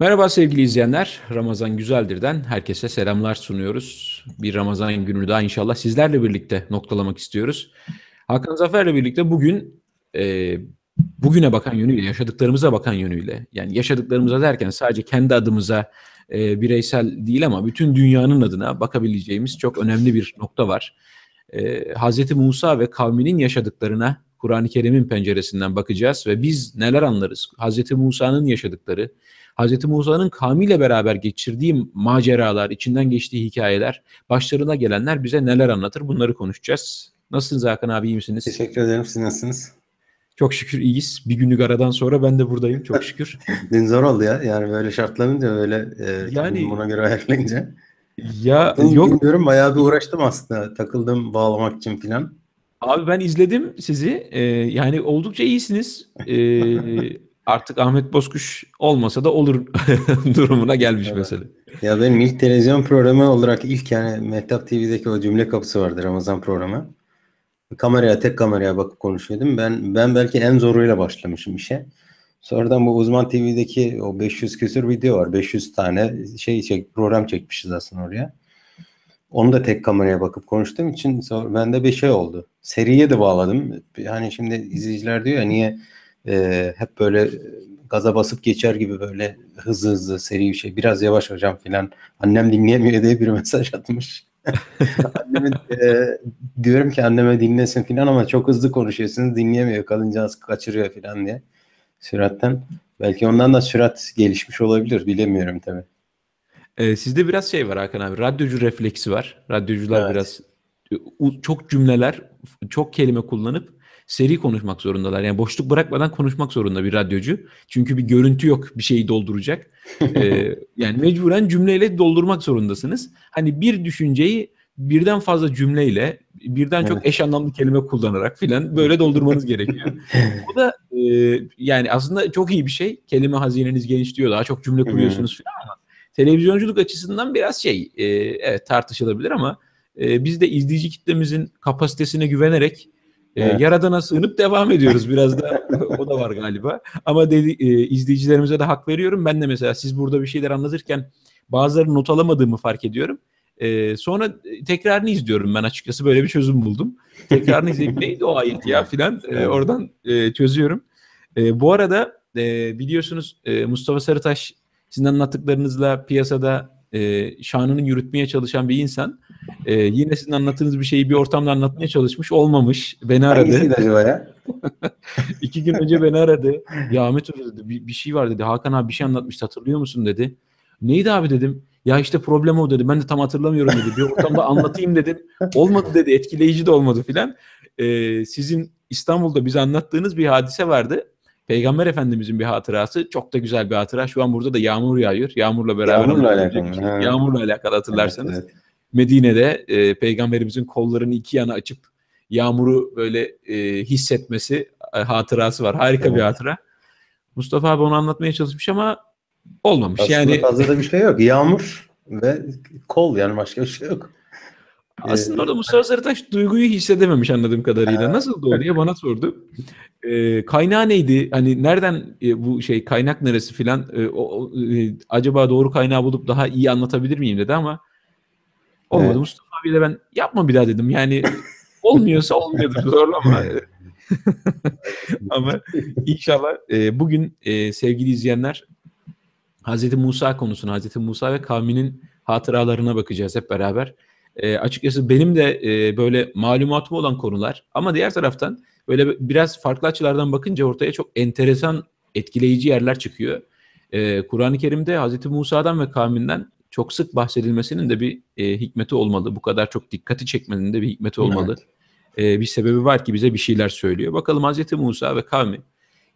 Merhaba sevgili izleyenler. Ramazan Güzeldir'den herkese selamlar sunuyoruz. Bir Ramazan günü daha inşallah sizlerle birlikte noktalamak istiyoruz. Hakan Zafer'le birlikte bugün e, bugüne bakan yönüyle, yaşadıklarımıza bakan yönüyle, yani yaşadıklarımıza derken sadece kendi adımıza e, bireysel değil ama bütün dünyanın adına bakabileceğimiz çok önemli bir nokta var. E, Hz. Musa ve kavminin yaşadıklarına Kur'an-ı Kerim'in penceresinden bakacağız ve biz neler anlarız? Hz. Musa'nın yaşadıkları, Hz. Musa'nın kavmiyle beraber geçirdiği maceralar, içinden geçtiği hikayeler, başlarına gelenler bize neler anlatır bunları konuşacağız. Nasılsınız Hakan abi iyi misiniz? Teşekkür ederim siz nasılsınız? Çok şükür iyiyiz. Bir günlük aradan sonra ben de buradayım çok şükür. Dün zor oldu ya yani böyle şartlanınca böyle e, yani, buna göre ayarlayınca. Ya Dün yok. Bilmiyorum bayağı bir uğraştım aslında takıldım bağlamak için filan. Abi ben izledim sizi. Ee, yani oldukça iyisiniz. Ee, artık Ahmet Bozkuş olmasa da olur durumuna gelmiş evet. mesela. Ya benim ilk televizyon programı olarak ilk yani Mehtap TV'deki o cümle kapısı vardı Ramazan programı. Kameraya tek kameraya bakıp konuşuyordum. Ben ben belki en zoruyla başlamışım işe. Sonradan bu Uzman TV'deki o 500 küsür video var. 500 tane şey çek, program çekmişiz aslında oraya. Onu da tek kameraya bakıp konuştuğum için sonra bende bir şey oldu. Seriye de bağladım. Yani şimdi izleyiciler diyor ya niye e, hep böyle e, gaza basıp geçer gibi böyle hızlı hızlı seri bir şey biraz yavaş hocam filan annem dinleyemiyor diye bir mesaj atmış. anneme, e, diyorum ki anneme dinlesin filan ama çok hızlı konuşuyorsunuz dinleyemiyor kalınca az kaçırıyor filan diye süratten. Belki ondan da sürat gelişmiş olabilir bilemiyorum tabi. Ee, sizde biraz şey var Hakan abi radyocu refleksi var. Radyocular evet. biraz e, çok cümleler çok kelime kullanıp seri konuşmak zorundalar. Yani boşluk bırakmadan konuşmak zorunda bir radyocu. Çünkü bir görüntü yok bir şeyi dolduracak. ee, yani mecburen cümleyle doldurmak zorundasınız. Hani bir düşünceyi birden fazla cümleyle, birden evet. çok eş anlamlı kelime kullanarak filan böyle doldurmanız gerekiyor. Bu da e, yani aslında çok iyi bir şey. Kelime hazineniz genişliyor, daha çok cümle kuruyorsunuz filan ama televizyonculuk açısından biraz şey, e, evet tartışılabilir ama e, biz de izleyici kitlemizin kapasitesine güvenerek ee, evet. E, yaradana sığınıp devam ediyoruz biraz da o da var galiba. Ama dedi, e, izleyicilerimize de hak veriyorum. Ben de mesela siz burada bir şeyler anlatırken bazılarını not alamadığımı fark ediyorum. Ee, e, sonra tekrarını izliyorum ben açıkçası böyle bir çözüm buldum. Tekrarını izleyip neydi o ayet ya filan e, oradan e, çözüyorum. E, bu arada e, biliyorsunuz e, Mustafa Sarıtaş sizin anlattıklarınızla piyasada e, şanını yürütmeye çalışan bir insan. E, yine sizin anlattığınız bir şeyi bir ortamda anlatmaya çalışmış. Olmamış. Beni aradı. acaba ya? İki gün önce beni aradı. Ya Ahmet Hoca dedi bir, bir şey var dedi. Hakan abi bir şey anlatmıştı. hatırlıyor musun dedi. Neydi abi dedim. Ya işte problem o dedi. Ben de tam hatırlamıyorum dedi. Bir ortamda anlatayım dedim. Olmadı dedi. Etkileyici de olmadı filan. Ee, sizin İstanbul'da bize anlattığınız bir hadise vardı. Peygamber Efendimizin bir hatırası. Çok da güzel bir hatıra. Şu an burada da yağmur yağıyor. Yağmurla beraber. Yağmurla alakalı. Şey. Yağmurla alakalı hatırlarsanız. Evet, evet. Medine'de e, peygamberimizin kollarını iki yana açıp yağmuru böyle e, hissetmesi e, hatırası var. Harika evet. bir hatıra. Mustafa abi onu anlatmaya çalışmış ama olmamış. Aslında yani fazla da bir şey yok. Yağmur ve kol yani başka bir şey yok. Aslında orada Mustafa Sarıtaş duyguyu hissedememiş anladığım kadarıyla. Nasıl doğru diye bana sordu. E, kaynağı neydi? Hani nereden e, bu şey kaynak neresi filan? E, e, acaba doğru kaynağı bulup daha iyi anlatabilir miyim dedi ama Olmadı evet. Mustafa abiyle ben yapma bir daha dedim. Yani olmuyorsa olmuyordur zorlama. Ama inşallah e, bugün e, sevgili izleyenler Hazreti Musa konusunu Hazreti Musa ve kavminin hatıralarına bakacağız hep beraber. E, açıkçası benim de e, böyle malumatım olan konular ama diğer taraftan böyle biraz farklı açılardan bakınca ortaya çok enteresan etkileyici yerler çıkıyor. E, Kur'an-ı Kerim'de Hazreti Musa'dan ve kavminden çok sık bahsedilmesinin de bir e, hikmeti olmalı. Bu kadar çok dikkati çekmenin de bir hikmeti olmalı. Evet. E, bir sebebi var ki bize bir şeyler söylüyor. Bakalım Hazreti Musa ve kavmi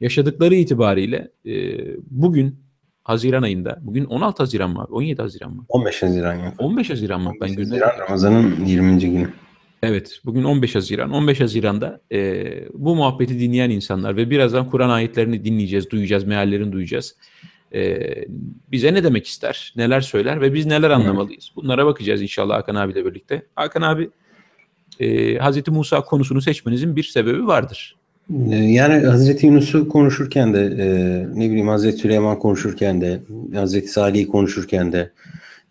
yaşadıkları itibariyle e, bugün Haziran ayında, bugün 16 Haziran mı abi? 17 Haziran mı? 15 Haziran ya. 15 Haziran mı? 15 ben Haziran Ramazan'ın 20. günü. Evet, bugün 15 Haziran. 15 Haziran'da e, bu muhabbeti dinleyen insanlar ve birazdan Kur'an ayetlerini dinleyeceğiz, duyacağız, meallerini duyacağız e, bize ne demek ister, neler söyler ve biz neler anlamalıyız? Bunlara bakacağız inşallah Hakan abiyle birlikte. Hakan abi, e, Hazreti Musa konusunu seçmenizin bir sebebi vardır. Ee, yani Hazreti Yunus'u konuşurken de e, ne bileyim Hazreti Süleyman konuşurken de Hazreti Salih'i konuşurken de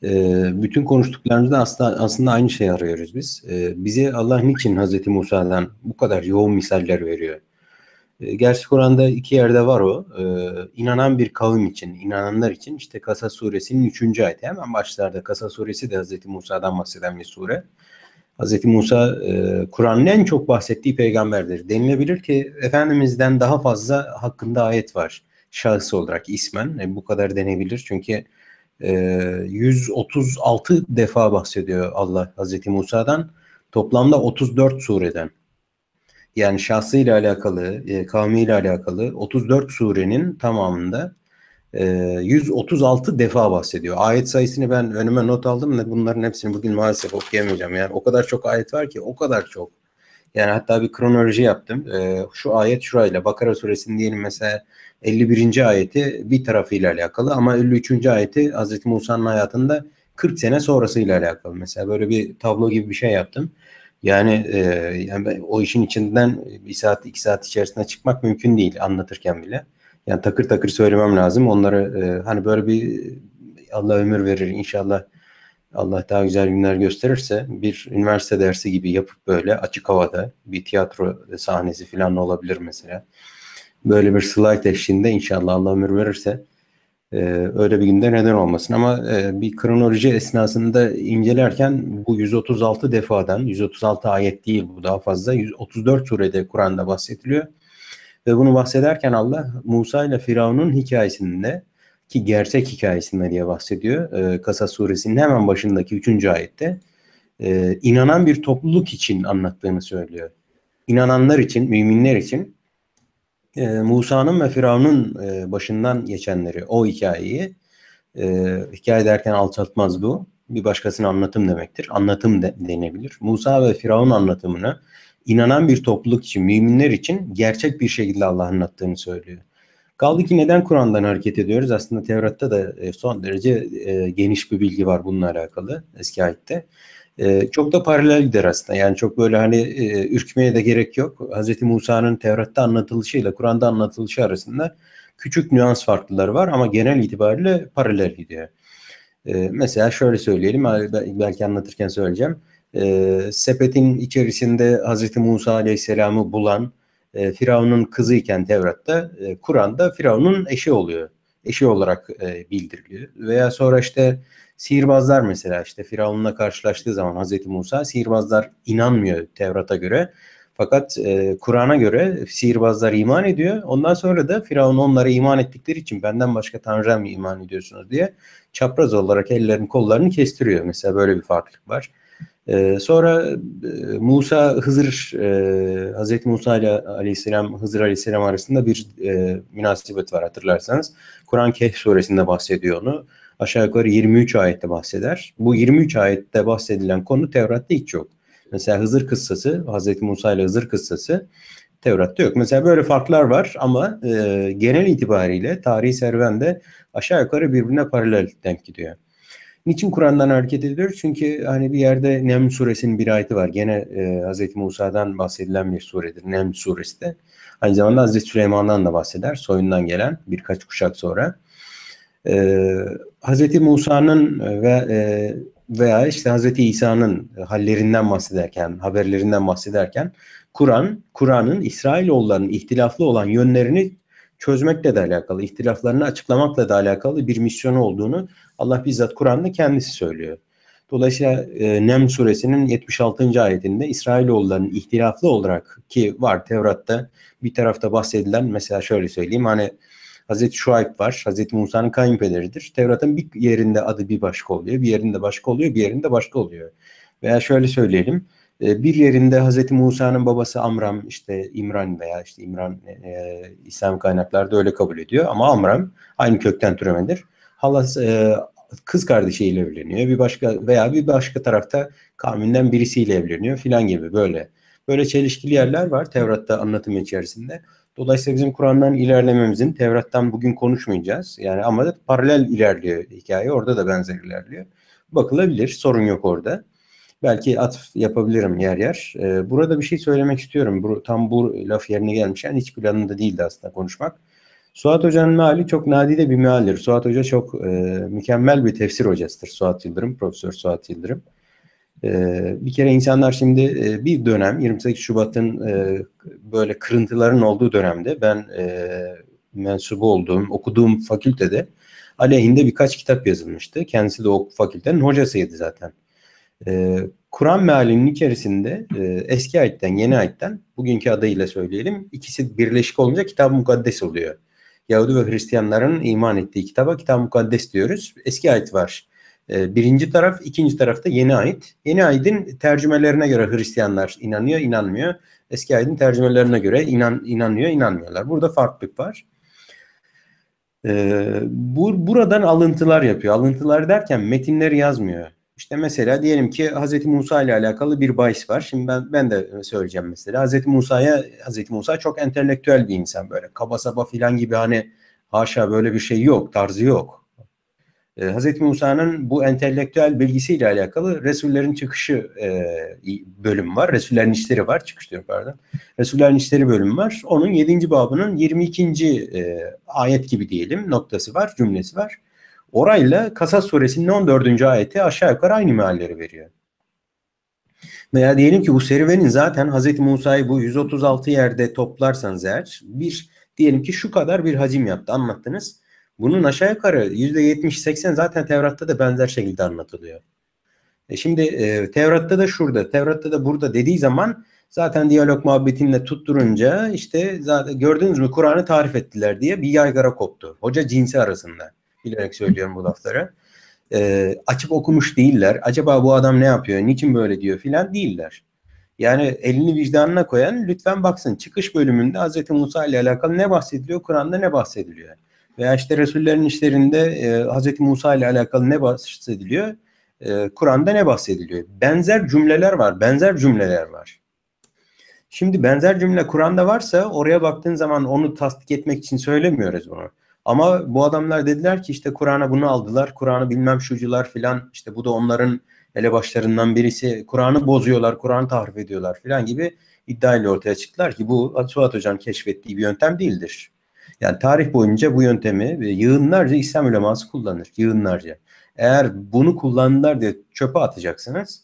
e, bütün konuştuklarımızda aslında, aslında aynı şeyi arıyoruz biz. E, bize Allah niçin Hazreti Musa'dan bu kadar yoğun misaller veriyor? Ee, gerçek oranda iki yerde var o. Ee, inanan bir kavim için, inananlar için işte Kasa suresinin 3. ayeti hemen başlarda. Kasa suresi de Hazreti Musa'dan bahseden bir sure. Hazreti Musa e, Kur'an'ın en çok bahsettiği peygamberdir. Denilebilir ki Efendimiz'den daha fazla hakkında ayet var şahıs olarak ismen. E, bu kadar denebilir çünkü e, 136 defa bahsediyor Allah Hazreti Musa'dan. Toplamda 34 sureden yani şahsıyla alakalı, e, kavmiyle alakalı 34 surenin tamamında e, 136 defa bahsediyor. Ayet sayısını ben önüme not aldım da bunların hepsini bugün maalesef okuyamayacağım. Yani o kadar çok ayet var ki o kadar çok. Yani hatta bir kronoloji yaptım. E, şu ayet şurayla Bakara suresinin diyelim mesela 51. ayeti bir tarafıyla alakalı ama 53. ayeti Hz. Musa'nın hayatında 40 sene sonrasıyla alakalı. Mesela böyle bir tablo gibi bir şey yaptım. Yani, e, yani o işin içinden e, bir saat iki saat içerisinde çıkmak mümkün değil anlatırken bile. Yani takır takır söylemem lazım. Onları e, hani böyle bir Allah ömür verir inşallah Allah daha güzel günler gösterirse bir üniversite dersi gibi yapıp böyle açık havada bir tiyatro sahnesi falan olabilir mesela. Böyle bir slide eşliğinde inşallah Allah ömür verirse ee, öyle bir günde neden olmasın. Ama e, bir kronoloji esnasında incelerken bu 136 defadan, 136 ayet değil bu daha fazla, 134 surede Kur'an'da bahsediliyor. Ve bunu bahsederken Allah Musa ile Firavun'un hikayesinde ki gerçek hikayesinde diye bahsediyor. Kasa e, Kasas suresinin hemen başındaki 3. ayette e, inanan bir topluluk için anlattığını söylüyor. İnananlar için, müminler için e, Musa'nın ve Firavun'un e, başından geçenleri, o hikayeyi e, hikaye derken alçaltmaz bu. Bir başkasının anlatım demektir. Anlatım de, denebilir. Musa ve Firavun anlatımını inanan bir topluluk için, müminler için gerçek bir şekilde Allah'ın anlattığını söylüyor. Kaldı ki neden Kur'an'dan hareket ediyoruz? Aslında Tevrat'ta da e, son derece e, geniş bir bilgi var bununla alakalı eski ayette. Ee, çok da paralel gider aslında. Yani çok böyle hani e, ürkmeye de gerek yok. Hz. Musa'nın Tevrat'ta anlatılışıyla Kur'an'da anlatılışı arasında küçük nüans farklıları var ama genel itibariyle paralel gidiyor. E, mesela şöyle söyleyelim, belki anlatırken söyleyeceğim. E, sepetin içerisinde Hz. Musa Aleyhisselam'ı bulan e, Firavun'un kızı iken Tevrat'ta, e, Kur'an'da Firavun'un eşi oluyor. Eşi olarak e, bildiriliyor. Veya sonra işte Sihirbazlar mesela işte Firavun'la karşılaştığı zaman Hazreti Musa sihirbazlar inanmıyor Tevrat'a göre. Fakat e, Kur'an'a göre sihirbazlar iman ediyor. Ondan sonra da Firavun onlara iman ettikleri için benden başka Tanrı'ya mı iman ediyorsunuz diye çapraz olarak ellerini kollarını kestiriyor. Mesela böyle bir farklılık var. E, sonra e, Musa Hızır, e, Hazreti Musa ile Aleyhisselam, Hızır Aleyhisselam arasında bir e, münasebet var hatırlarsanız. Kur'an Kehf suresinde bahsediyor onu aşağı yukarı 23 ayette bahseder. Bu 23 ayette bahsedilen konu Tevrat'ta hiç yok. Mesela Hızır kıssası, Hz. Musa ile Hızır kıssası Tevrat'ta yok. Mesela böyle farklar var ama e, genel itibariyle tarihi serüven de aşağı yukarı birbirine paralel denk gidiyor. Niçin Kur'an'dan hareket ediyor? Çünkü hani bir yerde Nem suresinin bir ayeti var. Gene e, Hz. Musa'dan bahsedilen bir suredir. Nem suresi de. Aynı zamanda Hz. Süleyman'dan da bahseder. Soyundan gelen birkaç kuşak sonra. E, Hz. Musa'nın e, ve e, veya işte Hz. İsa'nın e, hallerinden bahsederken, haberlerinden bahsederken Kur'an, Kur'an'ın İsrailoğullarının ihtilaflı olan yönlerini çözmekle de alakalı, ihtilaflarını açıklamakla da alakalı bir misyonu olduğunu Allah bizzat Kur'an'da kendisi söylüyor. Dolayısıyla e, Nem suresinin 76. ayetinde İsrailoğullarının ihtilaflı olarak ki var Tevrat'ta bir tarafta bahsedilen mesela şöyle söyleyeyim hani Hazreti Şuayb var. Hazreti Musa'nın kayınpederidir. Tevrat'ın bir yerinde adı bir başka oluyor, bir yerinde başka oluyor, bir yerinde başka oluyor. Veya şöyle söyleyelim. E, bir yerinde Hazreti Musa'nın babası Amram, işte İmran veya işte İmran e, e, İslam kaynaklarda öyle kabul ediyor. Ama Amram aynı kökten türemedir. Halas, e, kız kardeşiyle evleniyor. Bir başka veya bir başka tarafta kavminden birisiyle evleniyor filan gibi böyle. Böyle çelişkili yerler var Tevrat'ta anlatım içerisinde. Dolayısıyla bizim Kur'an'dan ilerlememizin, Tevrat'tan bugün konuşmayacağız. Yani ama da paralel ilerliyor hikaye. Orada da benzer ilerliyor. Bakılabilir. Sorun yok orada. Belki atıf yapabilirim yer yer. Ee, burada bir şey söylemek istiyorum. Bu, tam bu laf yerine gelmişken yani hiç planında değildi aslında konuşmak. Suat Hoca'nın meali çok nadide bir mealdir. Suat Hoca çok e, mükemmel bir tefsir hocasıdır Suat Yıldırım, Profesör Suat Yıldırım. Ee, bir kere insanlar şimdi e, bir dönem 28 Şubat'ın e, böyle kırıntıların olduğu dönemde ben e, mensubu olduğum, okuduğum fakültede aleyhinde birkaç kitap yazılmıştı. Kendisi de o fakültenin hocasıydı zaten. Ee, Kur'an mealinin içerisinde eski ayetten, yeni ayetten bugünkü adıyla söyleyelim ikisi birleşik olunca kitap mukaddes oluyor. Yahudi ve Hristiyanların iman ettiği kitaba kitap mukaddes diyoruz. Eski ayet var. Ee, birinci taraf, ikinci taraf da yeni ait. Yeni aidin tercümelerine göre Hristiyanlar inanıyor, inanmıyor. Eski aidin tercümelerine göre inan, inanıyor, inanmıyorlar. Burada farklılık var. Ee, bu, buradan alıntılar yapıyor. Alıntılar derken metinleri yazmıyor. İşte mesela diyelim ki Hz. Musa ile alakalı bir bahis var. Şimdi ben ben de söyleyeceğim mesela. Hz. Musa'ya Hz. Musa çok entelektüel bir insan böyle. Kaba saba filan gibi hani haşa böyle bir şey yok, tarzı yok. Ee, Hazreti Musa'nın bu entelektüel bilgisiyle alakalı Resullerin çıkışı e, bölüm var. Resullerin işleri var. Çıkış diyorum pardon. Resullerin işleri bölüm var. Onun 7. babının 22. E, ayet gibi diyelim noktası var, cümlesi var. Orayla Kasas suresinin 14. ayeti aşağı yukarı aynı mealleri veriyor. Veya diyelim ki bu serüvenin zaten Hazreti Musa'yı bu 136 yerde toplarsanız eğer bir diyelim ki şu kadar bir hacim yaptı anlattınız. Bunun aşağı yukarı %70-80 zaten Tevrat'ta da benzer şekilde anlatılıyor. E şimdi e, Tevrat'ta da şurada, Tevrat'ta da burada dediği zaman zaten diyalog muhabbetinde tutturunca işte zaten gördünüz mü Kur'an'ı tarif ettiler diye bir yaygara koptu. Hoca cinsi arasında. Bilerek söylüyorum bu lafları. E, açıp okumuş değiller. Acaba bu adam ne yapıyor, niçin böyle diyor filan değiller. Yani elini vicdanına koyan lütfen baksın çıkış bölümünde Hz. Musa ile alakalı ne bahsediliyor, Kur'an'da ne bahsediliyor. Veya işte Resullerin işlerinde e, Hz. Musa ile alakalı ne bahsediliyor? E, Kur'an'da ne bahsediliyor? Benzer cümleler var, benzer cümleler var. Şimdi benzer cümle Kur'an'da varsa oraya baktığın zaman onu tasdik etmek için söylemiyoruz bunu. Ama bu adamlar dediler ki işte Kur'an'a bunu aldılar, Kur'an'ı bilmem şucular filan işte bu da onların elebaşlarından birisi Kur'an'ı bozuyorlar, Kur'an'ı tahrif ediyorlar filan gibi iddia ile ortaya çıktılar ki bu Suat Hocam keşfettiği bir yöntem değildir. Yani tarih boyunca bu yöntemi e, yığınlarca İslam uleması kullanır. Yığınlarca. Eğer bunu kullandılar diye çöpe atacaksınız.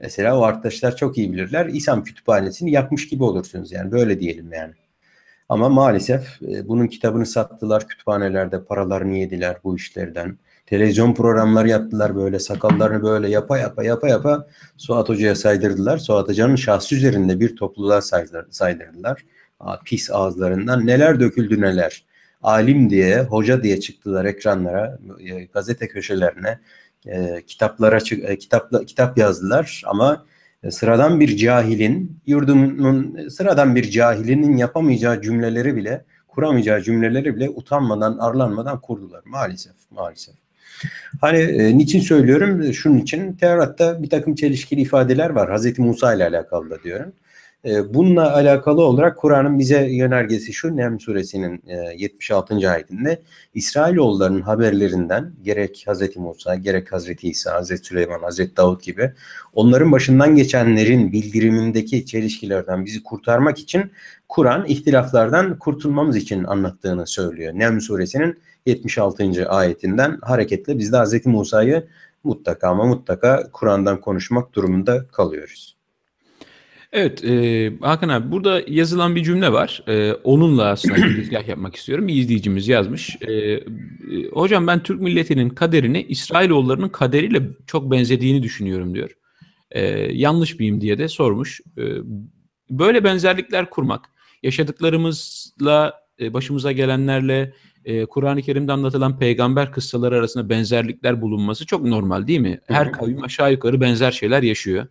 Mesela o arkadaşlar çok iyi bilirler. İslam kütüphanesini yapmış gibi olursunuz yani böyle diyelim yani. Ama maalesef e, bunun kitabını sattılar kütüphanelerde paralarını yediler bu işlerden. Televizyon programları yaptılar böyle sakallarını böyle yapa yapa yapa yapa Suat Hoca'ya saydırdılar. Suat Hoca'nın şahsı üzerinde bir topluluğa saydırdılar pis ağızlarından neler döküldü neler. Alim diye, hoca diye çıktılar ekranlara, e, gazete köşelerine, e, kitaplara e, kitapla kitap yazdılar ama sıradan bir cahilin, yurdumun sıradan bir cahilinin yapamayacağı cümleleri bile, kuramayacağı cümleleri bile utanmadan, arlanmadan kurdular maalesef, maalesef. Hani niçin söylüyorum? Şunun için Tevrat'ta bir takım çelişkili ifadeler var. Hazreti Musa ile alakalı da diyorum. Ee, bununla alakalı olarak Kur'an'ın bize yönergesi şu Nem suresinin 76. E, ayetinde İsrailoğullarının haberlerinden gerek Hz. Musa gerek Hz. İsa, Hz. Süleyman, Hz. Davut gibi onların başından geçenlerin bildirimindeki çelişkilerden bizi kurtarmak için Kur'an ihtilaflardan kurtulmamız için anlattığını söylüyor. Nem suresinin 76. ayetinden hareketle biz de Hz. Musa'yı mutlaka ama mutlaka Kur'an'dan konuşmak durumunda kalıyoruz. Evet, eee, Hakan abi burada yazılan bir cümle var. Eee, onunla aslında bir girizgah yapmak istiyorum. Bir izleyicimiz yazmış. Eee, e, hocam ben Türk milletinin kaderini İsrailoğullarının kaderiyle çok benzediğini düşünüyorum diyor. Eee, yanlış mıyım diye de sormuş. Eee, böyle benzerlikler kurmak, yaşadıklarımızla, e, başımıza gelenlerle, e, Kur'an-ı Kerim'de anlatılan peygamber kıssaları arasında benzerlikler bulunması çok normal değil mi? Her kavim aşağı yukarı benzer şeyler yaşıyor.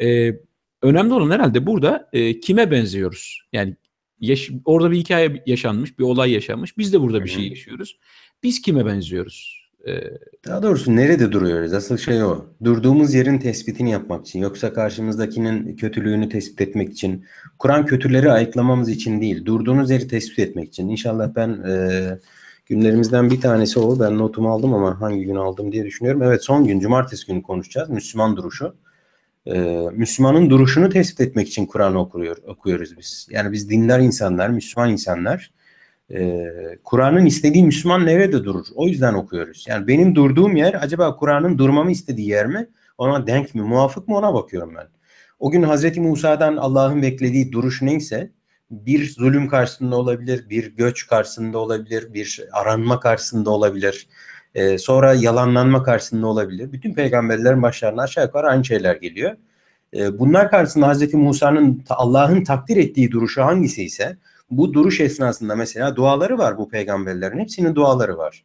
Eee Önemli olan herhalde burada e, kime benziyoruz? Yani yaş- orada bir hikaye yaşanmış, bir olay yaşanmış. Biz de burada Hı-hı. bir şey yaşıyoruz. Biz kime benziyoruz? Ee, Daha doğrusu nerede duruyoruz? Asıl şey o. Durduğumuz yerin tespitini yapmak için. Yoksa karşımızdakinin kötülüğünü tespit etmek için. Kur'an kötüleri ayıklamamız için değil. Durduğunuz yeri tespit etmek için. İnşallah ben e, günlerimizden bir tanesi o. Ben notumu aldım ama hangi gün aldım diye düşünüyorum. Evet son gün cumartesi günü konuşacağız. Müslüman duruşu e, Müslümanın duruşunu tespit etmek için Kur'an okuyor, okuyoruz biz. Yani biz dinler insanlar, Müslüman insanlar. E, Kur'an'ın istediği Müslüman nerede durur? O yüzden okuyoruz. Yani benim durduğum yer acaba Kur'an'ın durmamı istediği yer mi? Ona denk mi, muvafık mı ona bakıyorum ben. O gün Hazreti Musa'dan Allah'ın beklediği duruş neyse bir zulüm karşısında olabilir, bir göç karşısında olabilir, bir aranma karşısında olabilir. E, sonra yalanlanma karşısında olabilir. Bütün peygamberlerin başlarına aşağı yukarı aynı şeyler geliyor. E, bunlar karşısında Hz. Musa'nın Allah'ın takdir ettiği duruşu hangisi ise bu duruş esnasında mesela duaları var bu peygamberlerin. Hepsinin duaları var.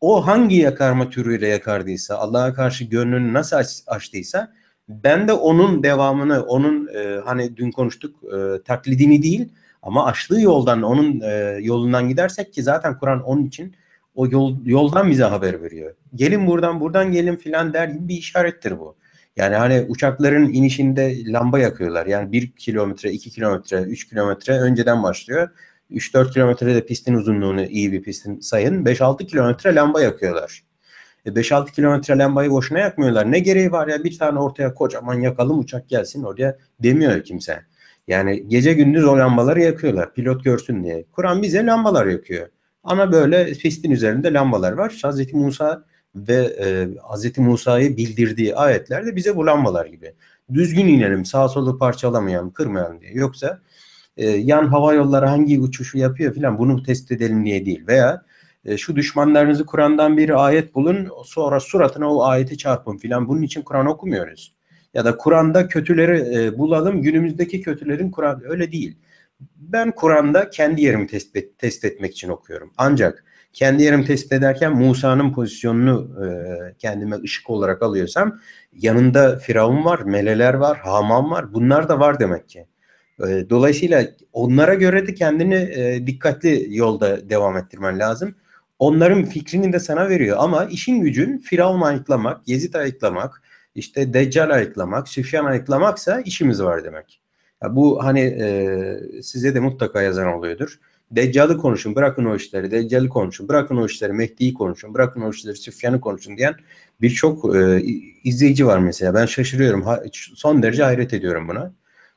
O hangi yakarma türüyle yakardıysa, Allah'a karşı gönlünü nasıl aç, açtıysa ben de onun devamını, onun e, hani dün konuştuk e, taklidini değil ama açtığı yoldan, onun e, yolundan gidersek ki zaten Kur'an onun için o yol, yoldan bize haber veriyor. Gelin buradan buradan gelin filan der gibi bir işarettir bu. Yani hani uçakların inişinde lamba yakıyorlar. Yani 1 kilometre, 2 kilometre, 3 kilometre önceden başlıyor. 3-4 kilometrede pistin uzunluğunu iyi bir pistin sayın. 5-6 kilometre lamba yakıyorlar. E 5-6 kilometre lambayı boşuna yakmıyorlar. Ne gereği var ya bir tane ortaya kocaman yakalım uçak gelsin oraya demiyor kimse. Yani gece gündüz o lambaları yakıyorlar pilot görsün diye. Kur'an bize lambalar yakıyor. Ana böyle pistin üzerinde lambalar var. Hz. Musa ve e, Hz. Musa'yı bildirdiği ayetlerde bize bu lambalar gibi. Düzgün inelim, sağ solu parçalamayalım, kırmayalım diye. Yoksa e, yan hava yolları hangi uçuşu yapıyor filan bunu test edelim diye değil. Veya e, şu düşmanlarınızı Kur'an'dan bir ayet bulun sonra suratına o ayeti çarpın filan. Bunun için Kur'an okumuyoruz. Ya da Kur'an'da kötüleri e, bulalım günümüzdeki kötülerin Kur'an öyle değil ben Kur'an'da kendi yerimi test, test etmek için okuyorum. Ancak kendi yerimi test ederken Musa'nın pozisyonunu e, kendime ışık olarak alıyorsam yanında Firavun var, Meleler var, Haman var. Bunlar da var demek ki. E, dolayısıyla onlara göre de kendini e, dikkatli yolda devam ettirmen lazım. Onların fikrini de sana veriyor ama işin gücün Firavun ayıklamak, Yezid ayıklamak, işte Deccal ayıklamak, Süfyan ayıklamaksa işimiz var demek. Bu hani e, size de mutlaka yazan oluyordur. Deccal'ı konuşun, bırakın o işleri. Deccal'ı konuşun, bırakın o işleri. Mehdi'yi konuşun, bırakın o işleri. Süfyan'ı konuşun diyen birçok e, izleyici var mesela. Ben şaşırıyorum. Ha, son derece hayret ediyorum buna.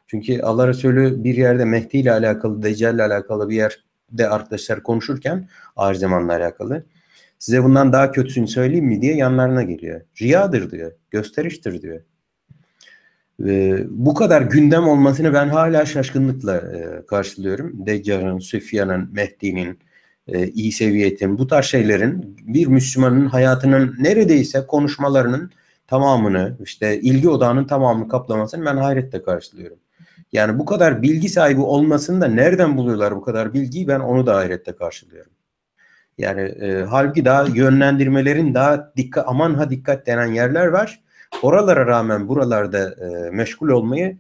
Çünkü Allah Resulü bir yerde Mehdi ile alakalı, Deccal ile alakalı bir yerde arkadaşlar konuşurken ağır zamanla alakalı. Size bundan daha kötüsünü söyleyeyim mi diye yanlarına geliyor. Riyadır diyor, gösteriştir diyor. E, bu kadar gündem olmasını ben hala şaşkınlıkla e, karşılıyorum. Deccal'ın, Süfyan'ın, Mehdi'nin, e, İseviyet'in bu tarz şeylerin bir Müslümanın hayatının neredeyse konuşmalarının tamamını işte ilgi odağının tamamını kaplamasını ben hayretle karşılıyorum. Yani bu kadar bilgi sahibi olmasını da nereden buluyorlar bu kadar bilgiyi ben onu da hayretle karşılıyorum. Yani e, halbuki daha yönlendirmelerin daha dikkat aman ha dikkat denen yerler var. Oralara rağmen buralarda e, meşgul olmayı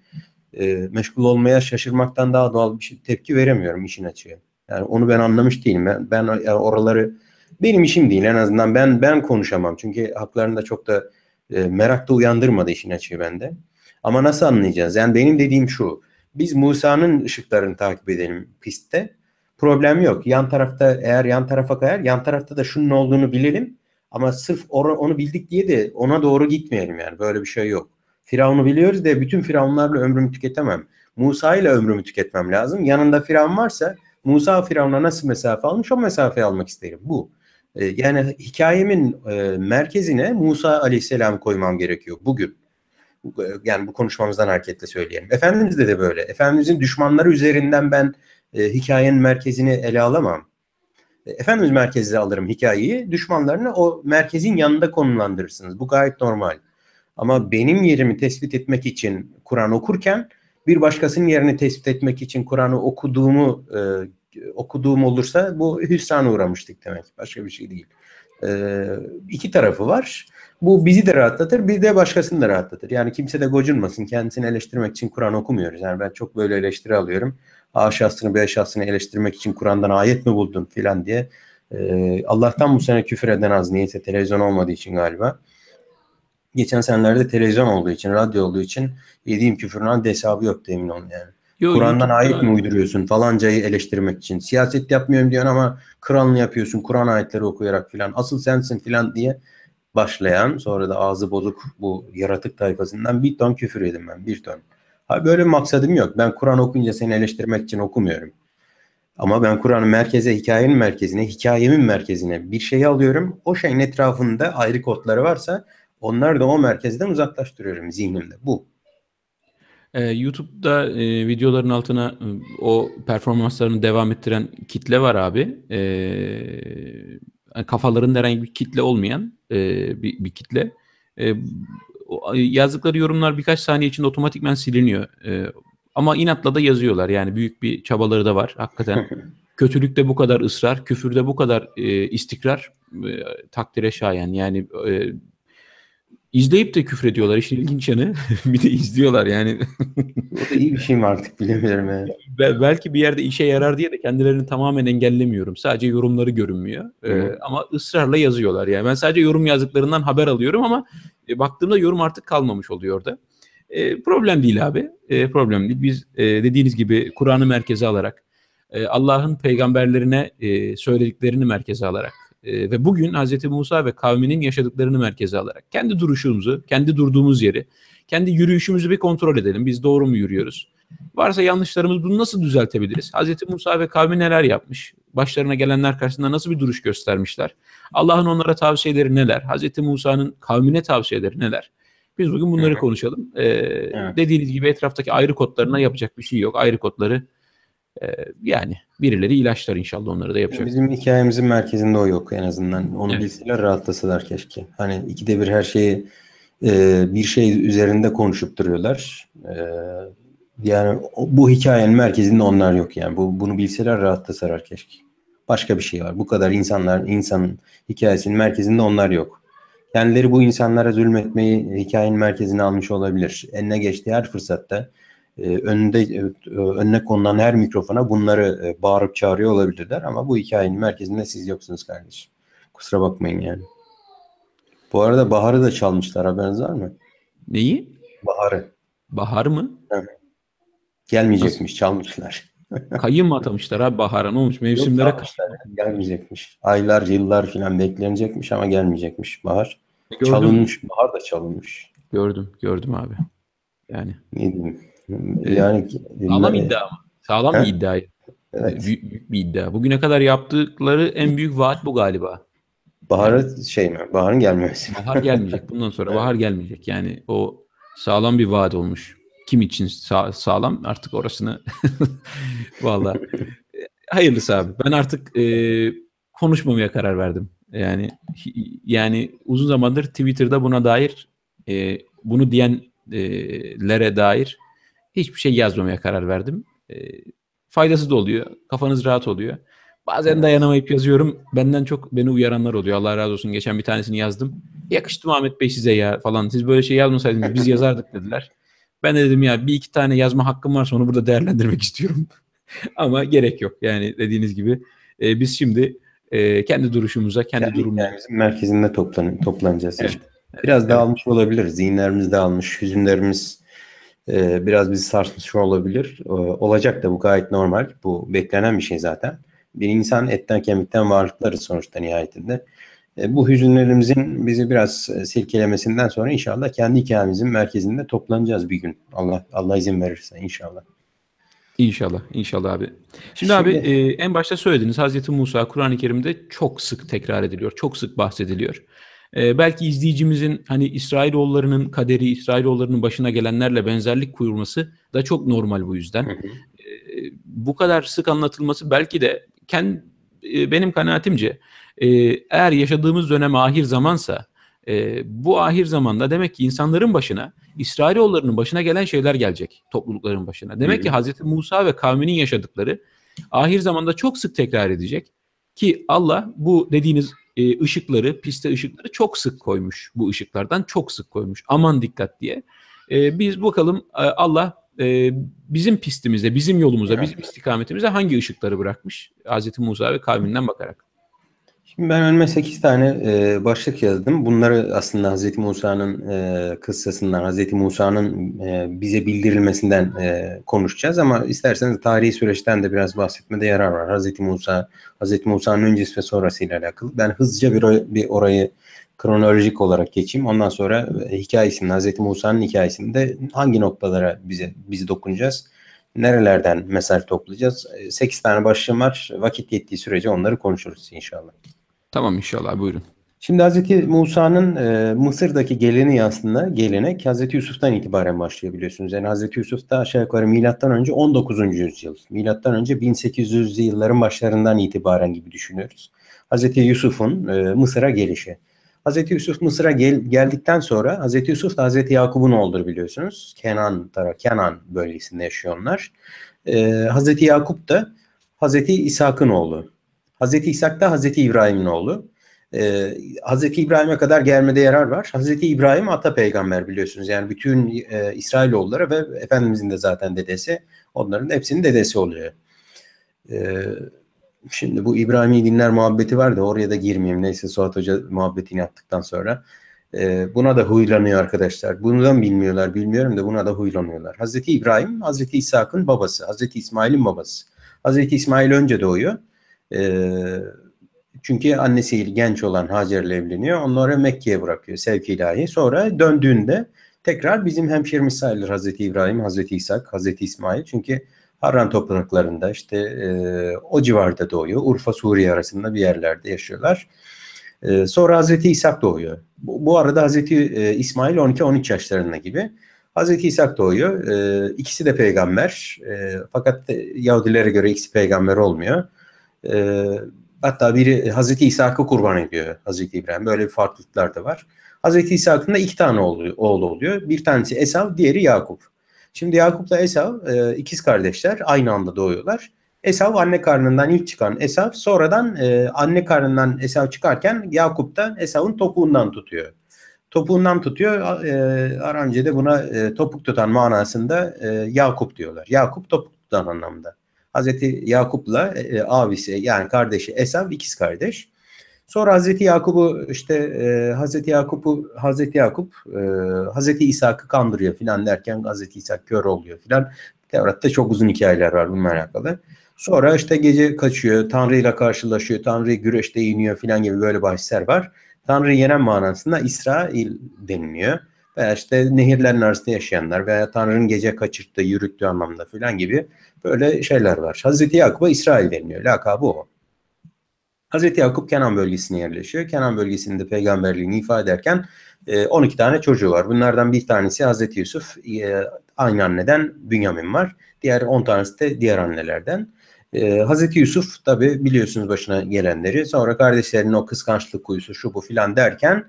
e, meşgul olmaya şaşırmaktan daha doğal bir şey, tepki veremiyorum işin açığı. Yani onu ben anlamış değilim. Ben, ben yani oraları benim işim değil en azından ben ben konuşamam. Çünkü haklarında çok da e, merak da uyandırmadı işin açığı bende. Ama nasıl anlayacağız? Yani benim dediğim şu. Biz Musa'nın ışıklarını takip edelim pistte. Problem yok. Yan tarafta eğer yan tarafa kayar yan tarafta da şunun olduğunu bilelim. Ama sırf onu bildik diye de ona doğru gitmeyelim yani. Böyle bir şey yok. Firavun'u biliyoruz de bütün Firavunlarla ömrümü tüketemem. Musa ile ömrümü tüketmem lazım. Yanında Firavun varsa Musa Firavun'a nasıl mesafe almış o mesafeyi almak isterim. Bu. Ee, yani hikayemin e, merkezine Musa Aleyhisselam koymam gerekiyor bugün. E, yani bu konuşmamızdan hareketle söyleyelim. Efendimiz de, de böyle. Efendimizin düşmanları üzerinden ben e, hikayenin merkezini ele alamam. E, Efendimiz merkezde alırım hikayeyi. Düşmanlarını o merkezin yanında konumlandırırsınız. Bu gayet normal. Ama benim yerimi tespit etmek için Kur'an okurken bir başkasının yerini tespit etmek için Kur'an'ı okuduğumu e, okuduğum olursa bu hüsrana uğramıştık demek. Başka bir şey değil. E, iki tarafı var. Bu bizi de rahatlatır, bir de başkasını da rahatlatır. Yani kimse de gocunmasın. Kendisini eleştirmek için Kur'an okumuyoruz. Yani ben çok böyle eleştiri alıyorum. A şahsını B şahsını eleştirmek için Kur'an'dan ayet mi buldun filan diye. E, Allah'tan bu sene küfür eden az. Niyeyse televizyon olmadığı için galiba. Geçen senelerde televizyon olduğu için, radyo olduğu için yediğim küfürün haddi hesabı yoktu emin olun yani. Yo, Kur'an'dan ayet yani. mi uyduruyorsun falancayı eleştirmek için? Siyaset yapmıyorum diyorsun ama Kur'an'la yapıyorsun. Kur'an ayetleri okuyarak filan. Asıl sensin filan diye başlayan sonra da ağzı bozuk bu yaratık tayfasından bir ton küfür yedim ben bir ton. Abi böyle bir maksadım yok. Ben Kur'an okuyunca seni eleştirmek için okumuyorum. Ama ben Kur'an'ı merkeze, hikayenin merkezine, hikayemin merkezine bir şey alıyorum. O şeyin etrafında ayrı kodları varsa onlar da o merkezden uzaklaştırıyorum zihnimde. Bu. Ee, YouTube'da e, videoların altına e, o performanslarını devam ettiren kitle var abi. E, kafalarında herhangi bir kitle olmayan e, bir, bir kitle. E, yazdıkları yorumlar birkaç saniye içinde otomatikmen siliniyor. E, ama inatla da yazıyorlar yani büyük bir çabaları da var hakikaten. Kötülükte bu kadar ısrar, küfürde bu kadar e, istikrar e, takdire şayan. Yani e, İzleyip de küfür ediyorlar işte ilginç yanı. bir de izliyorlar yani. o da iyi bir şey mi artık bilemiyorum yani. Be- belki bir yerde işe yarar diye de kendilerini tamamen engellemiyorum. Sadece yorumları görünmüyor. Ee, ama ısrarla yazıyorlar yani. Ben sadece yorum yazdıklarından haber alıyorum ama e, baktığımda yorum artık kalmamış oluyor orada. E, problem değil abi. E, problem değil. Biz e, dediğiniz gibi Kur'an'ı merkeze alarak, e, Allah'ın peygamberlerine e, söylediklerini merkeze alarak, ee, ve bugün Hz. Musa ve kavminin yaşadıklarını merkeze alarak kendi duruşumuzu, kendi durduğumuz yeri, kendi yürüyüşümüzü bir kontrol edelim. Biz doğru mu yürüyoruz? Varsa yanlışlarımız bunu nasıl düzeltebiliriz? Hz. Musa ve kavmi neler yapmış? Başlarına gelenler karşısında nasıl bir duruş göstermişler? Allah'ın onlara tavsiyeleri neler? Hz. Musa'nın kavmine tavsiyeleri neler? Biz bugün bunları konuşalım. Ee, evet. Dediğiniz gibi etraftaki ayrı kodlarına yapacak bir şey yok. Ayrı kodları ee, yani birileri ilaçlar inşallah onları da yapacak. Bizim hikayemizin merkezinde o yok en azından. Onu evet. bilseler rahatlasalar keşke. Hani ikide bir her şeyi e, bir şey üzerinde konuşup duruyorlar. E, yani bu hikayenin merkezinde onlar yok yani. Bu, bunu bilseler rahatlasalar keşke. Başka bir şey var. Bu kadar insanlar, insanın hikayesinin merkezinde onlar yok. Kendileri bu insanlara zulmetmeyi hikayenin merkezine almış olabilir. Eline geçtiği her fırsatta ee, e, önünde önüne konulan her mikrofona bunları e, bağırıp çağırıyor olabilirler ama bu hikayenin merkezinde siz yoksunuz kardeşim. Kusura bakmayın yani. Bu arada Bahar'ı da çalmışlar haberiniz var mı? Neyi? Bahar'ı. Bahar mı? Evet. Gelmeyecekmiş çalmışlar. Kayın mı atamışlar abi Bahar'a ne olmuş mevsimlere? Yok, gelmeyecekmiş. Aylar yıllar filan beklenecekmiş ama gelmeyecekmiş Bahar. Gördüm. Çalınmış Bahar da çalınmış. Gördüm gördüm abi. Yani. Ne diyeyim? Ee, yani sağlam yani. iddia ama. Sağlam He? bir iddia. Evet. Ee, büyük, büyük bir iddia. Bugüne kadar yaptıkları en büyük vaat bu galiba. Baharı şey mi? Baharın gelmemesi. Bahar gelmeyecek. Bundan sonra bahar gelmeyecek. Yani o sağlam bir vaat olmuş. Kim için sağ, sağlam artık orasını valla ee, hayırlısı abi. Ben artık e, konuşmamaya karar verdim. Yani yani uzun zamandır Twitter'da buna dair e, bunu diyenlere dair hiçbir şey yazmamaya karar verdim. E, ee, faydası da oluyor. Kafanız rahat oluyor. Bazen dayanamayıp yazıyorum. Benden çok beni uyaranlar oluyor. Allah razı olsun. Geçen bir tanesini yazdım. Yakıştı mı Ahmet Bey size ya falan. Siz böyle şey yazmasaydınız biz yazardık dediler. Ben de dedim ya bir iki tane yazma hakkım varsa onu burada değerlendirmek istiyorum. Ama gerek yok. Yani dediğiniz gibi e, biz şimdi e, kendi duruşumuza, kendi yani durumumuzun merkezinde toplan toplanacağız. Evet. Biraz evet. dağılmış olabilir. Zihinlerimiz dağılmış, hüzünlerimiz e, biraz bizi sarsmış olabilir. E, olacak da bu gayet normal. Bu beklenen bir şey zaten. Bir insan etten kemikten varlıkları sonuçta nihayetinde. E, bu hüzünlerimizin bizi biraz e, silkelemesinden sonra inşallah kendi hikayemizin merkezinde toplanacağız bir gün. Allah Allah izin verirse inşallah. İnşallah, inşallah abi. Şimdi, Şimdi abi e, en başta söylediniz Hazreti Musa Kur'an-ı Kerim'de çok sık tekrar ediliyor, çok sık bahsediliyor. E, belki izleyicimizin hani İsrailoğullarının kaderi, İsrailoğullarının başına gelenlerle benzerlik kurması da çok normal bu yüzden. E, bu kadar sık anlatılması belki de kendi e, benim kanaatimce e, eğer yaşadığımız dönem ahir zamansa e, bu ahir zamanda demek ki insanların başına İsrailoğullarının başına gelen şeyler gelecek toplulukların başına. Demek ki Hazreti Musa ve kavminin yaşadıkları ahir zamanda çok sık tekrar edecek ki Allah bu dediğiniz e, ışıkları, piste ışıkları çok sık koymuş. Bu ışıklardan çok sık koymuş. Aman dikkat diye. E, biz bakalım e, Allah e, bizim pistimize, bizim yolumuza, bizim istikametimize hangi ışıkları bırakmış? Hazreti Musa ve kavminden bakarak. Şimdi ben önüme 8 tane e, başlık yazdım. Bunları aslında Hz. Musa'nın e, kıssasından, Hz. Musa'nın e, bize bildirilmesinden e, konuşacağız ama isterseniz tarihi süreçten de biraz bahsetmede yarar var. Hz. Musa, Hz. Musa'nın öncesi ve sonrasıyla alakalı. Ben hızlıca bir, bir orayı kronolojik olarak geçeyim. Ondan sonra e, hikayesini, Hz. Musa'nın hikayesinde hangi noktalara bize biz dokunacağız? Nerelerden mesaj toplayacağız? 8 e, tane başlığım var. Vakit yettiği sürece onları konuşuruz inşallah. Tamam inşallah buyurun. Şimdi Hazreti Musa'nın e, Mısır'daki geleni aslında gelenek Hazreti Yusuf'tan itibaren başlayabiliyorsunuz. Yani Hazreti Yusuf da aşağı yukarı milattan önce 19. yüzyıl, milattan önce 1800'lü yılların başlarından itibaren gibi düşünüyoruz. Hazreti Yusuf'un e, Mısır'a gelişi. Hazreti Yusuf Mısır'a gel, geldikten sonra Hazreti Yusuf da Hz. Yakup'un olduğunu biliyorsunuz. Kenan tara Kenan bölgesinde yaşıyorlar. onlar. E, Hz. Yakup da Hazreti İshak'ın oğlu. Hazreti İshak da Hazreti İbrahim'in oğlu. Ee, Hazreti İbrahim'e kadar gelmede yarar var. Hazreti İbrahim ata peygamber biliyorsunuz. Yani bütün e, İsrailoğulları ve Efendimizin de zaten dedesi. Onların hepsinin dedesi oluyor. Ee, şimdi bu İbrahim'i dinler muhabbeti var da oraya da girmeyeyim. Neyse Suat Hoca muhabbetini yaptıktan sonra. Ee, buna da huylanıyor arkadaşlar. Bundan bilmiyorlar bilmiyorum da buna da huylanıyorlar. Hazreti İbrahim, Hazreti İshak'ın babası. Hazreti İsmail'in babası. Hazreti İsmail önce doğuyor. Ee, çünkü annesi genç olan Hacer'le evleniyor. Onları Mekke'ye bırakıyor sevki ilahi. Sonra döndüğünde tekrar bizim hemşerimiz sayılır Hazreti İbrahim, Hazreti İshak, Hazreti İsmail. Çünkü Harran topraklarında işte e, o civarda doğuyor. Urfa, Suriye arasında bir yerlerde yaşıyorlar. E, sonra Hazreti İshak doğuyor. Bu, bu arada Hazreti e, İsmail 12-13 yaşlarında gibi. Hazreti İshak doğuyor. E, ikisi de peygamber. E, fakat Yahudilere göre ikisi peygamber olmuyor. E, hatta biri Hazreti İshak'ı kurban ediyor Hazreti İbrahim. Böyle bir farklılıklar da var. Hazreti İshak'ın da iki tane oğlu, oğlu oluyor. Bir tanesi Esav, diğeri Yakup. Şimdi Yakup Yakup'la Esav e, ikiz kardeşler aynı anda doğuyorlar. Esav anne karnından ilk çıkan Esav sonradan e, anne karnından Esav çıkarken Yakup da Esav'ın topuğundan tutuyor. Topuğundan tutuyor. E, Aramce'de buna e, topuk tutan manasında e, Yakup diyorlar. Yakup topuk tutan anlamda. Hazreti Yakup'la e, e, abisi yani kardeşi Esav ikiz kardeş. Sonra Hazreti Yakup'u işte e, Hazreti Yakup'u Hazreti Yakup e, Hazreti İshak'ı kandırıyor filan derken Hazreti İsa kör oluyor filan. Tevrat'ta çok uzun hikayeler var bununla alakalı. Sonra işte gece kaçıyor, Tanrı ile karşılaşıyor, Tanrı güreşte iniyor filan gibi böyle bahisler var. Tanrı yenen manasında İsrail deniliyor veya işte nehirlerin arasında yaşayanlar veya Tanrı'nın gece kaçırttığı, yürüttüğü anlamda falan gibi böyle şeyler var. Hazreti Yakup'a İsrail deniliyor. Lakabı o. Hazreti Yakup Kenan bölgesine yerleşiyor. Kenan bölgesinde peygamberliğini ifade ederken 12 e, tane çocuğu var. Bunlardan bir tanesi Hazreti Yusuf, e, aynı anneden Bünyamin var. Diğer 10 tanesi de diğer annelerden. Ee, Hazreti Yusuf tabi biliyorsunuz başına gelenleri sonra kardeşlerinin o kıskançlık kuyusu şu bu filan derken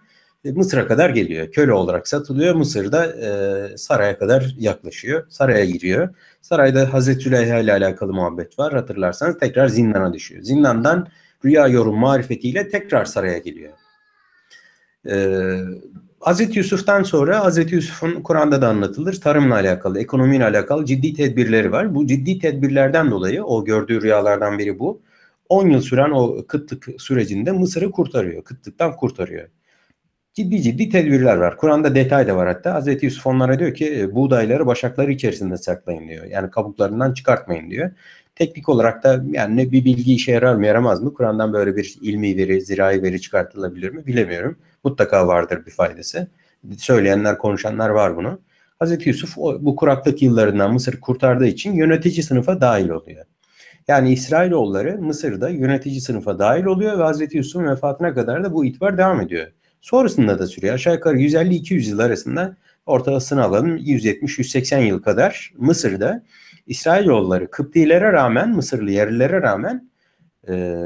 e, Mısır'a kadar geliyor. Köle olarak satılıyor. Mısır'da e, saraya kadar yaklaşıyor. Saraya giriyor. Sarayda Hazreti Züleyha ile alakalı muhabbet var. Hatırlarsanız tekrar zindana düşüyor. Zindandan rüya yorum marifetiyle tekrar saraya geliyor. Ee, Hazreti Yusuf'tan sonra Hazreti Yusuf'un Kur'an'da da anlatılır. Tarımla alakalı, ekonomiyle alakalı ciddi tedbirleri var. Bu ciddi tedbirlerden dolayı o gördüğü rüyalardan biri bu. 10 yıl süren o kıtlık sürecinde Mısır'ı kurtarıyor. Kıtlıktan kurtarıyor ciddi ciddi tedbirler var. Kur'an'da detay da var hatta. Hz. Yusuf onlara diyor ki e, buğdayları başakları içerisinde saklayın diyor. Yani kabuklarından çıkartmayın diyor. Teknik olarak da yani ne bir bilgi işe yarar mı yaramaz mı? Kur'an'dan böyle bir ilmi veri, zirai veri çıkartılabilir mi bilemiyorum. Mutlaka vardır bir faydası. Söyleyenler, konuşanlar var bunu. Hz. Yusuf bu kuraklık yıllarından Mısır kurtardığı için yönetici sınıfa dahil oluyor. Yani İsrailoğulları Mısır'da yönetici sınıfa dahil oluyor ve Hz. Yusuf'un vefatına kadar da bu itibar devam ediyor. Sonrasında da sürüyor. Aşağı yukarı 150-200 yıl arasında ortalamasını alalım 170-180 yıl kadar Mısır'da İsrailoğulları Kıptilere rağmen, Mısırlı yerlilere rağmen e,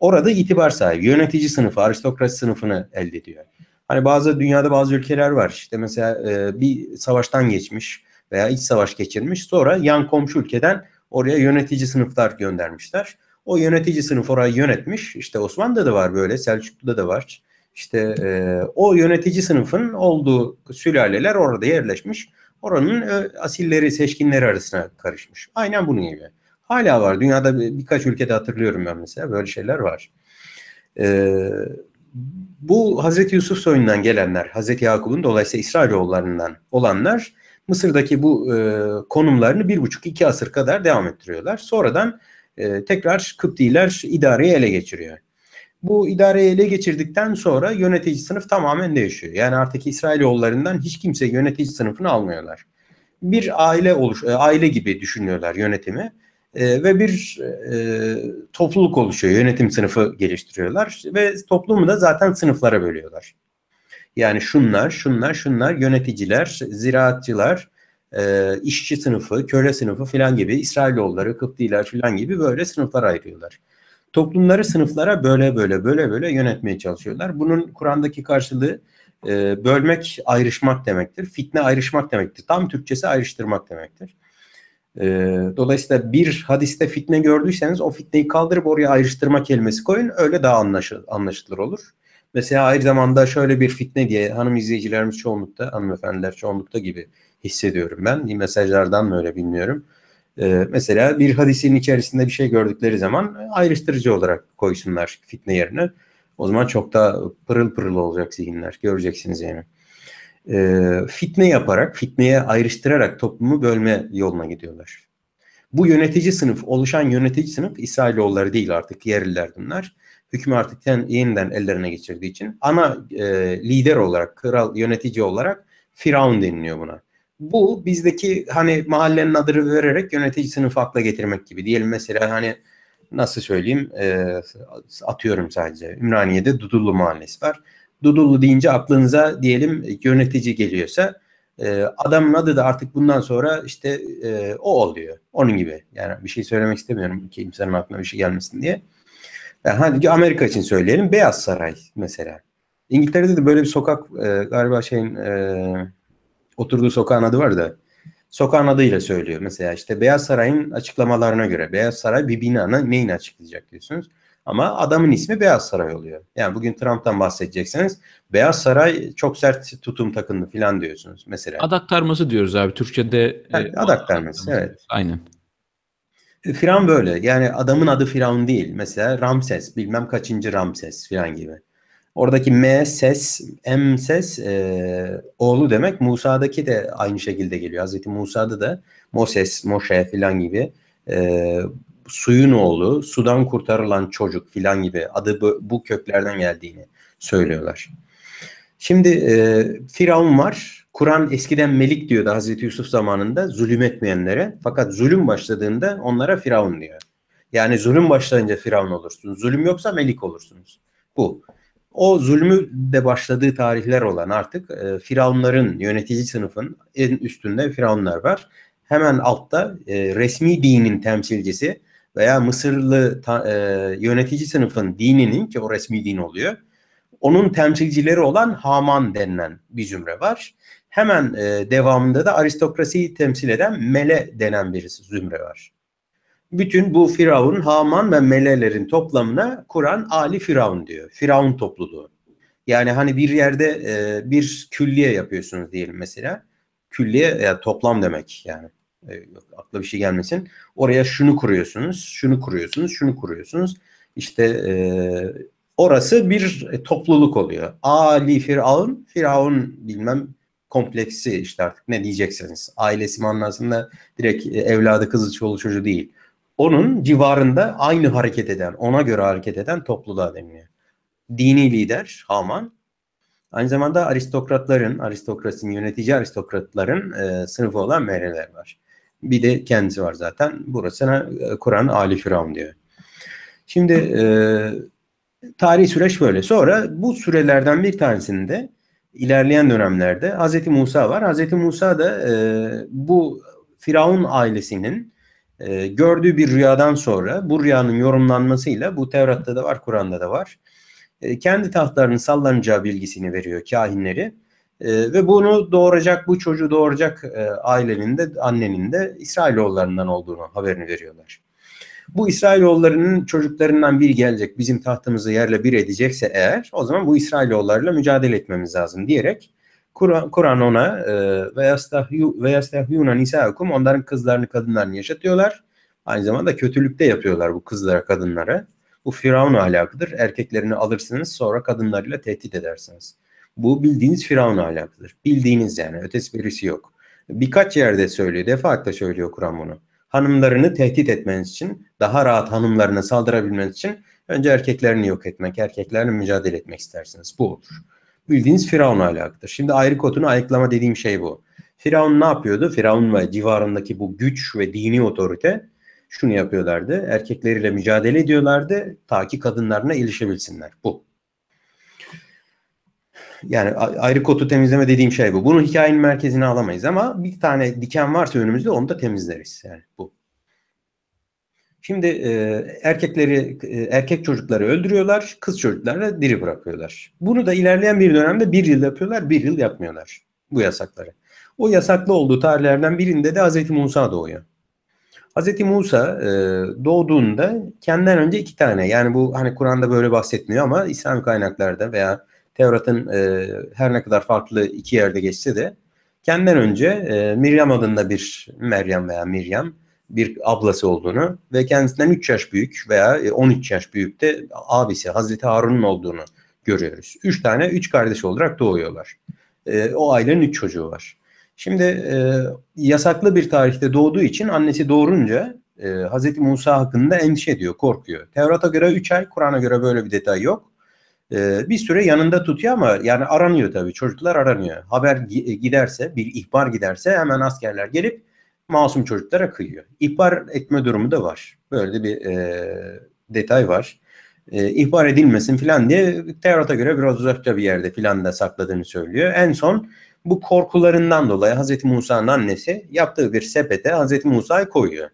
orada itibar sahibi, yönetici sınıfı, aristokrasi sınıfını elde ediyor. Hani bazı dünyada bazı ülkeler var işte mesela e, bir savaştan geçmiş veya iç savaş geçirmiş sonra yan komşu ülkeden oraya yönetici sınıflar göndermişler. O yönetici sınıf orayı yönetmiş. İşte Osmanlı'da da var böyle, Selçuklu'da da var. İşte e, o yönetici sınıfın olduğu sülaleler orada yerleşmiş. Oranın e, asilleri, seçkinleri arasına karışmış. Aynen bunun gibi. Hala var. Dünyada birkaç ülkede hatırlıyorum ben mesela. Böyle şeyler var. Ee, bu Hazreti Yusuf soyundan gelenler, Hazreti Yakup'un dolayısıyla İsrailoğullarından olanlar Mısır'daki bu e, konumlarını bir buçuk iki asır kadar devam ettiriyorlar. Sonradan e, tekrar Kıptiler idareyi ele geçiriyor bu idareyi ele geçirdikten sonra yönetici sınıf tamamen değişiyor. Yani artık İsrail yollarından hiç kimse yönetici sınıfını almıyorlar. Bir aile oluş e, aile gibi düşünüyorlar yönetimi e, ve bir e, topluluk oluşuyor. Yönetim sınıfı geliştiriyorlar ve toplumu da zaten sınıflara bölüyorlar. Yani şunlar, şunlar, şunlar yöneticiler, ziraatçılar, e, işçi sınıfı, köle sınıfı filan gibi İsrailoğulları, Kıptiler filan gibi böyle sınıflar ayırıyorlar toplumları sınıflara böyle böyle böyle böyle yönetmeye çalışıyorlar. Bunun Kur'an'daki karşılığı e, bölmek, ayrışmak demektir. Fitne ayrışmak demektir. Tam Türkçesi ayrıştırmak demektir. E, dolayısıyla bir hadiste fitne gördüyseniz o fitneyi kaldırıp oraya ayrıştırma kelimesi koyun. Öyle daha anlaşılır, anlaşılır olur. Mesela aynı zamanda şöyle bir fitne diye hanım izleyicilerimiz çoğunlukta, hanımefendiler çoğunlukta gibi hissediyorum ben. Mesajlardan mı öyle bilmiyorum. Ee, mesela bir hadisin içerisinde bir şey gördükleri zaman e, ayrıştırıcı olarak koysunlar fitne yerine. O zaman çok daha pırıl pırıl olacak zihinler. Göreceksiniz yani. Ee, fitne yaparak, fitneye ayrıştırarak toplumu bölme yoluna gidiyorlar. Bu yönetici sınıf, oluşan yönetici sınıf İsrailoğulları değil artık, yerliler bunlar. Hükmü artık yeniden ellerine geçirdiği için ana e, lider olarak, kral, yönetici olarak Firavun deniliyor buna. Bu bizdeki hani mahallenin adını vererek yöneticisini farklı getirmek gibi. Diyelim mesela hani nasıl söyleyeyim e, atıyorum sadece. Ümraniye'de Dudullu Mahallesi var. Dudullu deyince aklınıza diyelim yönetici geliyorsa e, adamın adı da artık bundan sonra işte e, o oluyor. Onun gibi. Yani bir şey söylemek istemiyorum ki insanın aklına bir şey gelmesin diye. Yani e, hadi Amerika için söyleyelim. Beyaz Saray mesela. İngiltere'de de böyle bir sokak e, galiba şeyin e, oturduğu sokağın adı var da sokağın adıyla söylüyor. Mesela işte Beyaz Saray'ın açıklamalarına göre Beyaz Saray bir binanın neyini açıklayacak diyorsunuz. Ama adamın ismi Beyaz Saray oluyor. Yani bugün Trump'tan bahsedecekseniz Beyaz Saray çok sert tutum takındı falan diyorsunuz mesela. Adak tarması diyoruz abi Türkçe'de. Yani, e, adak tarması evet. Aynen. E, Firavun böyle. Yani adamın adı Firavun değil. Mesela Ramses bilmem kaçıncı Ramses filan gibi. Oradaki M ses, M ses e, oğlu demek. Musa'daki de aynı şekilde geliyor. Hazreti Musa'da da Moses, Moşe filan gibi e, suyun oğlu, sudan kurtarılan çocuk filan gibi adı bu, bu köklerden geldiğini söylüyorlar. Şimdi e, Firavun var. Kur'an eskiden melik diyordu Hazreti Yusuf zamanında zulüm etmeyenlere. Fakat zulüm başladığında onlara Firavun diyor. Yani zulüm başlayınca Firavun olursunuz. Zulüm yoksa melik olursunuz. Bu o zulmü de başladığı tarihler olan artık e, Firavunların yönetici sınıfın en üstünde Firavunlar var. Hemen altta e, resmi dinin temsilcisi veya Mısırlı ta, e, yönetici sınıfın dininin ki o resmi din oluyor. Onun temsilcileri olan Haman denilen bir zümre var. Hemen e, devamında da aristokrasiyi temsil eden Mele denen bir zümre var bütün bu Firavun, Haman ve melelerin toplamına Kur'an Ali Firavun diyor. Firavun topluluğu. Yani hani bir yerde e, bir külliye yapıyorsunuz diyelim mesela. Külliye yani toplam demek yani. E, akla bir şey gelmesin. Oraya şunu kuruyorsunuz, şunu kuruyorsunuz, şunu kuruyorsunuz. İşte e, orası bir e, topluluk oluyor. Ali Firavun, Firavun bilmem kompleksi işte artık ne diyeceksiniz. Ailesi manasında direkt e, evladı, kızı, çoluğu, çocuğu değil onun civarında aynı hareket eden, ona göre hareket eden topluluğa deniliyor. Dini lider Haman, aynı zamanda aristokratların, aristokrasinin, yönetici aristokratların e, sınıfı olan Mereler var. Bir de kendisi var zaten. Burasına e, Kur'an Ali Firavun diyor. Şimdi e, tarihi süreç böyle. Sonra bu sürelerden bir tanesinde ilerleyen dönemlerde Hz. Musa var. Hz. Musa da e, bu Firavun ailesinin e, gördüğü bir rüyadan sonra bu rüyanın yorumlanmasıyla bu Tevrat'ta da var, Kur'an'da da var. E, kendi tahtlarının sallanacağı bilgisini veriyor kahinleri. E, ve bunu doğuracak, bu çocuğu doğuracak e, ailenin de annenin de İsrailoğullarından olduğunu haberini veriyorlar. Bu İsrailoğullarının çocuklarından biri gelecek bizim tahtımızı yerle bir edecekse eğer o zaman bu İsrailoğullarla mücadele etmemiz lazım diyerek Kur'an Kur ona e, ve yastahyuna nisa'akum onların kızlarını kadınlarını yaşatıyorlar. Aynı zamanda kötülük de yapıyorlar bu kızlara kadınlara. Bu Firavun alakadır. Erkeklerini alırsınız sonra kadınlarıyla tehdit edersiniz. Bu bildiğiniz Firavun alakadır. Bildiğiniz yani ötesi birisi yok. Birkaç yerde söylüyor. Defaatle söylüyor Kur'an bunu. Hanımlarını tehdit etmeniz için, daha rahat hanımlarına saldırabilmeniz için önce erkeklerini yok etmek, erkeklerle mücadele etmek istersiniz. Bu olur bildiğiniz Firavun'a alakadır. Şimdi ayrı kotunu ayıklama dediğim şey bu. Firavun ne yapıyordu? Firavun ve civarındaki bu güç ve dini otorite şunu yapıyorlardı. Erkekleriyle mücadele ediyorlardı ta ki kadınlarına ilişebilsinler. Bu. Yani ayrı kotu temizleme dediğim şey bu. Bunu hikayenin merkezine alamayız ama bir tane diken varsa önümüzde onu da temizleriz. Yani bu. Şimdi e, erkekleri e, erkek çocukları öldürüyorlar, kız çocukları diri bırakıyorlar. Bunu da ilerleyen bir dönemde bir yıl yapıyorlar, bir yıl yapmıyorlar bu yasakları. O yasaklı olduğu tarihlerden birinde de Hazreti Musa doğuyor. Hazreti Musa e, doğduğunda kendinden önce iki tane yani bu hani Kur'an'da böyle bahsetmiyor ama İslam kaynaklarda veya Tevrat'ın e, her ne kadar farklı iki yerde geçse de kendinden önce e, Meryem adında bir Meryem veya Meryem bir ablası olduğunu ve kendisinden 3 yaş büyük veya 13 e, yaş büyük de abisi Hazreti Harun'un olduğunu görüyoruz. 3 tane 3 kardeş olarak doğuyorlar. E, o ailenin 3 çocuğu var. Şimdi e, yasaklı bir tarihte doğduğu için annesi doğurunca e, Hazreti Musa hakkında endişe ediyor, korkuyor. Tevrat'a göre 3 ay, Kur'an'a göre böyle bir detay yok. E, bir süre yanında tutuyor ama yani aranıyor tabii. Çocuklar aranıyor. Haber e, giderse, bir ihbar giderse hemen askerler gelip masum çocuklara kıyıyor. İhbar etme durumu da var. Böyle de bir e, detay var. E, ihbar edilmesin filan diye Tevrat'a göre biraz uzakta bir yerde filan da sakladığını söylüyor. En son bu korkularından dolayı Hazreti Musa'nın annesi yaptığı bir sepete Hazreti Musa'yı koyuyor.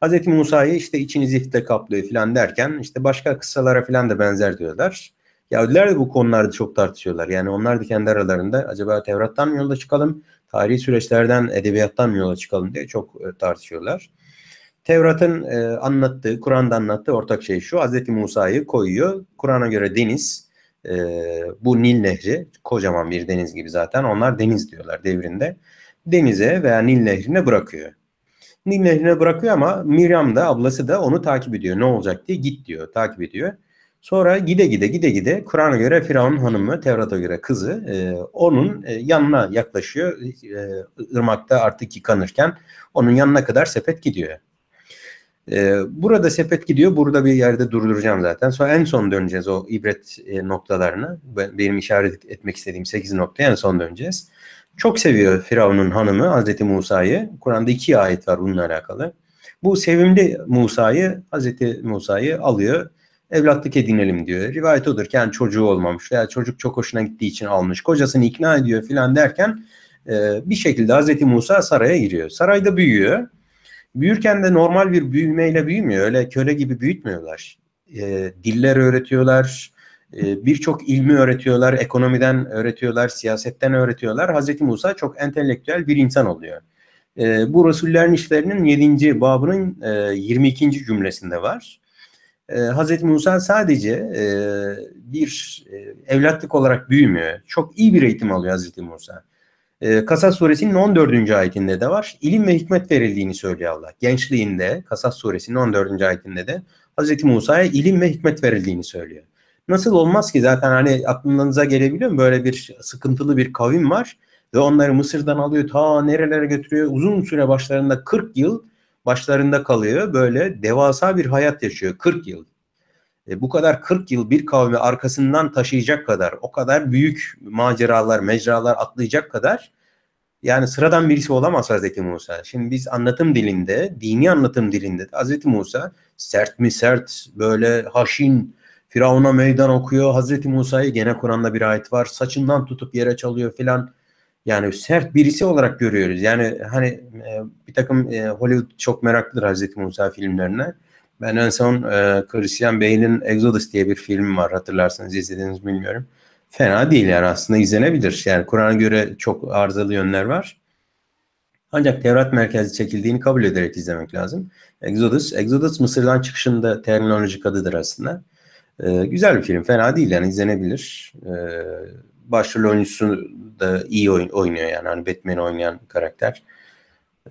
Hazreti Musa'yı işte içini zifte kaplıyor filan derken işte başka kıssalara filan da benzer diyorlar. Yahudiler de bu konularda çok tartışıyorlar. Yani onlar da kendi aralarında acaba Tevrat'tan mı yola çıkalım, tarihi süreçlerden, edebiyattan mı yola çıkalım diye çok e, tartışıyorlar. Tevrat'ın e, anlattığı, Kur'an'da anlattığı ortak şey şu. Hz. Musa'yı koyuyor. Kur'an'a göre deniz, e, bu Nil Nehri, kocaman bir deniz gibi zaten. Onlar deniz diyorlar devrinde. Denize veya Nil Nehri'ne bırakıyor. Nil Nehri'ne bırakıyor ama Miriam da ablası da onu takip ediyor. Ne olacak diye git diyor, takip ediyor. Sonra gide gide gide gide Kur'an'a göre Firavun hanımı, Tevrat'a göre kızı e, onun e, yanına yaklaşıyor. E, ırmakta artık yıkanırken onun yanına kadar sepet gidiyor. E, burada sepet gidiyor. Burada bir yerde durduracağım zaten. Sonra en son döneceğiz o ibret e, noktalarına. Benim işaret etmek istediğim 8 noktaya en son döneceğiz. Çok seviyor Firavun'un hanımı Hazreti Musa'yı. Kur'an'da iki ayet var bununla alakalı. Bu sevimli Musa'yı Hazreti Musa'yı alıyor evlatlık edinelim diyor. Rivayet odur ki yani çocuğu olmamış veya çocuk çok hoşuna gittiği için almış. Kocasını ikna ediyor filan derken e, bir şekilde Hazreti Musa saraya giriyor. Sarayda büyüyor. Büyürken de normal bir büyümeyle büyümüyor. Öyle köle gibi büyütmüyorlar. E, diller öğretiyorlar. E, Birçok ilmi öğretiyorlar. Ekonomiden öğretiyorlar. Siyasetten öğretiyorlar. Hazreti Musa çok entelektüel bir insan oluyor. E, bu Resullerin işlerinin 7. babının e, 22. cümlesinde var e, Hazreti Musa sadece e, bir e, evlatlık olarak büyümüyor. Çok iyi bir eğitim alıyor Hazreti Musa. E, Kasas suresinin 14. ayetinde de var. İlim ve hikmet verildiğini söylüyor Allah. Gençliğinde Kasas suresinin 14. ayetinde de Hazreti Musa'ya ilim ve hikmet verildiğini söylüyor. Nasıl olmaz ki zaten hani aklınıza gelebiliyor mu? Böyle bir sıkıntılı bir kavim var ve onları Mısır'dan alıyor ta nerelere götürüyor. Uzun süre başlarında 40 yıl başlarında kalıyor. Böyle devasa bir hayat yaşıyor 40 yıl. E, bu kadar 40 yıl bir kavmi arkasından taşıyacak kadar, o kadar büyük maceralar, mecralar atlayacak kadar yani sıradan birisi olamaz Hazreti Musa. Şimdi biz anlatım dilinde, dini anlatım dilinde Hazreti Musa sert mi sert, böyle haşin, Firavun'a meydan okuyor. Hazreti Musa'yı gene Kur'an'da bir ayet var. Saçından tutup yere çalıyor filan yani sert birisi olarak görüyoruz. Yani hani e, bir takım e, Hollywood çok meraklıdır Hazreti Musa filmlerine. Ben en son e, Christian Bale'in Exodus diye bir film var hatırlarsanız izlediniz bilmiyorum. Fena değil yani aslında izlenebilir. Yani Kur'an'a göre çok arızalı yönler var. Ancak Tevrat merkezli çekildiğini kabul ederek izlemek lazım. Exodus, Exodus Mısır'dan çıkışında terminolojik adıdır aslında. Ee, güzel bir film, fena değil yani izlenebilir. Ee, başrol oyuncusu da iyi oynuyor yani hani Batman oynayan karakter.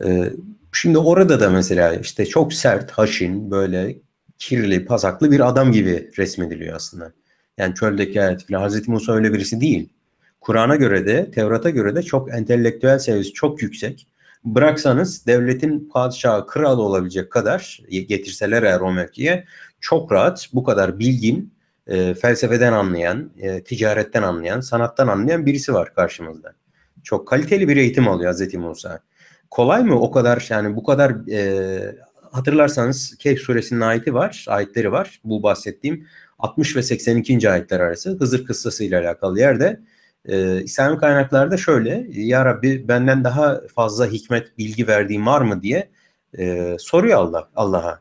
Ee, şimdi orada da mesela işte çok sert, haşin, böyle kirli, pazaklı bir adam gibi resmediliyor aslında. Yani çöldeki hayat falan. Hazreti Musa öyle birisi değil. Kur'an'a göre de, Tevrat'a göre de çok entelektüel seviyesi çok yüksek. Bıraksanız devletin padişahı, kralı olabilecek kadar getirseler eğer o mevkiye çok rahat bu kadar bilgin e, felsefeden anlayan, e, ticaretten anlayan, sanattan anlayan birisi var karşımızda. Çok kaliteli bir eğitim alıyor Hz. Musa. Kolay mı o kadar yani bu kadar e, hatırlarsanız Kehf suresinin ayeti var, ayetleri var. Bu bahsettiğim 60 ve 82. ayetler arası Hızır kıssası ile alakalı yerde. E, İslami kaynaklarda şöyle, Ya Rabbi benden daha fazla hikmet, bilgi verdiğim var mı diye e, soruyor Allah Allah'a.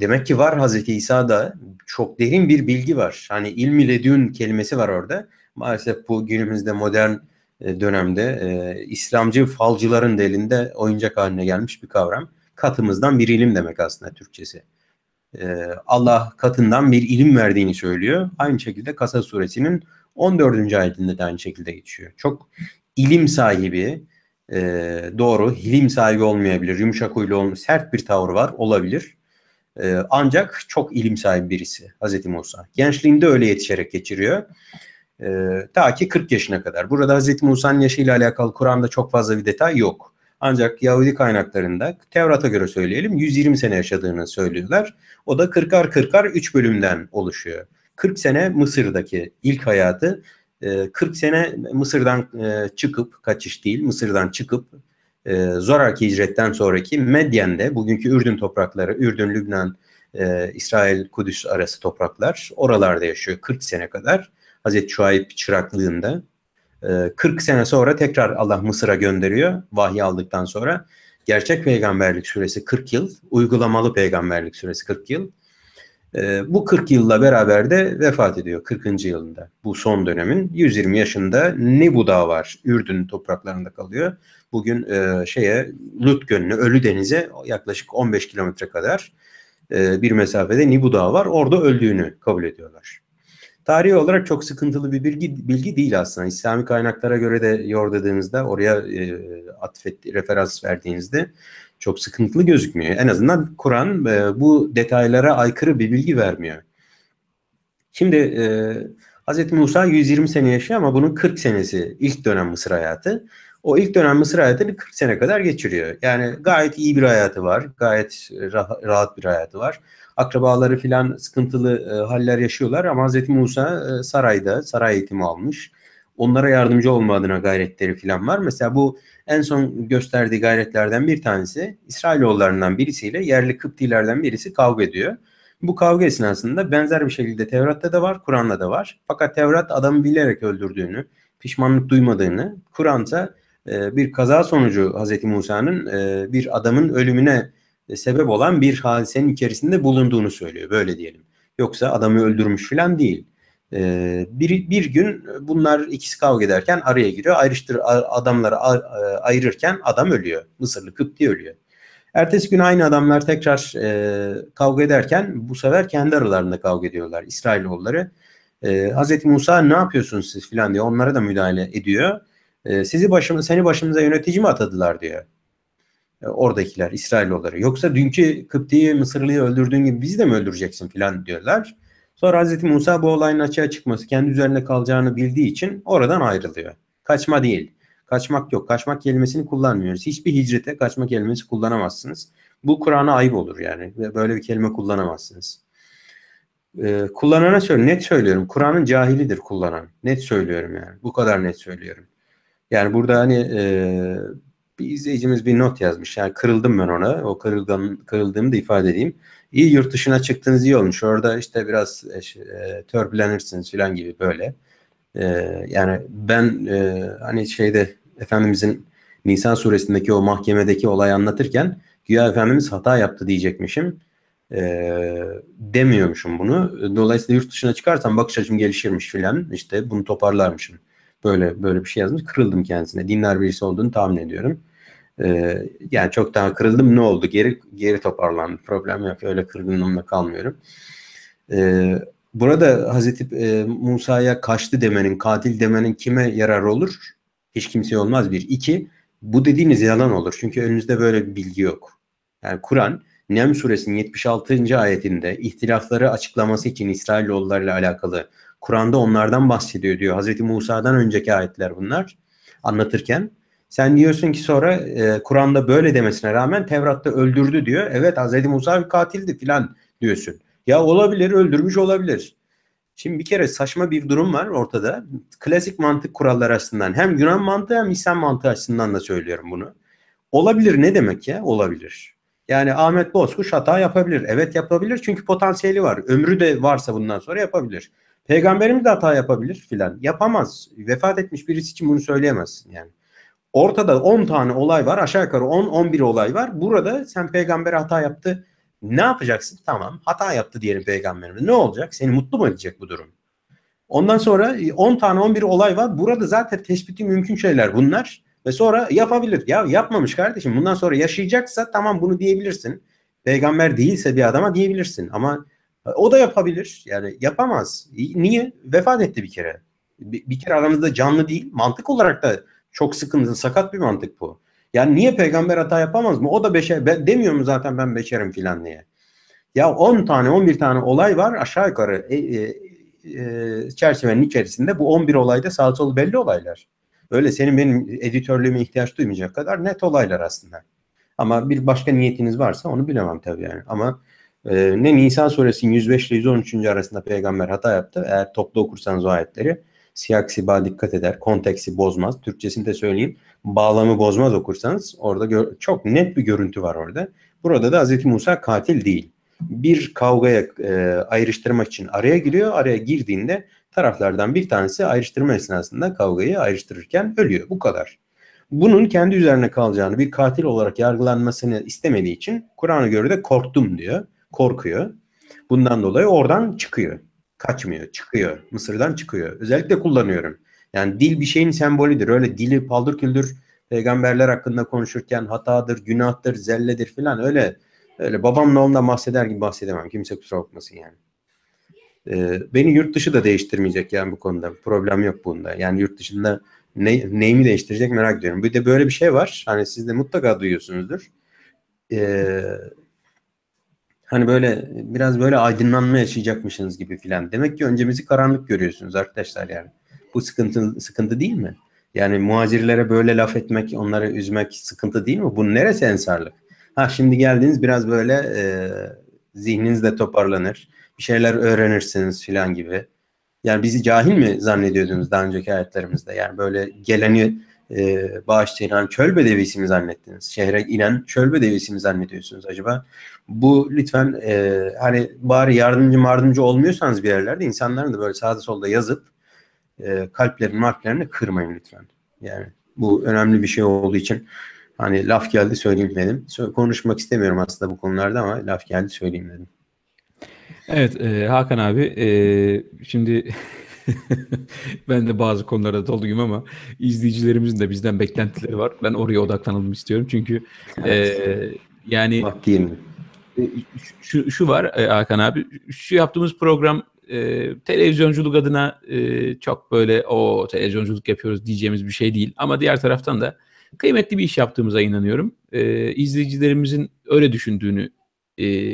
Demek ki var Hazreti İsa'da çok derin bir bilgi var. Hani ilm ile kelimesi var orada. Maalesef bu günümüzde modern e, dönemde e, İslamcı falcıların elinde oyuncak haline gelmiş bir kavram. Katımızdan bir ilim demek aslında Türkçesi. E, Allah katından bir ilim verdiğini söylüyor. Aynı şekilde Kasa suresinin 14. ayetinde de aynı şekilde geçiyor. Çok ilim sahibi, e, doğru, hilim sahibi olmayabilir, yumuşak huylu, sert bir tavır var, olabilir. E, ancak çok ilim sahibi birisi Hazreti Musa. Gençliğinde öyle yetişerek geçiriyor. E, ta ki 40 yaşına kadar. Burada Hazreti Musa'nın yaşıyla alakalı Kur'an'da çok fazla bir detay yok. Ancak Yahudi kaynaklarında Tevrat'a göre söyleyelim 120 sene yaşadığını söylüyorlar. O da 40'ar 40'ar 3 bölümden oluşuyor. 40 sene Mısır'daki ilk hayatı 40 e, sene Mısır'dan e, çıkıp kaçış değil Mısır'dan çıkıp e, ee, zoraki hicretten sonraki Medyen'de bugünkü Ürdün toprakları, Ürdün, Lübnan, e, İsrail, Kudüs arası topraklar oralarda yaşıyor 40 sene kadar. Hazreti Şuayb çıraklığında. E, 40 sene sonra tekrar Allah Mısır'a gönderiyor vahiy aldıktan sonra. Gerçek peygamberlik süresi 40 yıl, uygulamalı peygamberlik süresi 40 yıl. E, bu 40 yılla beraber de vefat ediyor 40. yılında. Bu son dönemin 120 yaşında Nebuda var. Ürdün topraklarında kalıyor bugün e, şeye Lut Gölü'ne, Ölü Deniz'e yaklaşık 15 kilometre kadar e, bir mesafede Nibu Dağı var. Orada öldüğünü kabul ediyorlar. Tarihi olarak çok sıkıntılı bir bilgi, bilgi değil aslında. İslami kaynaklara göre de yor dediğinizde oraya e, atfet, referans verdiğinizde çok sıkıntılı gözükmüyor. En azından Kur'an e, bu detaylara aykırı bir bilgi vermiyor. Şimdi e, Hz. Musa 120 sene yaşıyor ama bunun 40 senesi ilk dönem Mısır hayatı. O ilk dönem Mısır hayatını 40 sene kadar geçiriyor. Yani gayet iyi bir hayatı var. Gayet e, rahat bir hayatı var. Akrabaları filan sıkıntılı e, haller yaşıyorlar ama Hz. Musa e, sarayda, saray eğitimi almış. Onlara yardımcı olma adına gayretleri filan var. Mesela bu en son gösterdiği gayretlerden bir tanesi İsrailoğullarından birisiyle yerli Kıptilerden birisi kavga ediyor. Bu kavga esnasında benzer bir şekilde Tevrat'ta da var, Kur'an'da da var. Fakat Tevrat adamı bilerek öldürdüğünü, pişmanlık duymadığını, Kur'an'da ee, bir kaza sonucu Hazreti Musa'nın e, bir adamın ölümüne e, sebep olan bir hadisenin içerisinde bulunduğunu söylüyor. Böyle diyelim. Yoksa adamı öldürmüş falan değil. Ee, bir, bir gün bunlar ikisi kavga ederken araya giriyor. Ayrıştır, adamları e, ayırırken adam ölüyor. Mısırlı Kıpti ölüyor. Ertesi gün aynı adamlar tekrar e, kavga ederken bu sefer kendi aralarında kavga ediyorlar İsrailoğulları. E, ee, Hz. Musa ne yapıyorsunuz siz filan diye onlara da müdahale ediyor. Ee, sizi başım, seni başımıza yönetici mi atadılar diyor. E, ee, oradakiler İsrailoğulları. Yoksa dünkü Kıpti'yi Mısırlı'yı öldürdüğün gibi bizi de mi öldüreceksin filan diyorlar. Sonra Hz. Musa bu olayın açığa çıkması kendi üzerine kalacağını bildiği için oradan ayrılıyor. Kaçma değil. Kaçmak yok. Kaçmak kelimesini kullanmıyoruz. Hiçbir hicrete kaçmak kelimesi kullanamazsınız. Bu Kur'an'a ayıp olur yani. Böyle bir kelime kullanamazsınız. Ee, kullanana söyle, net söylüyorum. Kur'an'ın cahilidir kullanan. Net söylüyorum yani. Bu kadar net söylüyorum. Yani burada hani e, bir izleyicimiz bir not yazmış. Yani kırıldım ben ona. O kırılgan, kırıldığımı da ifade edeyim. İyi yurt dışına çıktığınız iyi olmuş. Orada işte biraz e, e, törpülenirsiniz falan gibi böyle. E, yani ben e, hani şeyde Efendimizin Nisan suresindeki o mahkemedeki olayı anlatırken güya Efendimiz hata yaptı diyecekmişim. E, demiyormuşum bunu. Dolayısıyla yurt dışına çıkarsam bakış açım gelişirmiş filan. İşte bunu toparlarmışım böyle böyle bir şey yazmış. Kırıldım kendisine. Dinler birisi olduğunu tahmin ediyorum. Ee, yani çok daha kırıldım ne oldu? Geri geri toparlandı. Problem yok. Öyle kırgınlığımla kalmıyorum. Ee, burada Hazreti e, Musa'ya kaçtı demenin, katil demenin kime yarar olur? Hiç kimseye olmaz bir. iki bu dediğiniz yalan olur. Çünkü önünüzde böyle bir bilgi yok. Yani Kur'an Nem suresinin 76. ayetinde ihtilafları açıklaması için ile alakalı Kur'an'da onlardan bahsediyor diyor. Hz. Musa'dan önceki ayetler bunlar anlatırken. Sen diyorsun ki sonra e, Kur'an'da böyle demesine rağmen Tevrat'ta öldürdü diyor. Evet Hz. Musa bir katildi filan diyorsun. Ya olabilir öldürmüş olabilir. Şimdi bir kere saçma bir durum var ortada. Klasik mantık kuralları açısından hem Yunan mantığı hem İslam mantığı açısından da söylüyorum bunu. Olabilir ne demek ya? Olabilir. Yani Ahmet Bozkuş hata yapabilir. Evet yapabilir çünkü potansiyeli var. Ömrü de varsa bundan sonra yapabilir. Peygamberimiz de hata yapabilir filan. Yapamaz. Vefat etmiş birisi için bunu söyleyemezsin yani. Ortada 10 tane olay var. Aşağı yukarı 10-11 olay var. Burada sen Peygamber hata yaptı. Ne yapacaksın? Tamam hata yaptı diyelim peygamberimiz. Ne olacak? Seni mutlu mu edecek bu durum? Ondan sonra 10 e, tane 11 olay var. Burada zaten tespiti mümkün şeyler bunlar. Ve sonra yapabilir. Ya yapmamış kardeşim. Bundan sonra yaşayacaksa tamam bunu diyebilirsin. Peygamber değilse bir adama diyebilirsin. Ama o da yapabilir. Yani yapamaz. Niye? Vefat etti bir kere. Bir, bir kere aramızda canlı değil. Mantık olarak da çok sıkıntılı, sakat bir mantık bu. Yani niye peygamber hata yapamaz mı? O da beşer. Ben, demiyor mu zaten ben beşerim filan diye. Ya 10 tane 11 tane olay var aşağı yukarı e, e, e, çerçevenin içerisinde. Bu 11 olayda sağ sol belli olaylar. Öyle senin benim editörlüğüme ihtiyaç duymayacak kadar net olaylar aslında. Ama bir başka niyetiniz varsa onu bilemem tabii yani. Ama ee, ne Nisan suresinin 105 ile 113. arasında peygamber hata yaptı. Eğer toplu okursanız o ayetleri siyak siba dikkat eder. Konteksi bozmaz. Türkçesini de söyleyeyim. Bağlamı bozmaz okursanız orada çok net bir görüntü var orada. Burada da Hz. Musa katil değil. Bir kavgaya e, ayrıştırmak için araya giriyor. Araya girdiğinde taraflardan bir tanesi ayrıştırma esnasında kavgayı ayrıştırırken ölüyor. Bu kadar. Bunun kendi üzerine kalacağını, bir katil olarak yargılanmasını istemediği için Kur'an'a göre de korktum diyor korkuyor. Bundan dolayı oradan çıkıyor. Kaçmıyor, çıkıyor. Mısır'dan çıkıyor. Özellikle kullanıyorum. Yani dil bir şeyin sembolüdür. Öyle dili paldır küldür peygamberler hakkında konuşurken hatadır, günahtır, zelledir filan öyle öyle babamla ondan bahseder gibi bahsedemem. Kimse kusura bakmasın yani. Ee, beni yurt dışı da değiştirmeyecek yani bu konuda. Problem yok bunda. Yani yurt dışında ne, neyimi değiştirecek merak ediyorum. Bir de böyle bir şey var. Hani siz de mutlaka duyuyorsunuzdur. Ee, Hani böyle biraz böyle aydınlanma yaşayacakmışsınız gibi filan. Demek ki öncemizi karanlık görüyorsunuz arkadaşlar yani. Bu sıkıntı sıkıntı değil mi? Yani muhacirlere böyle laf etmek, onları üzmek sıkıntı değil mi? Bu neresi ensarlık? Ha şimdi geldiniz biraz böyle e, zihniniz de toparlanır. Bir şeyler öğrenirsiniz filan gibi. Yani bizi cahil mi zannediyordunuz daha önceki hayatlarımızda? Yani böyle geleni e, ee, bağışta inen çöl bedevisi mi zannettiniz? Şehre inen çöl bedevisi mi zannediyorsunuz acaba? Bu lütfen e, hani bari yardımcı yardımcı olmuyorsanız bir yerlerde insanların da böyle sağda solda yazıp e, kalplerini marklarını kırmayın lütfen. Yani bu önemli bir şey olduğu için hani laf geldi söyleyeyim dedim. Konuşmak istemiyorum aslında bu konularda ama laf geldi söyleyeyim dedim. Evet e, Hakan abi e, şimdi ben de bazı konulara doluyum ama izleyicilerimizin de bizden beklentileri var. Ben oraya odaklanalım istiyorum çünkü evet. e, yani Bak e, Şu, şu var e, Hakan abi, şu yaptığımız program e, televizyonculuk adına e, çok böyle o televizyonculuk yapıyoruz diyeceğimiz bir şey değil. Ama diğer taraftan da kıymetli bir iş yaptığımıza inanıyorum. E, izleyicilerimizin öyle düşündüğünü e,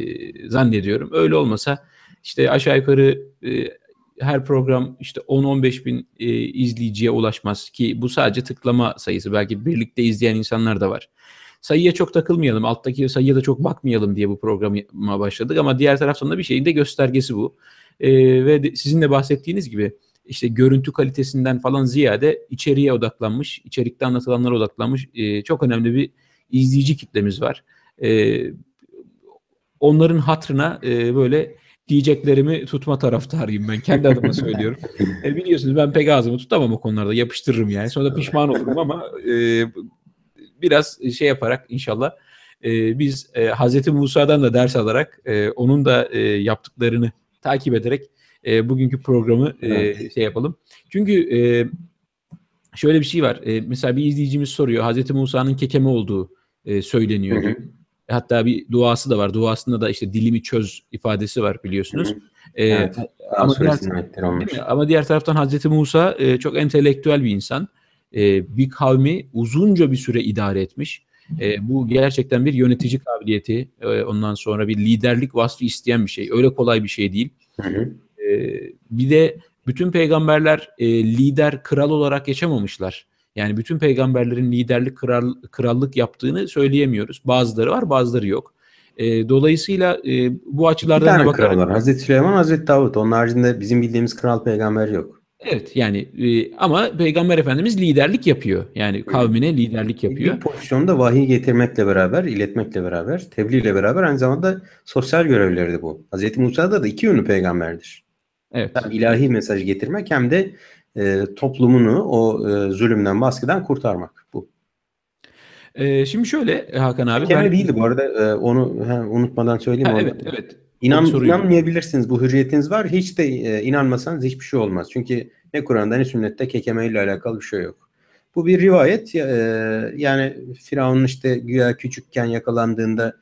zannediyorum. Öyle olmasa işte aşağı yukarı e, her program işte 10-15 bin e, izleyiciye ulaşmaz ki bu sadece tıklama sayısı. Belki birlikte izleyen insanlar da var. Sayıya çok takılmayalım, alttaki sayıya da çok bakmayalım diye bu programa başladık ama diğer taraftan da bir şeyin de göstergesi bu. E, ve de, sizin de bahsettiğiniz gibi işte görüntü kalitesinden falan ziyade içeriye odaklanmış, içerikte anlatılanlara odaklanmış e, çok önemli bir izleyici kitlemiz var. E, onların hatrına e, böyle diyeceklerimi tutma taraftarıyım ben. Kendi adıma söylüyorum. e, biliyorsunuz ben pek ağzımı tutamam o konularda. Yapıştırırım yani. Sonra da pişman olurum ama e, biraz şey yaparak inşallah e, biz e, Hazreti Musa'dan da ders alarak e, onun da e, yaptıklarını takip ederek e, bugünkü programı e, evet. şey yapalım. Çünkü e, şöyle bir şey var. E, mesela bir izleyicimiz soruyor. Hazreti Musa'nın kekeme olduğu e, söyleniyor. Hı hı. Hatta bir duası da var. Duasında da işte dilimi çöz ifadesi var biliyorsunuz. Hı Ee, evet, ama, diğer, ama diğer taraftan Hazreti Musa e, çok entelektüel bir insan. E, bir kavmi uzunca bir süre idare etmiş. E, bu gerçekten bir yönetici kabiliyeti. E, ondan sonra bir liderlik vasfı isteyen bir şey. Öyle kolay bir şey değil. Hı hı. E, bir de bütün peygamberler e, lider, kral olarak yaşamamışlar. Yani bütün peygamberlerin liderlik, kral, krallık yaptığını söyleyemiyoruz. Bazıları var, bazıları yok. E, dolayısıyla e, bu açılardan bakarak... Kral var. Hazreti Süleyman, Hazreti Davut. Onun haricinde bizim bildiğimiz kral peygamber yok. Evet yani e, ama Peygamber Efendimiz liderlik yapıyor. Yani kavmine liderlik yapıyor. Bir pozisyonda vahiy getirmekle beraber, iletmekle beraber, tebliğle beraber aynı zamanda sosyal görevleri de bu. Hazreti Musa'da da iki yönlü peygamberdir. Evet. Hem ilahi mesaj getirmek hem de e, toplumunu o e, zulümden, baskıdan kurtarmak bu. E, şimdi şöyle Hakan abi. Keme ben... değildi bu arada e, onu he, unutmadan söyleyeyim. Ha, evet evet. İnan, inanmayabilirsiniz bu hürriyetiniz var. Hiç de e, inanmasanız hiçbir şey olmaz. Çünkü ne Kur'an'da ne sünnette kekemeyle alakalı bir şey yok. Bu bir rivayet. E, yani Firavun işte güya küçükken yakalandığında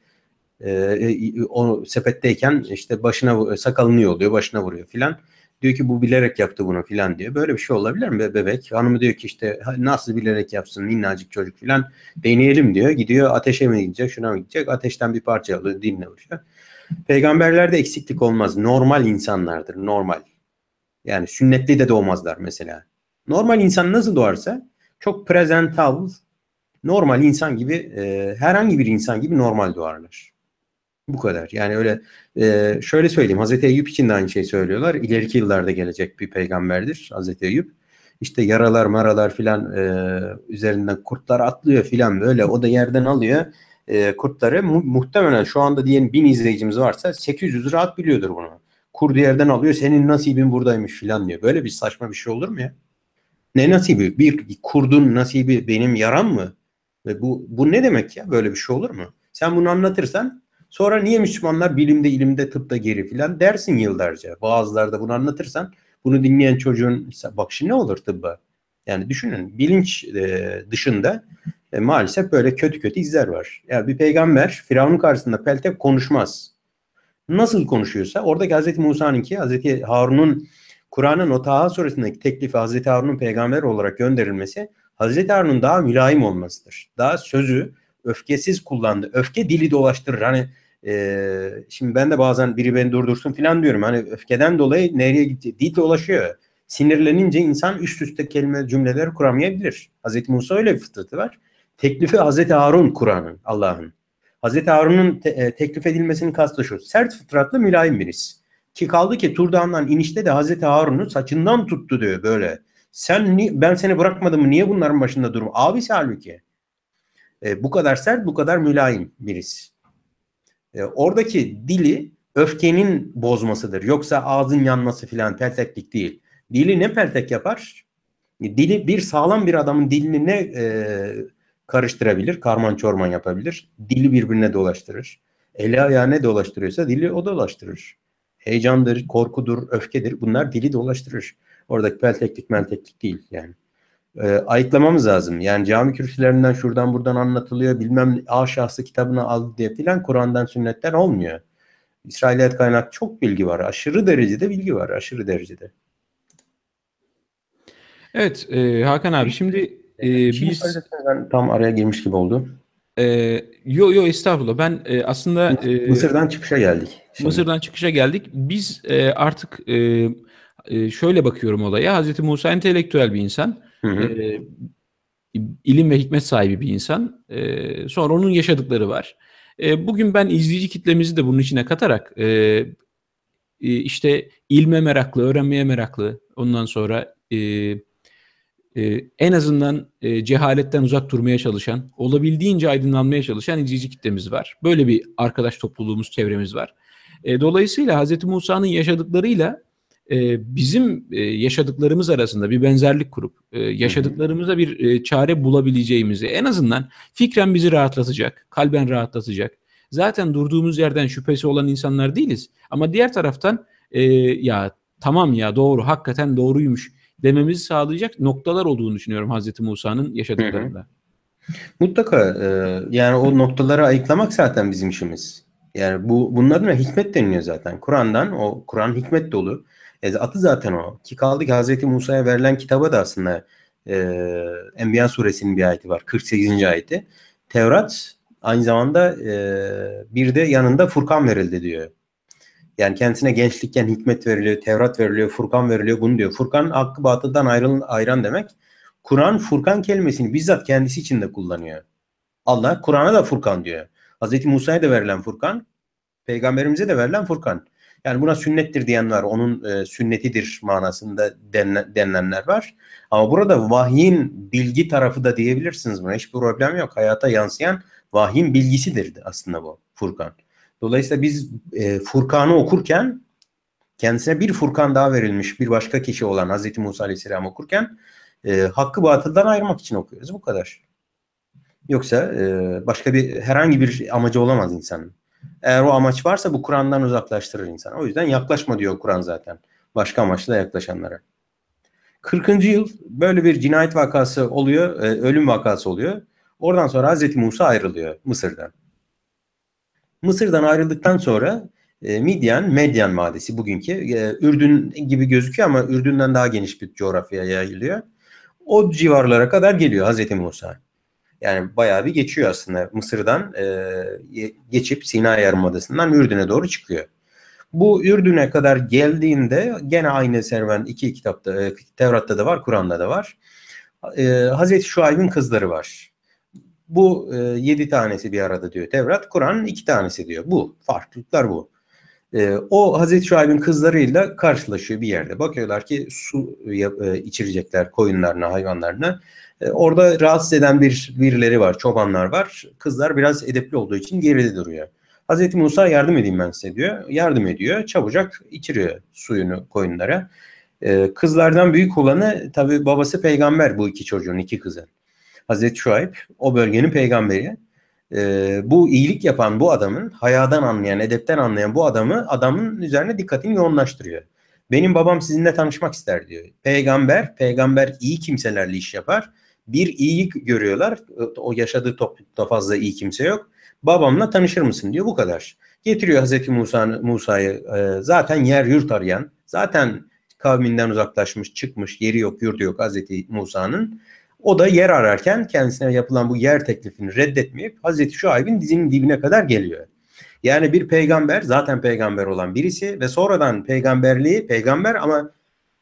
e, e, o sepetteyken işte başına sakalını yolluyor, başına vuruyor filan. Diyor ki bu bilerek yaptı bunu filan diyor. Böyle bir şey olabilir mi bebek? Hanımı diyor ki işte nasıl bilerek yapsın minnacık çocuk filan deneyelim diyor. Gidiyor ateşe mi gidecek şuna mı gidecek? Ateşten bir parça alıyor dinle uçuyor. Peygamberlerde eksiklik olmaz. Normal insanlardır normal. Yani sünnetli de doğmazlar mesela. Normal insan nasıl doğarsa çok presentable, normal insan gibi e, herhangi bir insan gibi normal doğarlar. Bu kadar. Yani öyle ee, şöyle söyleyeyim. Hazreti Eyüp için de aynı şeyi söylüyorlar. İleriki yıllarda gelecek bir peygamberdir Hazreti Eyüp. İşte yaralar maralar filan e, üzerinden kurtlar atlıyor filan böyle. O da yerden alıyor e, kurtları. Mu- muhtemelen şu anda diyelim bin izleyicimiz varsa 800 rahat biliyordur bunu. Kurdu yerden alıyor. Senin nasibin buradaymış filan diyor. Böyle bir saçma bir şey olur mu ya? Ne nasibi? Bir kurdun nasibi benim yaram mı? Ve bu bu ne demek ya? Böyle bir şey olur mu? Sen bunu anlatırsan Sonra niye Müslümanlar bilimde, ilimde, tıpta geri filan dersin yıllarca. da bunu anlatırsan bunu dinleyen çocuğun bak şimdi ne olur tıbba? Yani düşünün bilinç e, dışında e, maalesef böyle kötü kötü izler var. Yani bir peygamber Firavun karşısında peltek konuşmaz. Nasıl konuşuyorsa orada Hz. Musa'nınki Hz. Harun'un Kur'an'ın o Taha suresindeki teklifi Hz. Harun'un peygamber olarak gönderilmesi Hz. Harun'un daha mülayim olmasıdır. Daha sözü öfkesiz kullandı. Öfke dili dolaştırır. Hani e, şimdi ben de bazen biri beni durdursun falan diyorum. Hani öfkeden dolayı nereye gitti? Dil dolaşıyor. Sinirlenince insan üst üste kelime cümleler kuramayabilir. Hazreti Musa öyle bir fıtratı var. Teklifi Hazreti Harun Kur'an'ın, Allah'ın. Hazreti Harun'un te- e, teklif edilmesinin kastı şu. Sert fıtratlı mülayim birisi. Ki kaldı ki Turdan'dan inişte de Hazreti Harun'u saçından tuttu diyor böyle. Sen ni- ben seni bırakmadım mı? Niye bunların başında durum? Abisi halbuki e, bu kadar sert, bu kadar mülayim birisi. E, oradaki dili öfkenin bozmasıdır. Yoksa ağzın yanması filan pelteklik değil. Dili ne peltek yapar? Dili bir sağlam bir adamın dilini ne e, karıştırabilir? Karman çorman yapabilir. Dili birbirine dolaştırır. Eli ayağı ne dolaştırıyorsa dili o dolaştırır. Heyecandır, korkudur, öfkedir bunlar dili dolaştırır. Oradaki pelteklik melteklik değil yani e, ayıklamamız lazım. Yani cami kürsülerinden şuradan buradan anlatılıyor bilmem A şahsı kitabına aldı diye filan Kur'an'dan sünnetten olmuyor. İsrailiyet kaynak çok bilgi var. Aşırı derecede bilgi var. Aşırı derecede. Evet e, Hakan abi şimdi ee, e, şey biz... Ben tam araya girmiş gibi oldu. E, yo yo estağfurullah ben e, aslında... E, Mısır'dan çıkışa geldik. Şimdi. Mısır'dan çıkışa geldik. Biz e, artık e, e şöyle bakıyorum olaya. Hazreti Musa entelektüel bir insan. Hı ilim ve hikmet sahibi bir insan. E, sonra onun yaşadıkları var. E, bugün ben izleyici kitlemizi de bunun içine katarak e, işte ilme meraklı, öğrenmeye meraklı, ondan sonra e, e, en azından e, cehaletten uzak durmaya çalışan, olabildiğince aydınlanmaya çalışan izleyici kitlemiz var. Böyle bir arkadaş topluluğumuz, çevremiz var. E, dolayısıyla Hz. Musa'nın yaşadıklarıyla ee, bizim e, yaşadıklarımız arasında bir benzerlik kurup e, yaşadıklarımıza bir e, çare bulabileceğimizi en azından fikren bizi rahatlatacak, kalben rahatlatacak. Zaten durduğumuz yerden şüphesi olan insanlar değiliz. Ama diğer taraftan ya tamam ya doğru hakikaten doğruymuş dememizi sağlayacak noktalar olduğunu düşünüyorum Hazreti Musa'nın yaşadıklarında. Mutlaka yani o noktaları ayıklamak zaten bizim işimiz. Yani bu bunlar da hikmet deniliyor zaten. Kur'an'dan o Kur'an hikmet dolu. E, atı zaten o. Ki kaldı ki Hazreti Musa'ya verilen kitaba da aslında e, Enbiya suresinin bir ayeti var. 48. ayeti. Tevrat aynı zamanda e, bir de yanında Furkan verildi diyor. Yani kendisine gençlikken hikmet veriliyor, Tevrat veriliyor, Furkan veriliyor bunu diyor. Furkan hakkı batıldan ayrılın ayıran demek. Kur'an Furkan kelimesini bizzat kendisi için de kullanıyor. Allah Kur'an'a da Furkan diyor. Hazreti Musa'ya da verilen Furkan, peygamberimize de verilen Furkan. Yani buna sünnettir diyenler var. Onun e, sünnetidir manasında denilen, denilenler var. Ama burada vahyin bilgi tarafı da diyebilirsiniz buna. Hiçbir problem yok. Hayata yansıyan vahyin bilgisidir aslında bu Furkan. Dolayısıyla biz e, Furkan'ı okurken kendisine bir Furkan daha verilmiş bir başka kişi olan Hazreti Musa Aleyhisselam okurken e, hakkı batıldan ayırmak için okuyoruz. Bu kadar. Yoksa e, başka bir herhangi bir amacı olamaz insanın. Eğer o amaç varsa bu Kur'an'dan uzaklaştırır insan. O yüzden yaklaşma diyor Kur'an zaten. Başka amaçla yaklaşanlara. 40. yıl böyle bir cinayet vakası oluyor, e, ölüm vakası oluyor. Oradan sonra Hazreti Musa ayrılıyor Mısır'dan. Mısır'dan ayrıldıktan sonra e, Midyan, Medyan Vadisi bugünkü e, Ürdün gibi gözüküyor ama Ürdün'den daha geniş bir coğrafyaya yayılıyor. O civarlara kadar geliyor Hz. Musa. Yani bayağı bir geçiyor aslında. Mısır'dan e, geçip Sina Yarımadası'ndan Ürdün'e doğru çıkıyor. Bu Ürdün'e kadar geldiğinde gene aynı serüven iki kitapta, e, Tevrat'ta da var, Kur'an'da da var. E, Hazreti Şuayb'in kızları var. Bu e, yedi tanesi bir arada diyor Tevrat, Kur'an iki tanesi diyor. Bu, farklılıklar bu. E, o Hazreti Şuayb'in kızlarıyla karşılaşıyor bir yerde. Bakıyorlar ki su e, içirecekler koyunlarına, hayvanlarına. E, orada rahatsız eden bir birileri var, çobanlar var. Kızlar biraz edepli olduğu için geride duruyor. Hazreti Musa yardım edeyim ben size diyor. Yardım ediyor. Çabucak içiriyor suyunu koyunlara. E, kızlardan büyük olanı tabi babası peygamber bu iki çocuğun, iki kızın. Hazreti Şuayb o bölgenin peygamberi. E, bu iyilik yapan bu adamın, hayadan anlayan, edepten anlayan bu adamı adamın üzerine dikkatini yoğunlaştırıyor. Benim babam sizinle tanışmak ister diyor. Peygamber, peygamber iyi kimselerle iş yapar bir iyiyi görüyorlar. O yaşadığı toplumda fazla iyi kimse yok. Babamla tanışır mısın diyor bu kadar. Getiriyor Hazreti Musa, Musa'yı e, zaten yer yurt arayan, zaten kavminden uzaklaşmış, çıkmış, yeri yok, yurdu yok Hazreti Musa'nın. O da yer ararken kendisine yapılan bu yer teklifini reddetmeyip Hazreti Şuayb'in dizinin dibine kadar geliyor. Yani bir peygamber zaten peygamber olan birisi ve sonradan peygamberliği peygamber ama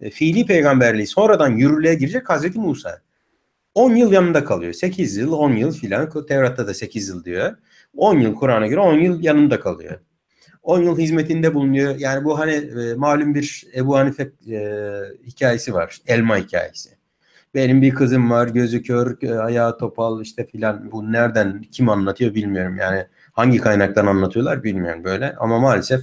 e, fiili peygamberliği sonradan yürürlüğe girecek Hazreti Musa. 10 yıl yanında kalıyor. 8 yıl, 10 yıl filan. Tevrat'ta da 8 yıl diyor. 10 yıl Kur'an'a göre 10 yıl yanında kalıyor. 10 yıl hizmetinde bulunuyor. Yani bu hani e, malum bir Ebu Hanife e, hikayesi var. Elma hikayesi. Benim bir kızım var gözü kör, e, ayağı topal işte filan. Bu nereden kim anlatıyor bilmiyorum. Yani hangi kaynaktan anlatıyorlar bilmiyorum böyle. Ama maalesef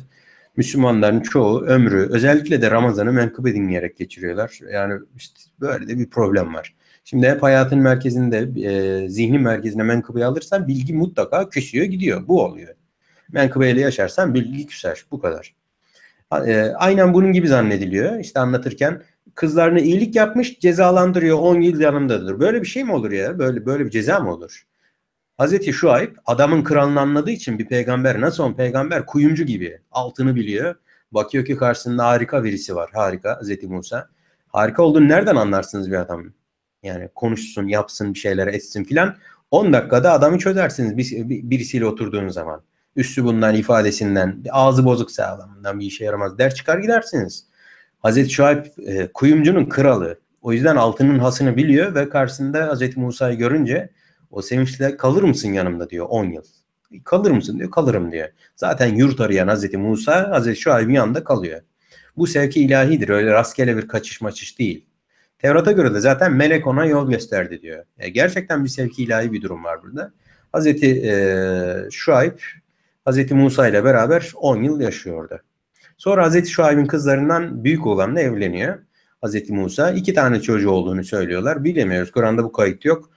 Müslümanların çoğu ömrü özellikle de Ramazan'ı menkıbe dinleyerek geçiriyorlar. Yani işte böyle de bir problem var. Şimdi hep hayatın merkezinde, e, zihnin merkezine menkıbeyi alırsan bilgi mutlaka küsüyor gidiyor. Bu oluyor. Menkıbeyle yaşarsan bilgi küser. Bu kadar. E, aynen bunun gibi zannediliyor. İşte anlatırken kızlarına iyilik yapmış cezalandırıyor 10 yıl yanımdadır. Böyle bir şey mi olur ya? Böyle böyle bir ceza mı olur? Hazreti Şuayb adamın kralını anladığı için bir peygamber nasıl on peygamber kuyumcu gibi altını biliyor. Bakıyor ki karşısında harika birisi var. Harika Hazreti Musa. Harika olduğunu nereden anlarsınız bir adamın? Yani konuşsun, yapsın bir şeyler etsin filan. 10 dakikada adamı çözersiniz bir, birisiyle oturduğunuz zaman. Üstü bundan, ifadesinden, ağzı bozuk sağlamından bir işe yaramaz der çıkar gidersiniz. Hazreti Şuayb e, kuyumcunun kralı. O yüzden altının hasını biliyor ve karşısında Hazreti Musa'yı görünce o sevinçle kalır mısın yanımda diyor 10 yıl. E, kalır mısın diyor kalırım diyor. Zaten yurt arayan Hazreti Musa Hazreti Şuayb'in yanında kalıyor. Bu sevki ilahidir öyle rastgele bir kaçış maçış değil. Tevrat'a göre de zaten melek ona yol gösterdi diyor. Yani e, gerçekten bir sevki ilahi bir durum var burada. Hazreti e, Şuayb Hazreti Musa ile beraber 10 yıl yaşıyordu. Sonra Hazreti Şuayb'in kızlarından büyük olanla evleniyor. Hazreti Musa iki tane çocuğu olduğunu söylüyorlar. Bilemiyoruz. Kur'an'da bu kayıt yok.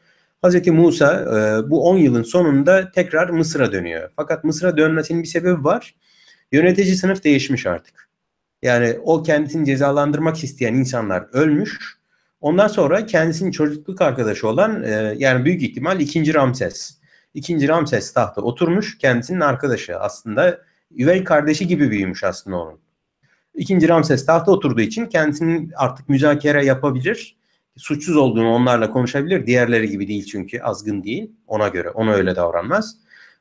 Hazreti Musa e, bu 10 yılın sonunda tekrar Mısır'a dönüyor. Fakat Mısır'a dönmesinin bir sebebi var. Yönetici sınıf değişmiş artık. Yani o kendisini cezalandırmak isteyen insanlar ölmüş Ondan sonra kendisinin çocukluk arkadaşı olan e, yani büyük ihtimal ikinci Ramses. İkinci Ramses tahta oturmuş kendisinin arkadaşı aslında üvey kardeşi gibi büyümüş aslında onun. İkinci Ramses tahta oturduğu için kendisinin artık müzakere yapabilir. Suçsuz olduğunu onlarla konuşabilir. Diğerleri gibi değil çünkü azgın değil ona göre. Ona öyle davranmaz.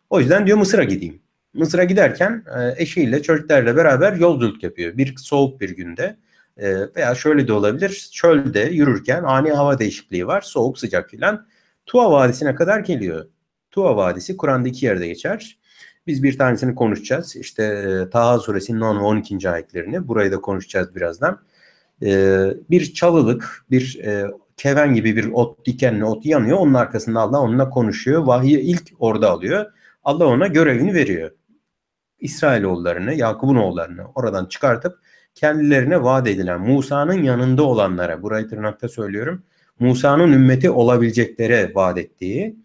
O yüzden diyor Mısır'a gideyim. Mısır'a giderken e, eşiyle çocuklarla beraber yolculuk yapıyor. Bir soğuk bir günde ee, veya şöyle de olabilir. Çölde yürürken ani hava değişikliği var. Soğuk sıcak filan. Tuva Vadisi'ne kadar geliyor. Tuva Vadisi Kur'an'da iki yerde geçer. Biz bir tanesini konuşacağız. İşte e, Taha suresinin 10 ve 12. ayetlerini. Burayı da konuşacağız birazdan. Ee, bir çalılık, bir e, keven gibi bir ot dikenli ot yanıyor. Onun arkasında Allah onunla konuşuyor. Vahyi ilk orada alıyor. Allah ona görevini veriyor. İsrailoğullarını, Yakup'un oğullarını oradan çıkartıp kendilerine vaat edilen Musa'nın yanında olanlara burayı tırnakta söylüyorum. Musa'nın ümmeti olabileceklere vaat ettiği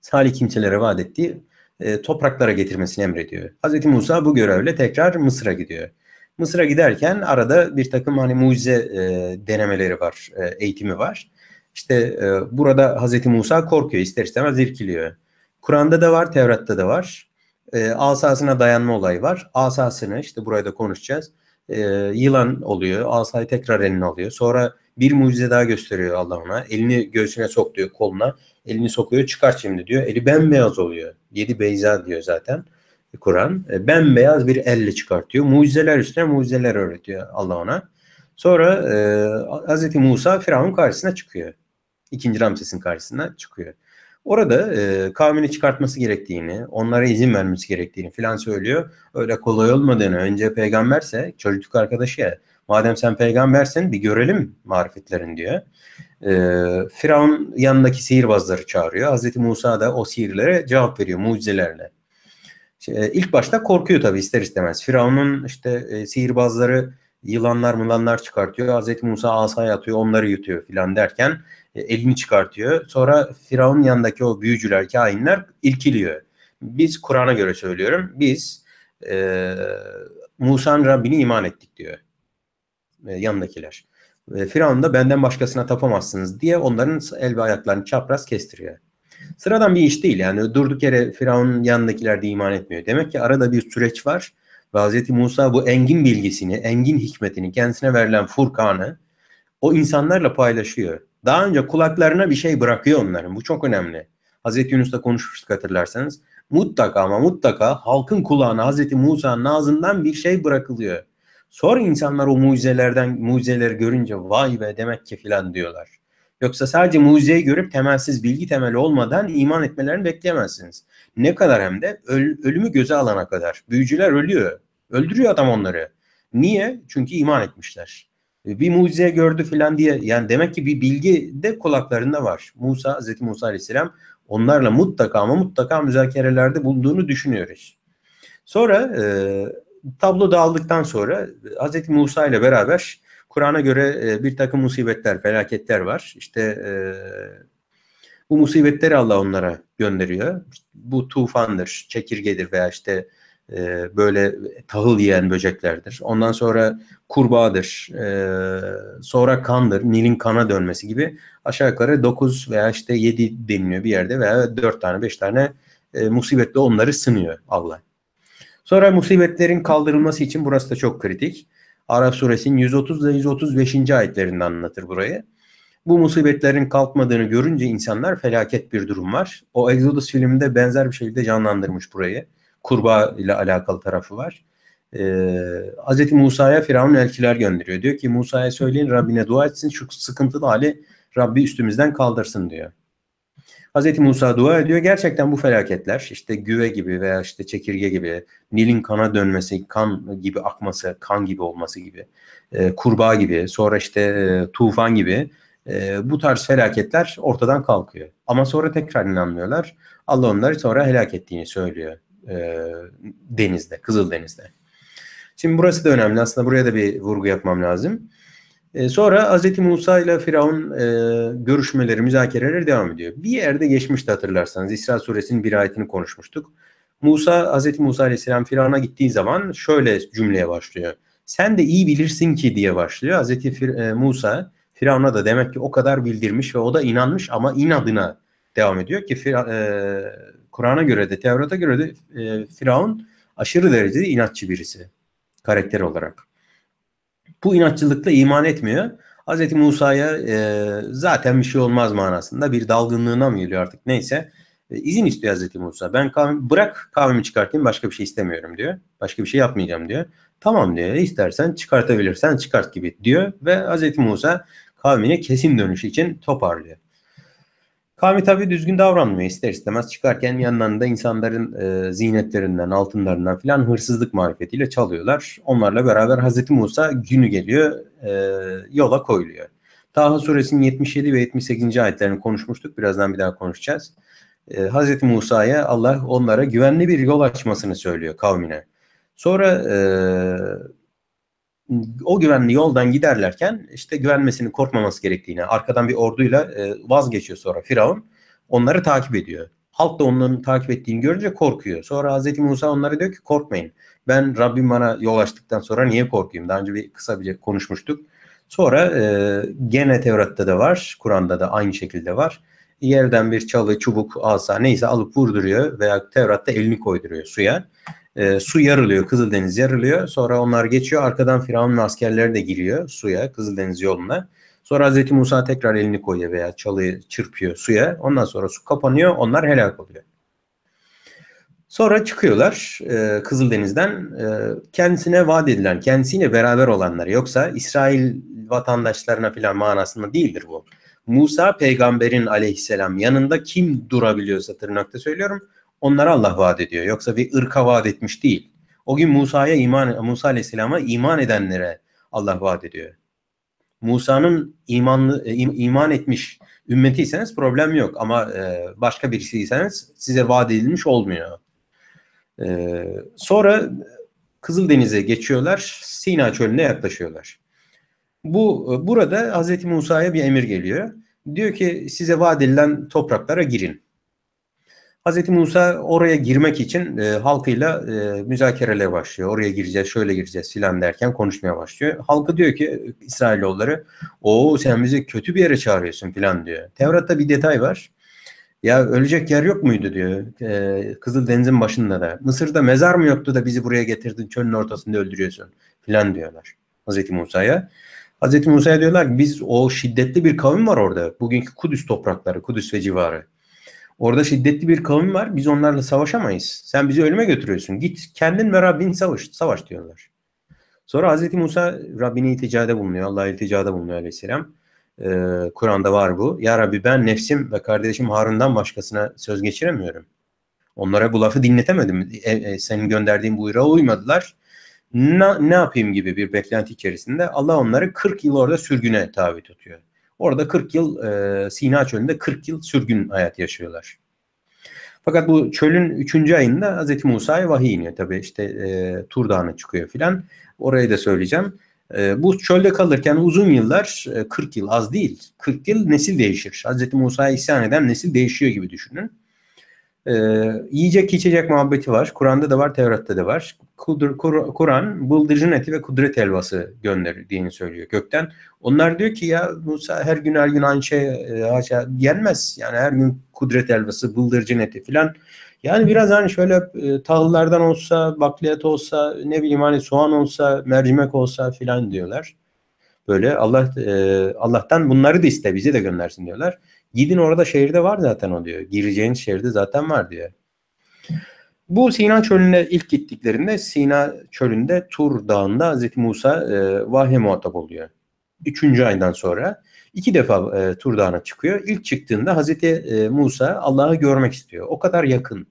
salih kimselere vaat ettiği e, topraklara getirmesini emrediyor. Hazreti Musa bu görevle tekrar Mısır'a gidiyor. Mısır'a giderken arada bir takım hani mucize e, denemeleri var, e, eğitimi var. İşte e, burada Hazreti Musa korkuyor, ister istemez irkiliyor. Kur'an'da da var, Tevrat'ta da var. E, asasına dayanma olayı var. Asasını işte burayı da konuşacağız e, yılan oluyor. Asayı tekrar eline alıyor. Sonra bir mucize daha gösteriyor Allah ona. Elini göğsüne sok diyor koluna. Elini sokuyor çıkar şimdi diyor. Eli bembeyaz oluyor. Yedi beyza diyor zaten e, Kur'an. E, bembeyaz bir elle çıkartıyor. Mucizeler üstüne mucizeler öğretiyor Allah ona. Sonra e, Hz. Musa Firavun karşısına çıkıyor. İkinci Ramses'in karşısına çıkıyor. Orada e, kavmini çıkartması gerektiğini, onlara izin vermesi gerektiğini filan söylüyor. Öyle kolay olmadığını, önce peygamberse, çocukluk arkadaşı ya, madem sen peygambersin bir görelim marifetlerin diyor. E, Firavun yanındaki sihirbazları çağırıyor. Hazreti Musa da o sihirlere cevap veriyor mucizelerle. Şey, e, ilk başta korkuyor tabii ister istemez. Firavun'un işte e, sihirbazları yılanlar mılanlar çıkartıyor. Hazreti Musa asaya atıyor onları yutuyor filan derken e, elini çıkartıyor. Sonra Firavun yanındaki o büyücüler, kainler ilkiliyor. Biz Kur'an'a göre söylüyorum. Biz e, Musa'nın Rabbini iman ettik diyor e, yanındakiler. E, Firavun da benden başkasına tapamazsınız diye onların el ve ayaklarını çapraz kestiriyor. Sıradan bir iş değil yani durduk yere Firavun'un yanındakiler de iman etmiyor. Demek ki arada bir süreç var ve Hz. Musa bu engin bilgisini, engin hikmetini, kendisine verilen Furkan'ı o insanlarla paylaşıyor. Daha önce kulaklarına bir şey bırakıyor onların. Bu çok önemli. Hazreti Yunus'ta konuşmuştuk hatırlarsanız. Mutlaka ama mutlaka halkın kulağına Hazreti Musa'nın ağzından bir şey bırakılıyor. Sonra insanlar o mucizelerden mucizeleri görünce vay be demek ki filan diyorlar. Yoksa sadece mucizeyi görüp temelsiz bilgi temeli olmadan iman etmelerini bekleyemezsiniz. Ne kadar hem de öl, ölümü göze alana kadar. Büyücüler ölüyor. Öldürüyor adam onları. Niye? Çünkü iman etmişler. E, bir mucize gördü filan diye yani demek ki bir bilgi de kulaklarında var. Musa, Hz. Musa Aleyhisselam onlarla mutlaka ama mutlaka müzakerelerde bulunduğunu düşünüyoruz. Sonra e, tablo dağıldıktan sonra e, Hz. Musa ile beraber Kur'an'a göre e, bir takım musibetler, felaketler var. İşte e, bu musibetleri Allah onlara gönderiyor. bu tufandır, çekirgedir veya işte e, böyle tahıl yiyen böceklerdir. Ondan sonra kurbağadır, e, sonra kandır, Nil'in kana dönmesi gibi aşağı yukarı 9 veya işte 7 deniliyor bir yerde veya 4 tane 5 tane e, musibetle onları sınıyor Allah. Sonra musibetlerin kaldırılması için burası da çok kritik. Araf suresinin 130 ve 135. ayetlerinde anlatır burayı. Bu musibetlerin kalkmadığını görünce insanlar felaket bir durum var. O Exodus filminde benzer bir şekilde canlandırmış burayı kurbağa ile alakalı tarafı var. Ee, Hz. Musa'ya Firavun elçiler gönderiyor. Diyor ki Musa'ya söyleyin Rabbine dua etsin şu sıkıntılı hali Rabbi üstümüzden kaldırsın diyor. Hz. Musa dua ediyor. Gerçekten bu felaketler işte güve gibi veya işte çekirge gibi Nil'in kana dönmesi, kan gibi akması, kan gibi olması gibi, e, kurbağa gibi, sonra işte e, tufan gibi e, bu tarz felaketler ortadan kalkıyor. Ama sonra tekrar inanmıyorlar. Allah onları sonra helak ettiğini söylüyor e, denizde, Kızıldeniz'de. Şimdi burası da önemli. Aslında buraya da bir vurgu yapmam lazım. E, sonra Hz. Musa ile Firavun e, görüşmeleri, müzakereleri devam ediyor. Bir yerde geçmişti hatırlarsanız. İsra suresinin bir ayetini konuşmuştuk. Musa, Hz. Musa aleyhisselam Firavun'a gittiği zaman şöyle cümleye başlıyor. Sen de iyi bilirsin ki diye başlıyor. Hz. Fir- e, Musa Firavun'a da demek ki o kadar bildirmiş ve o da inanmış ama inadına devam ediyor ki Fir- e, Kur'an'a göre de Tevrat'a göre de e, Firavun aşırı derecede inatçı birisi karakter olarak. Bu inatçılıkla iman etmiyor. Hz. Musa'ya e, zaten bir şey olmaz manasında bir dalgınlığına mı geliyor artık neyse. E, izin istiyor Hz. Musa. Ben kavim, bırak kavmimi çıkartayım başka bir şey istemiyorum diyor. Başka bir şey yapmayacağım diyor. Tamam diyor istersen çıkartabilirsen çıkart gibi diyor ve Hz. Musa kavmine kesin dönüş için toparlıyor. Kami tabii düzgün davranmıyor ister istemez. Çıkarken yanlarında insanların e, ziynetlerinden, altınlarından filan hırsızlık marifetiyle çalıyorlar. Onlarla beraber Hazreti Musa günü geliyor, e, yola koyuluyor. Taha suresinin 77 ve 78. ayetlerini konuşmuştuk. Birazdan bir daha konuşacağız. E, Hazreti Musa'ya Allah onlara güvenli bir yol açmasını söylüyor kavmine. Sonra e, o güvenli yoldan giderlerken işte güvenmesini korkmaması gerektiğini, arkadan bir orduyla e, vazgeçiyor sonra Firavun. Onları takip ediyor. Halk da onların takip ettiğini görünce korkuyor. Sonra Hz. Musa onlara diyor ki korkmayın. Ben Rabbim bana yol açtıktan sonra niye korkayım? Daha önce bir kısa bir şey konuşmuştuk. Sonra e, gene Tevrat'ta da var, Kur'an'da da aynı şekilde var. Yerden bir çalı, çubuk, asa neyse alıp vurduruyor veya Tevrat'ta elini koyduruyor suya. E, su yarılıyor, Kızıldeniz yarılıyor. Sonra onlar geçiyor. Arkadan Firavun'un askerleri de giriyor suya, Kızıldeniz yoluna. Sonra Hz. Musa tekrar elini koyuyor veya çalıyı çırpıyor suya. Ondan sonra su kapanıyor, onlar helak oluyor. Sonra çıkıyorlar e, Kızıldeniz'den e, kendisine vaat edilen, kendisiyle beraber olanlar yoksa İsrail vatandaşlarına filan manasında değildir bu. Musa peygamberin aleyhisselam yanında kim durabiliyorsa tırnakta söylüyorum Onlara Allah vaat ediyor. Yoksa bir ırka vaat etmiş değil. O gün Musa'ya iman, Musa Aleyhisselam'a iman edenlere Allah vaat ediyor. Musa'nın imanlı e, iman etmiş ümmetiyseniz problem yok ama e, başka birisiyseniz size vaat edilmiş olmuyor. E, sonra Kızıldeniz'e geçiyorlar, Sina çölüne yaklaşıyorlar. Bu burada Hz. Musa'ya bir emir geliyor. Diyor ki size vaat edilen topraklara girin. Hz. Musa oraya girmek için e, halkıyla e, müzakerelere başlıyor. Oraya gireceğiz, şöyle gireceğiz filan derken konuşmaya başlıyor. Halkı diyor ki İsrailoğulları o sen bizi kötü bir yere çağırıyorsun filan diyor. Tevrat'ta bir detay var. Ya ölecek yer yok muydu diyor e, Kızıl Deniz'in başında da. Mısır'da mezar mı yoktu da bizi buraya getirdin çölün ortasında öldürüyorsun filan diyorlar Hz. Musa'ya. Hz. Musa'ya diyorlar ki biz o şiddetli bir kavim var orada. Bugünkü Kudüs toprakları, Kudüs ve civarı. Orada şiddetli bir kavim var. Biz onlarla savaşamayız. Sen bizi ölüme götürüyorsun. Git kendin ve Rabbin savaş, savaş diyorlar. Sonra Hz. Musa Rabbine iticade bulunuyor. Allah'a iticade bulunuyor aleyhisselam. Ee, Kur'an'da var bu. Ya Rabbi ben nefsim ve kardeşim Harun'dan başkasına söz geçiremiyorum. Onlara bu lafı dinletemedim. E, e, senin gönderdiğin buyruğa uymadılar. Ne, ne yapayım gibi bir beklenti içerisinde Allah onları 40 yıl orada sürgüne tabi tutuyor. Orada 40 yıl e, Sina çölünde 40 yıl sürgün hayat yaşıyorlar. Fakat bu çölün 3. ayında Hz. Musa'ya vahiy iniyor tabi işte e, Tur Dağı'na çıkıyor filan. Orayı da söyleyeceğim. E, bu çölde kalırken uzun yıllar, e, 40 yıl az değil, 40 yıl nesil değişir. Hz. Musa'ya isyan eden nesil değişiyor gibi düşünün. E, yiyecek içecek muhabbeti var. Kur'an'da da var, Tevrat'ta da var. Kudur, Kur, Kur'an bıldırcın eti ve kudret elvası gönderdiğini söylüyor gökten. Onlar diyor ki ya Musa her gün her gün aynı şey e, haşa, yenmez. Yani her gün kudret elvası bıldırcın eti filan. Yani biraz hani şöyle e, tahıllardan olsa, bakliyat olsa, ne bileyim hani soğan olsa, mercimek olsa filan diyorlar. Böyle Allah e, Allah'tan bunları da iste bizi de göndersin diyorlar. Gidin orada şehirde var zaten o diyor. Gireceğiniz şehirde zaten var diyor. Bu Sina Çölü'ne ilk gittiklerinde Sina Çölü'nde Tur Dağı'nda Hazreti Musa e, vahye muhatap oluyor. Üçüncü aydan sonra iki defa e, Tur Dağı'na çıkıyor. İlk çıktığında Hazreti e, Musa Allah'ı görmek istiyor. O kadar yakın.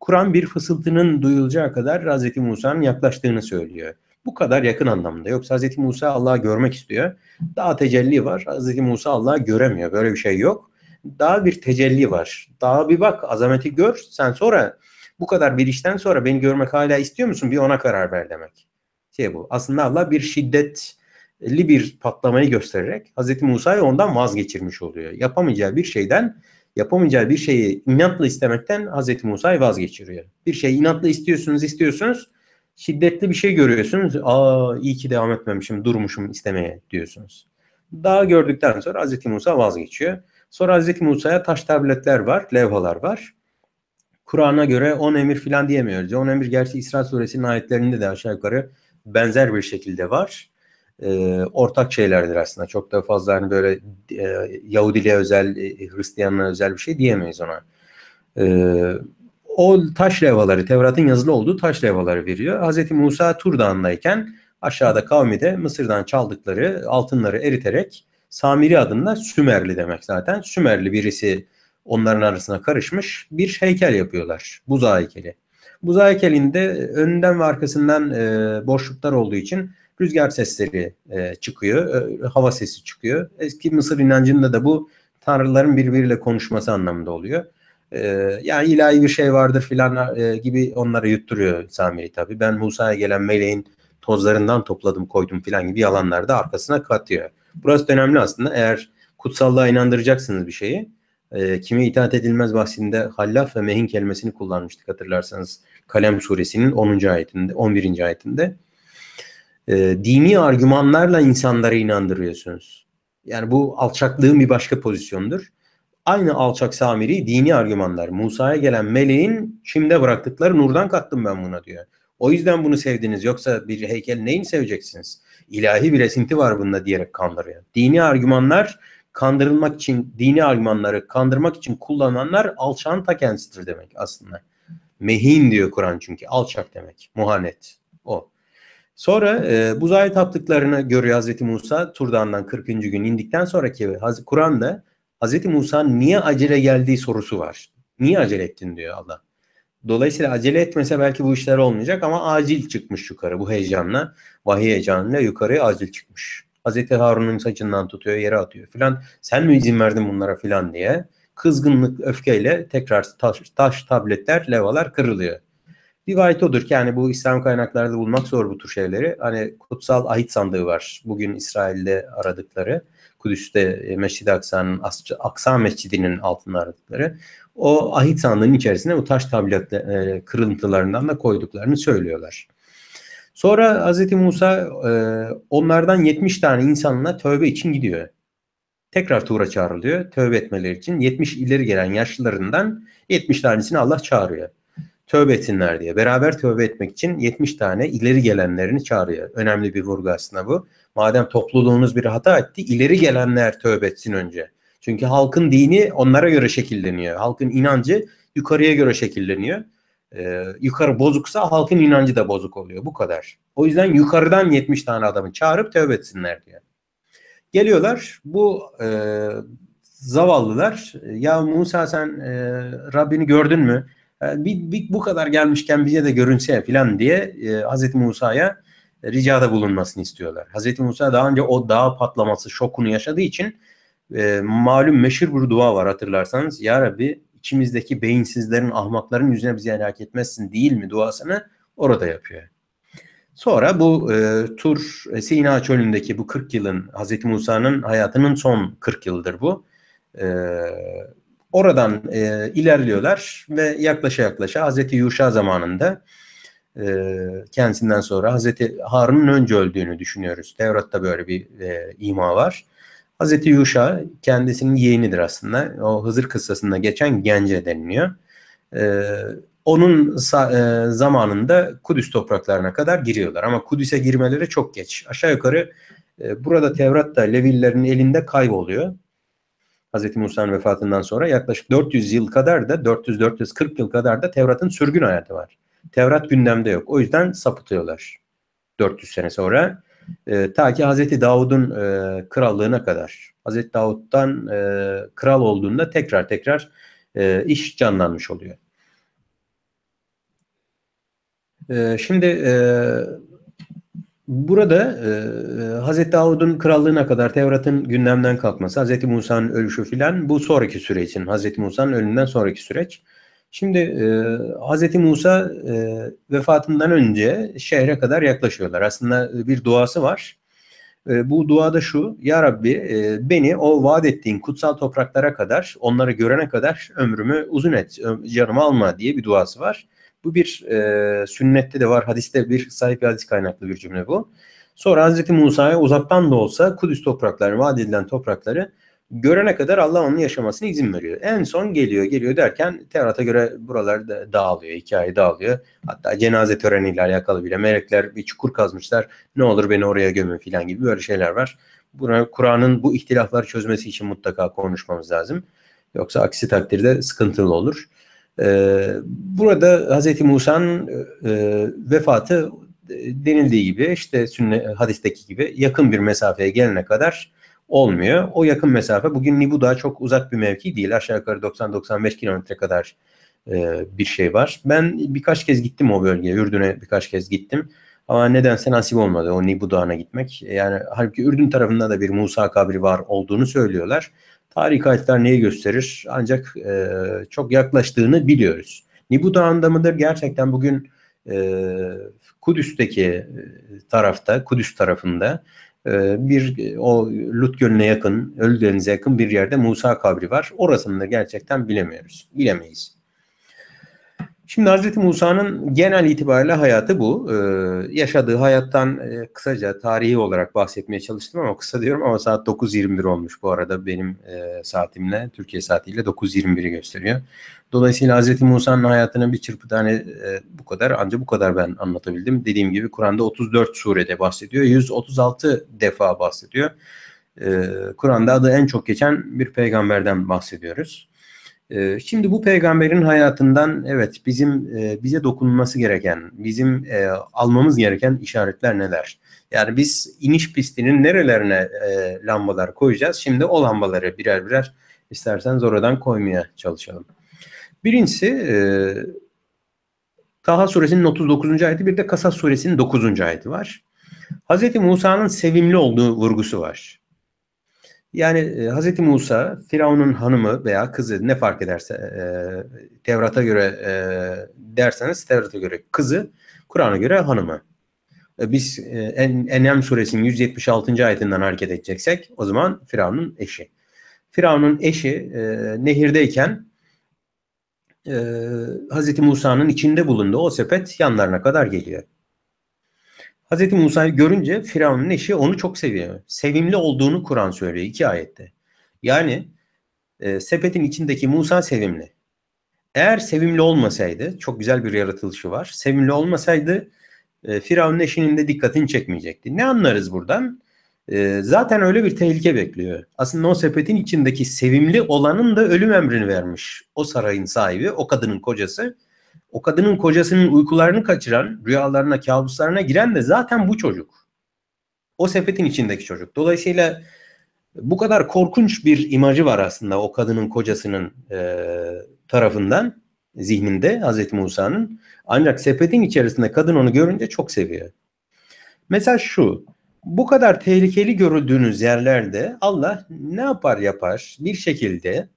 Kur'an bir fısıltının duyulacağı kadar Hazreti Musa'nın yaklaştığını söylüyor. Bu kadar yakın anlamda. Yoksa Hazreti Musa Allah'ı görmek istiyor. Daha tecelli var. Hazreti Musa Allah'ı göremiyor. Böyle bir şey yok daha bir tecelli var. Daha bir bak azameti gör sen sonra bu kadar bir işten sonra beni görmek hala istiyor musun? Bir ona karar ver demek. Şey bu. Aslında Allah bir şiddetli bir patlamayı göstererek Hz. Musa'yı ondan vazgeçirmiş oluyor. Yapamayacağı bir şeyden yapamayacağı bir şeyi inatla istemekten Hz. Musa'yı vazgeçiriyor. Bir şey inatla istiyorsunuz istiyorsunuz şiddetli bir şey görüyorsunuz. Aa iyi ki devam etmemişim durmuşum istemeye diyorsunuz. Daha gördükten sonra Hz. Musa vazgeçiyor. Sonra Hazreti Musa'ya taş tabletler var, levhalar var. Kur'an'a göre 10 emir filan diyemiyoruz. 10 emir gerçi İsra suresinin ayetlerinde de aşağı yukarı benzer bir şekilde var. E, ortak şeylerdir aslında. Çok da fazla hani böyle e, Yahudiliğe özel, e, Hristiyanlığa özel bir şey diyemeyiz ona. E, o taş levhaları, Tevrat'ın yazılı olduğu taş levhaları veriyor. Hz. Musa Tur Dağı'ndayken aşağıda kavmi de Mısır'dan çaldıkları altınları eriterek Samiri adında Sümerli demek zaten. Sümerli birisi onların arasına karışmış bir heykel yapıyorlar. Buza heykeli. Buza heykelinde önden ve arkasından e, boşluklar olduğu için rüzgar sesleri e, çıkıyor, e, hava sesi çıkıyor. Eski Mısır inancında da bu tanrıların birbiriyle konuşması anlamında oluyor. E, yani ilahi bir şey vardır filan e, gibi onlara yutturuyor Samiri tabi. Ben Musa'ya gelen meleğin tozlarından topladım koydum filan gibi yalanlar da arkasına katıyor. Burası da önemli aslında. Eğer kutsallığa inandıracaksınız bir şeyi. E, kime itaat edilmez bahsinde hallaf ve mehin kelimesini kullanmıştık hatırlarsanız. Kalem suresinin 10. ayetinde, 11. ayetinde. E, dini argümanlarla insanları inandırıyorsunuz. Yani bu alçaklığın bir başka pozisyonudur. Aynı alçak Samiri dini argümanlar. Musa'ya gelen meleğin şimdi bıraktıkları nurdan kattım ben buna diyor. O yüzden bunu sevdiniz. Yoksa bir heykel neyini seveceksiniz? İlahi bir esinti var bunda diyerek kandırıyor. Dini argümanlar kandırılmak için, dini argümanları kandırmak için kullananlar alçan ta kendisidir demek aslında. Mehin diyor Kur'an çünkü. Alçak demek. Muhanet. O. Sonra e, buzağa taptıklarını görüyor Hazreti Musa. Turdan'dan 40. gün indikten sonraki Kur'an'da Hazreti Musa niye acele geldiği sorusu var. Niye acele ettin diyor Allah. Dolayısıyla acele etmese belki bu işler olmayacak ama acil çıkmış yukarı bu heyecanla. Vahiy heyecanıyla yukarıya acil çıkmış. Hazreti Harun'un saçından tutuyor yere atıyor filan. Sen mi izin verdin bunlara filan diye. Kızgınlık öfkeyle tekrar taş, taş tabletler levalar kırılıyor. Rivayet odur ki yani bu İslam kaynaklarında bulmak zor bu tür şeyleri. Hani kutsal ahit sandığı var. Bugün İsrail'de aradıkları. Kudüs'te e, Mescid-i Aksa'nın Aksa Mescidi'nin altında aradıkları o ahit sandığının içerisine bu taş tablet e, kırıntılarından da koyduklarını söylüyorlar. Sonra Hz. Musa e, onlardan 70 tane insanla tövbe için gidiyor. Tekrar Tuğra çağrılıyor tövbe etmeleri için. 70 ileri gelen yaşlılarından 70 tanesini Allah çağırıyor. Tövbe etsinler diye. Beraber tövbe etmek için 70 tane ileri gelenlerini çağırıyor. Önemli bir vurgu aslında bu. Madem topluluğunuz bir hata etti ileri gelenler tövbe etsin önce. Çünkü halkın dini onlara göre şekilleniyor. Halkın inancı yukarıya göre şekilleniyor. Ee, yukarı bozuksa halkın inancı da bozuk oluyor. Bu kadar. O yüzden yukarıdan 70 tane adamı çağırıp tövbe etsinler diyor. Geliyorlar bu e, zavallılar e, ya Musa sen e, Rabbini gördün mü? E, bir, bir, bu kadar gelmişken bize de görünse filan diye e, Hazreti Musa'ya ricada bulunmasını istiyorlar. Hazreti Musa daha önce o dağ patlaması şokunu yaşadığı için e, malum meşhur bir dua var hatırlarsanız. Ya Rabbi içimizdeki beyinsizlerin, ahmakların yüzüne bizi helak etmezsin değil mi duasını orada yapıyor. Sonra bu e, Tur e, Sina Çölü'ndeki bu 40 yılın Hz. Musa'nın hayatının son 40 yıldır bu. E, oradan e, ilerliyorlar ve yaklaşa yaklaşa Hz. Yuşa zamanında e, kendisinden sonra Hz. Harun'un önce öldüğünü düşünüyoruz. Tevrat'ta böyle bir e, ima var. Hazreti Yuşa kendisinin yeğenidir aslında. O Hızır kıssasında geçen Gence deniliyor. Ee, onun e, zamanında Kudüs topraklarına kadar giriyorlar. Ama Kudüs'e girmeleri çok geç. Aşağı yukarı e, burada Tevrat da Levillerin elinde kayboluyor. Hazreti Musa'nın vefatından sonra yaklaşık 400 yıl kadar da 400-440 yıl kadar da Tevrat'ın sürgün hayatı var. Tevrat gündemde yok. O yüzden sapıtıyorlar. 400 sene sonra e, ta ki Hazreti Davud'un e, krallığına kadar. Hazreti Davud'dan e, kral olduğunda tekrar tekrar e, iş canlanmış oluyor. E, şimdi e, burada e, e, Hazreti Davud'un krallığına kadar Tevrat'ın gündemden kalkması, Hazreti Musa'nın ölüşü filan bu sonraki sürecin, Hazreti Musa'nın ölümünden sonraki süreç. E, Şimdi e, Hz. Musa e, vefatından önce şehre kadar yaklaşıyorlar. Aslında e, bir duası var. E, bu duada şu, Ya Rabbi e, beni o vaat ettiğin kutsal topraklara kadar, onları görene kadar ömrümü uzun et, canımı alma diye bir duası var. Bu bir e, sünnette de var, hadiste bir sahip bir hadis kaynaklı bir cümle bu. Sonra Hz. Musa'ya uzaktan da olsa Kudüs toprakları, vaat edilen toprakları görene kadar Allah onun yaşamasına izin veriyor. En son geliyor geliyor derken Tevrat'a göre buralar da dağılıyor, hikaye dağılıyor. Hatta cenaze töreniyle alakalı bile melekler bir çukur kazmışlar. Ne olur beni oraya gömün filan gibi böyle şeyler var. Buna Kur'an'ın bu ihtilafları çözmesi için mutlaka konuşmamız lazım. Yoksa aksi takdirde sıkıntılı olur. Ee, burada Hz. Musa'nın e, vefatı e, denildiği gibi işte sünne, hadisteki gibi yakın bir mesafeye gelene kadar olmuyor. O yakın mesafe. Bugün Nibu'da çok uzak bir mevki değil. Aşağı yukarı 90-95 kilometre kadar e, bir şey var. Ben birkaç kez gittim o bölgeye. Ürdün'e birkaç kez gittim. Ama nedense nasip olmadı o Nibu Dağı'na gitmek. E, yani halbuki Ürdün tarafında da bir Musa kabri var olduğunu söylüyorlar. tarih kayıtlar neyi gösterir? Ancak e, çok yaklaştığını biliyoruz. Nibu Dağı'nda mıdır? Gerçekten bugün e, Kudüs'teki e, tarafta, Kudüs tarafında ee, bir e, o Lut Gölü'ne yakın, Ölüdeniz'e yakın bir yerde Musa kabri var. Orasını da gerçekten bilemiyoruz. Bilemeyiz. Şimdi Hz. Musa'nın genel itibariyle hayatı bu. Ee, yaşadığı hayattan e, kısaca tarihi olarak bahsetmeye çalıştım ama kısa diyorum ama saat 9.21 olmuş bu arada benim e, saatimle. Türkiye saatiyle 9.21'i gösteriyor. Dolayısıyla Hz. Musa'nın hayatına bir çırpıda hani e, bu kadar ancak bu kadar ben anlatabildim. Dediğim gibi Kur'an'da 34 surede bahsediyor. 136 defa bahsediyor. E, Kur'an'da adı en çok geçen bir peygamberden bahsediyoruz. E, şimdi bu peygamberin hayatından evet bizim e, bize dokunması gereken, bizim e, almamız gereken işaretler neler? Yani biz iniş pistinin nerelerine e, lambalar koyacağız? Şimdi o lambaları birer birer istersen zoradan koymaya çalışalım. Birincisi e, Taha suresinin 39. ayeti bir de Kasas suresinin 9. ayeti var. Hz. Musa'nın sevimli olduğu vurgusu var. Yani e, Hz. Musa, Firavun'un hanımı veya kızı ne fark ederse e, Tevrat'a göre e, derseniz Tevrat'a göre kızı, Kur'an'a göre hanımı. E, biz e, En'em suresinin 176. ayetinden hareket edeceksek o zaman Firavun'un eşi. Firavun'un eşi e, nehirdeyken e, Hz. Musa'nın içinde bulunduğu o sepet yanlarına kadar geliyor. Hazreti Musa'yı görünce Firavun'un eşi onu çok seviyor. Sevimli olduğunu Kur'an söylüyor iki ayette. Yani e, sepetin içindeki Musa sevimli. Eğer sevimli olmasaydı, çok güzel bir yaratılışı var. Sevimli olmasaydı e, Firavun'un eşinin de dikkatini çekmeyecekti. Ne anlarız buradan? Ee, zaten öyle bir tehlike bekliyor. Aslında o sepetin içindeki sevimli olanın da ölüm emrini vermiş. O sarayın sahibi, o kadının kocası. O kadının kocasının uykularını kaçıran, rüyalarına, kabuslarına giren de zaten bu çocuk. O sepetin içindeki çocuk. Dolayısıyla bu kadar korkunç bir imajı var aslında o kadının kocasının e, tarafından zihninde Hazreti Musa'nın. Ancak sepetin içerisinde kadın onu görünce çok seviyor. Mesela şu bu kadar tehlikeli görüldüğünüz yerlerde Allah ne yapar yapar bir şekilde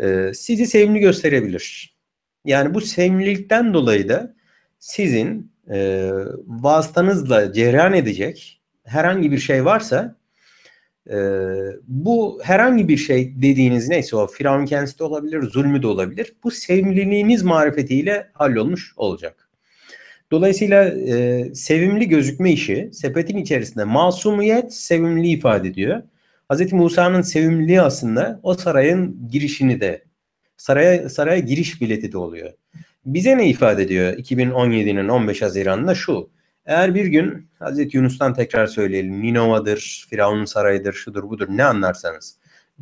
e, sizi sevimli gösterebilir. Yani bu sevimlilikten dolayı da sizin e, vasıtanızla cereyan edecek herhangi bir şey varsa e, bu herhangi bir şey dediğiniz neyse o firavun kendisi de olabilir, zulmü de olabilir. Bu sevimliliğiniz marifetiyle hallolmuş olacak. Dolayısıyla e, sevimli gözükme işi sepetin içerisinde masumiyet sevimli ifade ediyor. Hz. Musa'nın sevimliliği aslında o sarayın girişini de saraya saraya giriş bileti de oluyor. Bize ne ifade ediyor 2017'nin 15 Haziran'da şu. Eğer bir gün Hz. Yunus'tan tekrar söyleyelim Ninova'dır, Firavun'un sarayıdır, şudur budur ne anlarsanız.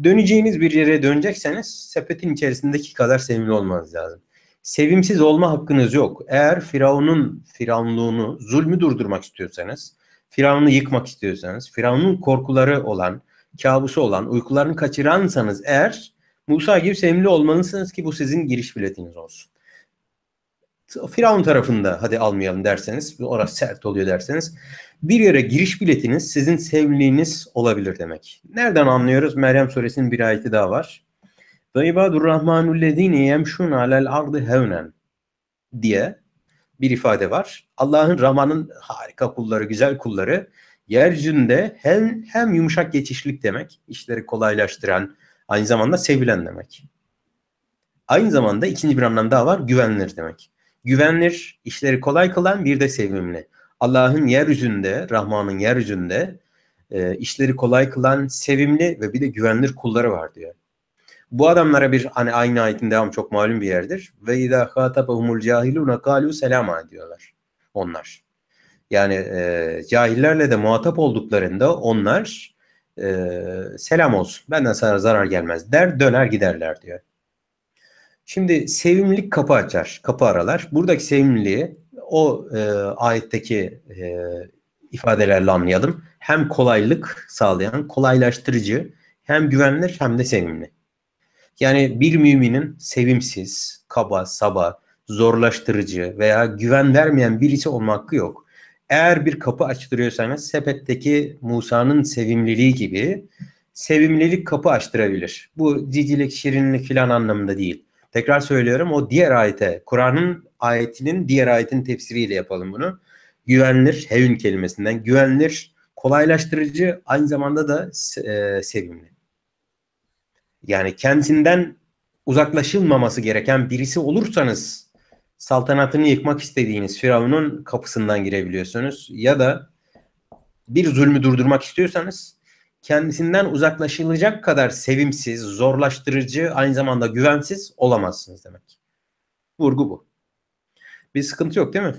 Döneceğiniz bir yere dönecekseniz sepetin içerisindeki kadar sevimli olmanız lazım. Sevimsiz olma hakkınız yok. Eğer Firavun'un firavunluğunu, zulmü durdurmak istiyorsanız, Firavun'u yıkmak istiyorsanız, Firavun'un korkuları olan, kabusu olan, uykularını kaçıransanız eğer Musa gibi sevimli olmalısınız ki bu sizin giriş biletiniz olsun. Firavun tarafında hadi almayalım derseniz, orası sert oluyor derseniz bir yere giriş biletiniz sizin sevimliğiniz olabilir demek. Nereden anlıyoruz? Meryem suresinin bir ayeti daha var. Ve ibadurrahmanullezine yemşun alel ardı hevnen diye bir ifade var. Allah'ın Rahman'ın harika kulları, güzel kulları yeryüzünde hem, hem yumuşak geçişlik demek, işleri kolaylaştıran, aynı zamanda sevilen demek. Aynı zamanda ikinci bir anlam daha var, güvenilir demek. Güvenilir, işleri kolay kılan bir de sevimli. Allah'ın yeryüzünde, Rahman'ın yeryüzünde e, işleri kolay kılan, sevimli ve bir de güvenilir kulları var diyor. Bu adamlara bir hani aynı ayetin devam çok malum bir yerdir. Ve idâ humul cahilûne kâlû selâma diyorlar onlar. Yani e, cahillerle de muhatap olduklarında onlar e, selam olsun benden sana zarar gelmez der döner giderler diyor. Şimdi sevimlilik kapı açar, kapı aralar. Buradaki sevimliliği o e, ayetteki e, ifadelerle anlayalım. Hem kolaylık sağlayan, kolaylaştırıcı, hem güvenilir hem de sevimli. Yani bir müminin sevimsiz, kaba, saba, zorlaştırıcı veya güven vermeyen birisi olma hakkı yok. Eğer bir kapı açtırıyorsanız sepetteki Musa'nın sevimliliği gibi sevimlilik kapı açtırabilir. Bu cicilik, şirinlik falan anlamında değil. Tekrar söylüyorum o diğer ayete, Kur'an'ın ayetinin diğer ayetin tefsiriyle yapalım bunu. Güvenilir, hevin kelimesinden güvenilir, kolaylaştırıcı, aynı zamanda da e, sevimli yani kentinden uzaklaşılmaması gereken birisi olursanız saltanatını yıkmak istediğiniz Firavun'un kapısından girebiliyorsunuz ya da bir zulmü durdurmak istiyorsanız kendisinden uzaklaşılacak kadar sevimsiz, zorlaştırıcı, aynı zamanda güvensiz olamazsınız demek. Vurgu bu. Bir sıkıntı yok değil mi?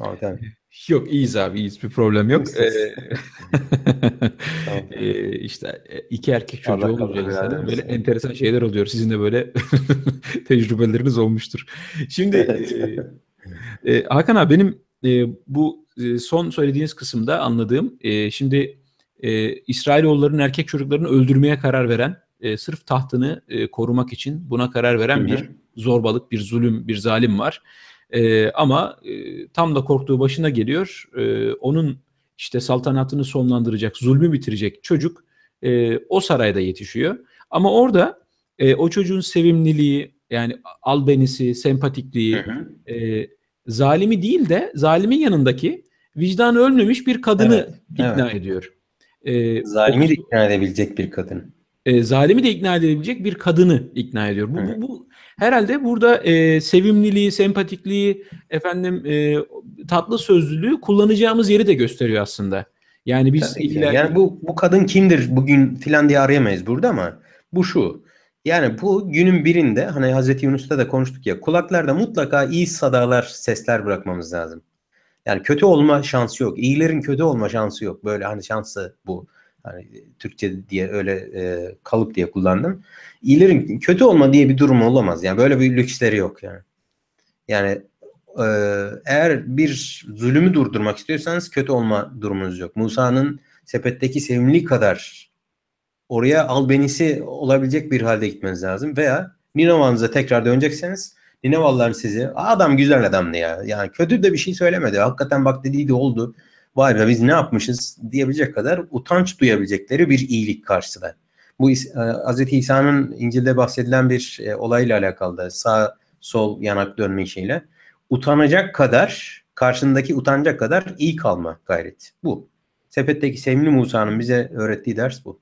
Ahmet abi. Yok iyiyiz abi iyiyiz bir problem yok. Ee, tamam. Ee, işte e, iki erkek çocuğu olunca insanın böyle enteresan şeyler oluyor. Sizin de böyle tecrübeleriniz olmuştur. Şimdi e, e, Hakan abi benim e, bu e, son söylediğiniz kısımda anladığım e, şimdi e, İsrailoğulların erkek çocuklarını öldürmeye karar veren e, sırf tahtını e, korumak için buna karar veren Hı-hı. bir zorbalık, bir zulüm, bir zalim var. E, ama e, tam da korktuğu başına geliyor. E, onun işte saltanatını sonlandıracak, zulmü bitirecek çocuk e, o sarayda yetişiyor. Ama orada e, o çocuğun sevimliliği yani albenisi, sempatikliği, E, zalimi değil de zalimin yanındaki vicdan ölmemiş bir kadını evet, ikna evet. ediyor. E, Zalimi de ikna edebilecek bir kadın e, zalimi de ikna edebilecek bir kadını ikna ediyor. Bu, bu, bu herhalde burada e, sevimliliği, sempatikliği, efendim e, tatlı sözlülüğü kullanacağımız yeri de gösteriyor aslında. Yani biz Tabii ileride... yani bu bu kadın kimdir bugün filan diye arayamayız burada ama bu şu. Yani bu günün birinde hani Hazreti Yunus'ta da konuştuk ya kulaklarda mutlaka iyi sadalar, sesler bırakmamız lazım. Yani kötü olma şansı yok. İyilerin kötü olma şansı yok. Böyle hani şansı bu. Yani e, Türkçe diye öyle e, kalıp diye kullandım. İyilerin kötü olma diye bir durum olamaz. Yani böyle bir lüksleri yok yani. Yani e, eğer bir zulümü durdurmak istiyorsanız kötü olma durumunuz yok. Musa'nın sepetteki sevimli kadar oraya albenisi olabilecek bir halde gitmeniz lazım. Veya Ninovan'ıza tekrar dönecekseniz Ninovalıların sizi adam güzel adamdı ya. Yani kötü de bir şey söylemedi. Hakikaten bak dediydi oldu vay be biz ne yapmışız diyebilecek kadar utanç duyabilecekleri bir iyilik karşıda. Bu e, Hz. İsa'nın İncil'de bahsedilen bir e, olayla alakalı da sağ sol yanak dönme işiyle utanacak kadar karşındaki utanacak kadar iyi kalma gayreti. Bu. Sepetteki Sevimli Musa'nın bize öğrettiği ders bu.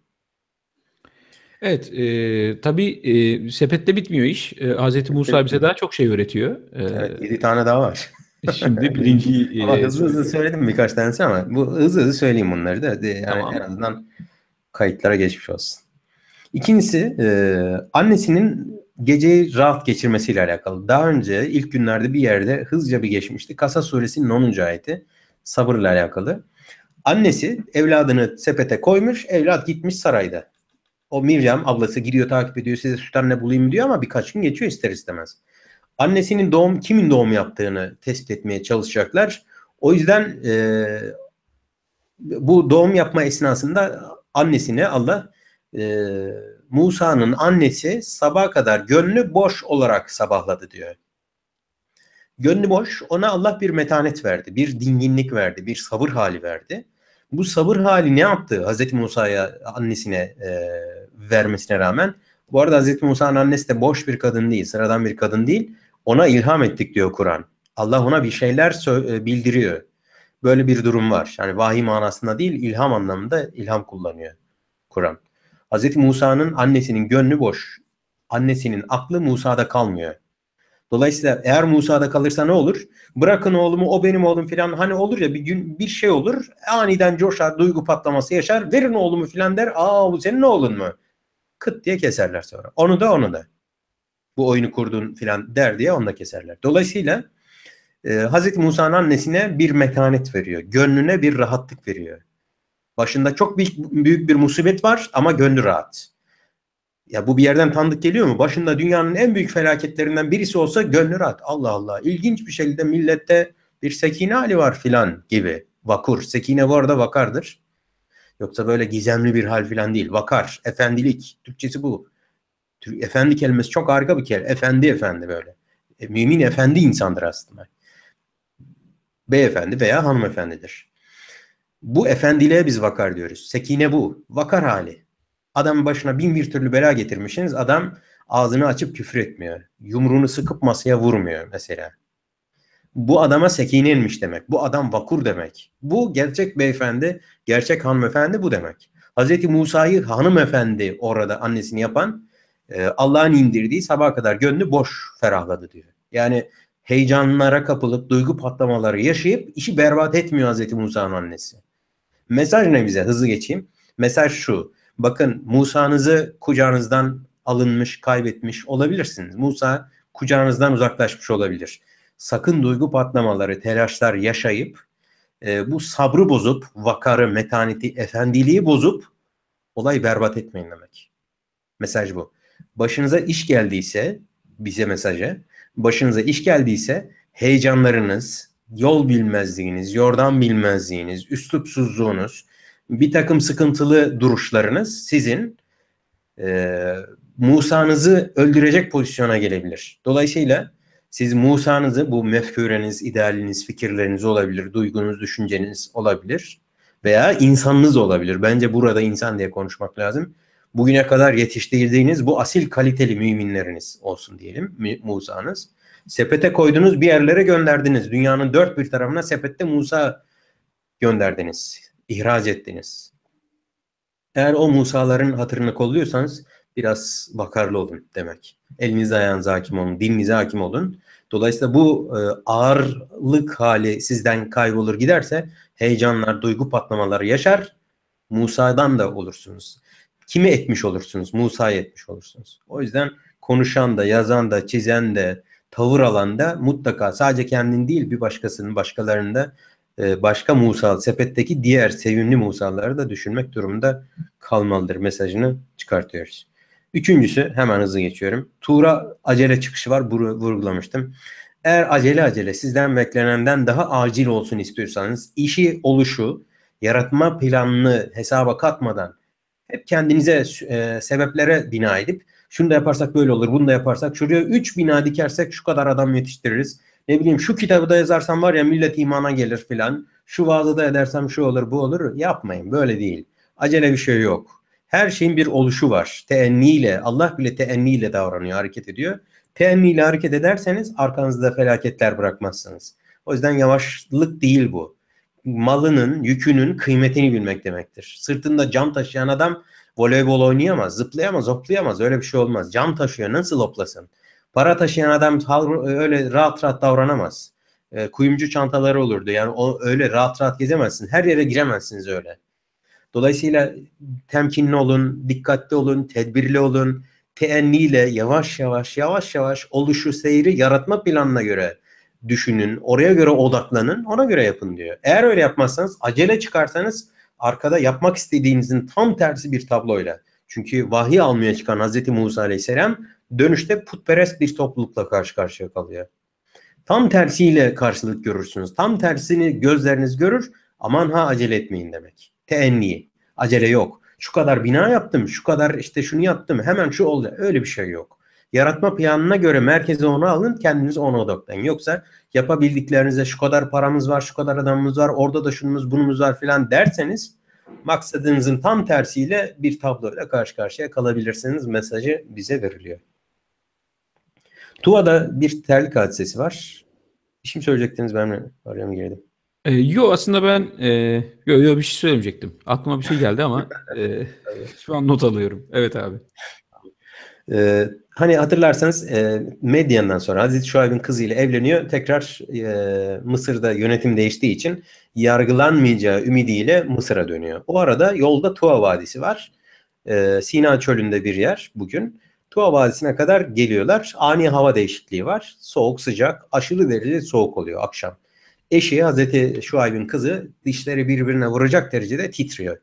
Evet, e, tabii e, sepette bitmiyor iş. E, Hazreti Musa bize daha çok şey öğretiyor. E, evet, 7 tane daha var. Şimdi birinci... ama e, hızlı hızlı söyledim birkaç tanesi ama bu hızlı hızlı söyleyeyim bunları da. Yani tamam. En azından kayıtlara geçmiş olsun. İkincisi e, annesinin geceyi rahat geçirmesiyle alakalı. Daha önce ilk günlerde bir yerde hızlıca bir geçmişti. Kasa suresinin 10. ayeti sabırla alakalı. Annesi evladını sepete koymuş, evlat gitmiş sarayda. O Miriam ablası giriyor takip ediyor size süt anne bulayım diyor ama birkaç gün geçiyor ister istemez annesinin doğum kimin doğum yaptığını tespit etmeye çalışacaklar. O yüzden e, bu doğum yapma esnasında annesine Allah e, Musa'nın annesi sabaha kadar gönlü boş olarak sabahladı diyor. Gönlü boş ona Allah bir metanet verdi, bir dinginlik verdi, bir sabır hali verdi. Bu sabır hali ne yaptı Hazreti Musa'ya annesine e, vermesine rağmen? Bu arada Hazreti Musa'nın annesi de boş bir kadın değil, sıradan bir kadın değil. Ona ilham ettik diyor Kur'an. Allah ona bir şeyler e, bildiriyor. Böyle bir durum var. Yani vahiy manasında değil ilham anlamında ilham kullanıyor Kur'an. Hz. Musa'nın annesinin gönlü boş. Annesinin aklı Musa'da kalmıyor. Dolayısıyla eğer Musa'da kalırsa ne olur? Bırakın oğlumu o benim oğlum filan hani olur ya bir gün bir şey olur aniden coşar duygu patlaması yaşar verin oğlumu filan der aa bu senin oğlun mu? Kıt diye keserler sonra. Onu da onu da bu oyunu kurdun filan der diye onunla keserler. Dolayısıyla e, Hazreti Musa'nın annesine bir mekanet veriyor. Gönlüne bir rahatlık veriyor. Başında çok büyük, büyük bir musibet var ama gönlü rahat. Ya bu bir yerden tanıdık geliyor mu? Başında dünyanın en büyük felaketlerinden birisi olsa gönlü rahat. Allah Allah. İlginç bir şekilde millette bir sekine hali var filan gibi. Vakur. Sekine bu arada vakardır. Yoksa böyle gizemli bir hal filan değil. Vakar, efendilik. Türkçesi bu. Türk, efendi kelimesi çok harika bir kelime. Efendi efendi böyle. E, mümin efendi insandır aslında. Beyefendi veya hanımefendidir. Bu efendiliğe biz vakar diyoruz. Sekine bu. Vakar hali. Adam başına bin bir türlü bela getirmişsiniz. Adam ağzını açıp küfür etmiyor. Yumruğunu sıkıp masaya vurmuyor mesela. Bu adama sekine inmiş demek. Bu adam vakur demek. Bu gerçek beyefendi, gerçek hanımefendi bu demek. Hazreti Musa'yı hanımefendi orada annesini yapan ee, Allah'ın indirdiği sabaha kadar gönlü boş ferahladı diyor. Yani heyecanlara kapılıp duygu patlamaları yaşayıp işi berbat etmiyor Hazreti Musa'nın annesi. Mesaj ne bize? Hızlı geçeyim. Mesaj şu. Bakın Musa'nızı kucağınızdan alınmış, kaybetmiş olabilirsiniz. Musa kucağınızdan uzaklaşmış olabilir. Sakın duygu patlamaları, telaşlar yaşayıp e, bu sabrı bozup, vakarı, metaneti, efendiliği bozup olay berbat etmeyin demek. Mesaj bu başınıza iş geldiyse bize mesajı. başınıza iş geldiyse heyecanlarınız, yol bilmezliğiniz, yordan bilmezliğiniz, üslupsuzluğunuz, bir takım sıkıntılı duruşlarınız sizin e, Musa'nızı öldürecek pozisyona gelebilir. Dolayısıyla siz Musa'nızı bu mefküreniz, idealiniz, fikirleriniz olabilir, duygunuz, düşünceniz olabilir veya insanınız olabilir. Bence burada insan diye konuşmak lazım bugüne kadar yetiştirdiğiniz bu asil kaliteli müminleriniz olsun diyelim Musa'nız. Sepete koydunuz bir yerlere gönderdiniz. Dünyanın dört bir tarafına sepette Musa gönderdiniz. ihraç ettiniz. Eğer o Musa'ların hatırını kolluyorsanız biraz bakarlı olun demek. Elinize ayağınıza hakim olun, dilinize hakim olun. Dolayısıyla bu e, ağırlık hali sizden kaybolur giderse heyecanlar, duygu patlamaları yaşar. Musa'dan da olursunuz kime etmiş olursunuz? Musa'yı etmiş olursunuz. O yüzden konuşan da, yazan da, çizen de, tavır alan da mutlaka sadece kendin değil bir başkasının, başkalarının da e, başka Musa'lı sepetteki diğer sevimli Musa'ları da düşünmek durumunda kalmalıdır mesajını çıkartıyoruz. Üçüncüsü hemen hızlı geçiyorum. Tuğra acele çıkışı var vurgulamıştım. Eğer acele acele sizden beklenenden daha acil olsun istiyorsanız işi oluşu yaratma planını hesaba katmadan hep kendinize e, sebeplere bina edip şunu da yaparsak böyle olur, bunu da yaparsak şuraya 3 bina dikersek şu kadar adam yetiştiririz. Ne bileyim şu kitabı da yazarsam var ya millet imana gelir filan. Şu vaazı da edersem şu olur, bu olur. Yapmayın böyle değil. Acele bir şey yok. Her şeyin bir oluşu var. Teenniyle, Allah bile teenniyle davranıyor, hareket ediyor. Teenniyle hareket ederseniz arkanızda felaketler bırakmazsınız. O yüzden yavaşlık değil bu malının, yükünün kıymetini bilmek demektir. Sırtında cam taşıyan adam voleybol oynayamaz, zıplayamaz, hoplayamaz. Öyle bir şey olmaz. Cam taşıyor nasıl hoplasın? Para taşıyan adam öyle rahat rahat davranamaz. E, kuyumcu çantaları olurdu. Yani o öyle rahat rahat gezemezsin. Her yere giremezsiniz öyle. Dolayısıyla temkinli olun, dikkatli olun, tedbirli olun. Teenniyle yavaş yavaş yavaş yavaş oluşu seyri yaratma planına göre düşünün, oraya göre odaklanın, ona göre yapın diyor. Eğer öyle yapmazsanız, acele çıkarsanız arkada yapmak istediğinizin tam tersi bir tabloyla. Çünkü vahiy almaya çıkan Hz. Musa aleyhisselam dönüşte putperest bir toplulukla karşı karşıya kalıyor. Tam tersiyle karşılık görürsünüz. Tam tersini gözleriniz görür. Aman ha acele etmeyin demek. Teenni. Acele yok. Şu kadar bina yaptım, şu kadar işte şunu yaptım, hemen şu oldu. Öyle bir şey yok. Yaratma planına göre merkeze onu alın, kendiniz ona odaklanın. Yoksa yapabildiklerinize şu kadar paramız var, şu kadar adamımız var, orada da şunumuz bunumuz var filan derseniz maksadınızın tam tersiyle bir tabloyla karşı karşıya kalabilirsiniz mesajı bize veriliyor. Tuva'da bir terlik hadisesi var. Bir şey mi söyleyecektiniz benimle? Araya mı girdim? E, yo aslında ben e, yo, yo bir şey söylemeyecektim. Aklıma bir şey geldi ama e, şu an not alıyorum. Evet abi. Ee, hani hatırlarsanız e, Medyan'dan sonra Aziz Şuayb'in kızıyla evleniyor. Tekrar e, Mısır'da yönetim değiştiği için yargılanmayacağı ümidiyle Mısır'a dönüyor. O arada yolda Tuva Vadisi var. E, Sina Çölü'nde bir yer bugün. Tuva Vadisi'ne kadar geliyorlar. Ani hava değişikliği var. Soğuk sıcak, aşırı derecede soğuk oluyor akşam. Eşi Hazreti Şuayb'in kızı dişleri birbirine vuracak derecede titriyor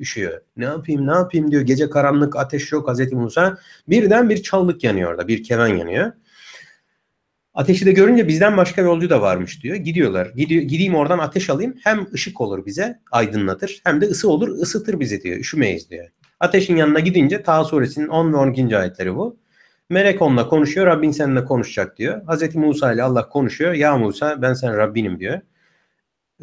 üşüyor. Ne yapayım ne yapayım diyor. Gece karanlık ateş yok Hazreti Musa. Birden bir çallık yanıyor orada. Bir keven yanıyor. Ateşi de görünce bizden başka yolcu da varmış diyor. Gidiyorlar. Gidiyor, gideyim oradan ateş alayım. Hem ışık olur bize aydınlatır hem de ısı olur ısıtır bizi diyor. Üşümeyiz diyor. Ateşin yanına gidince Taha suresinin 10 ve 12. ayetleri bu. Melek onunla konuşuyor. Rabbin seninle konuşacak diyor. Hazreti Musa ile Allah konuşuyor. Ya Musa ben sen Rabbinim diyor.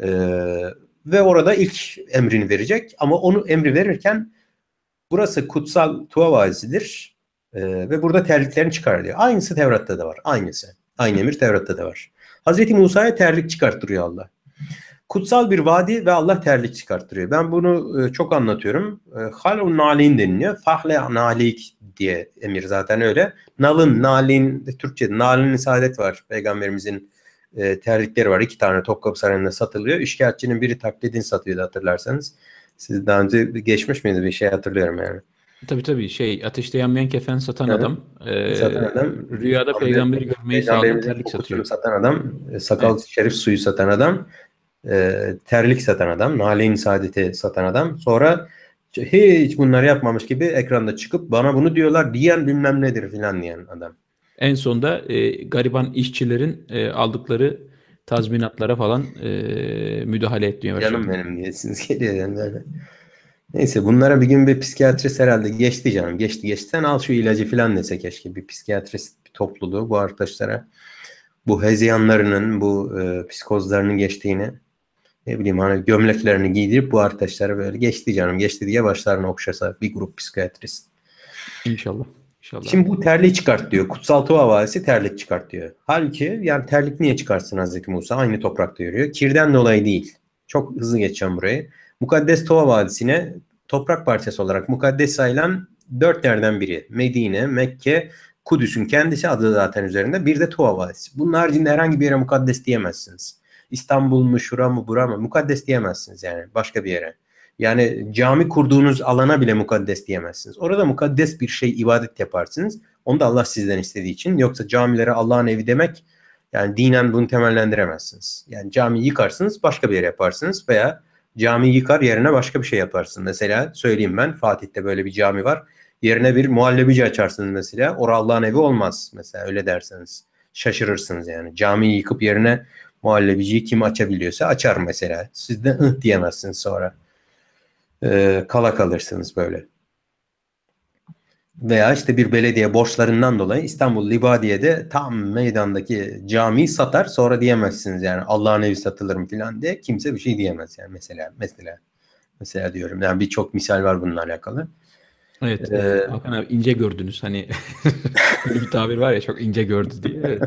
Ee, ve orada ilk emrini verecek. Ama onu emri verirken burası kutsal Tuva Vadisi'dir e, ve burada terliklerini çıkar diyor. Aynısı Tevrat'ta da var. Aynısı. Aynı emir Tevrat'ta da var. Hazreti Musa'ya terlik çıkarttırıyor Allah. Kutsal bir vadi ve Allah terlik çıkarttırıyor. Ben bunu e, çok anlatıyorum. E, Halun nalin deniliyor. Fahle nalik diye emir zaten öyle. Nalın, nalin, Türkçe'de nalin saadet var. Peygamberimizin e, terlikleri var. İki tane Topkapı Sarayı'nda satılıyor. Üçkağıtçının biri taklidin satıyordu hatırlarsanız. Siz daha önce geçmiş miydi bir şey hatırlıyorum yani. Tabii tabii şey ateşte yanmayan kefen satan evet. adam. E, satan adam. Rüyada abi, peygamberi görmeyi sağlayan terlik satıyor. Satan adam, e, sakal evet. şerif suyu satan adam, e, terlik satan adam, naleyin saadeti satan adam. Sonra hiç bunları yapmamış gibi ekranda çıkıp bana bunu diyorlar diyen bilmem nedir filan diyen adam. En sonda e, gariban işçilerin e, aldıkları tazminatlara falan e, müdahale etmeye başladı. Canım benim diyesiniz geliyor yani Neyse bunlara bir gün bir psikiyatrist herhalde geçti canım. Geçti geçti. Sen al şu ilacı falan dese keşke bir psikiyatrist bir topluluğu bu arkadaşlara bu hezeyanlarının, bu e, psikozlarının geçtiğini ne bileyim hani gömleklerini giydirip bu arkadaşlara böyle geçti canım geçti diye başlarını okşasa bir grup psikiyatrist. İnşallah. İnşallah. Şimdi bu terliği çıkart diyor. Kutsal Tuva valisi terlik çıkart diyor. Halbuki yani terlik niye çıkartsın Hazreti Musa? Aynı toprakta yürüyor. Kirden dolayı değil. Çok hızlı geçeceğim burayı. Mukaddes Tuva Vadisi'ne toprak parçası olarak mukaddes sayılan dört yerden biri. Medine, Mekke, Kudüs'ün kendisi adı zaten üzerinde. Bir de Tuva Vadisi. Bunun haricinde herhangi bir yere mukaddes diyemezsiniz. İstanbul mu, şura mı, bura mı? Mukaddes diyemezsiniz yani başka bir yere. Yani cami kurduğunuz alana bile mukaddes diyemezsiniz. Orada mukaddes bir şey ibadet yaparsınız. Onu da Allah sizden istediği için. Yoksa camilere Allah'ın evi demek yani dinen bunu temellendiremezsiniz. Yani cami yıkarsınız başka bir yere yaparsınız veya cami yıkar yerine başka bir şey yaparsın. Mesela söyleyeyim ben Fatih'te böyle bir cami var. Yerine bir muhallebici açarsınız mesela. Orada Allah'ın evi olmaz mesela öyle derseniz. Şaşırırsınız yani. Camiyi yıkıp yerine muhallebiciyi kim açabiliyorsa açar mesela. Siz de diyemezsiniz sonra e, kala kalırsınız böyle. Veya işte bir belediye borçlarından dolayı İstanbul Libadiye'de tam meydandaki camiyi satar sonra diyemezsiniz yani Allah'ın evi satılır mı falan diye kimse bir şey diyemez yani mesela mesela mesela diyorum yani birçok misal var bununla alakalı. Evet. Ee, Hakan abi ince gördünüz hani böyle bir tabir var ya çok ince gördü diye.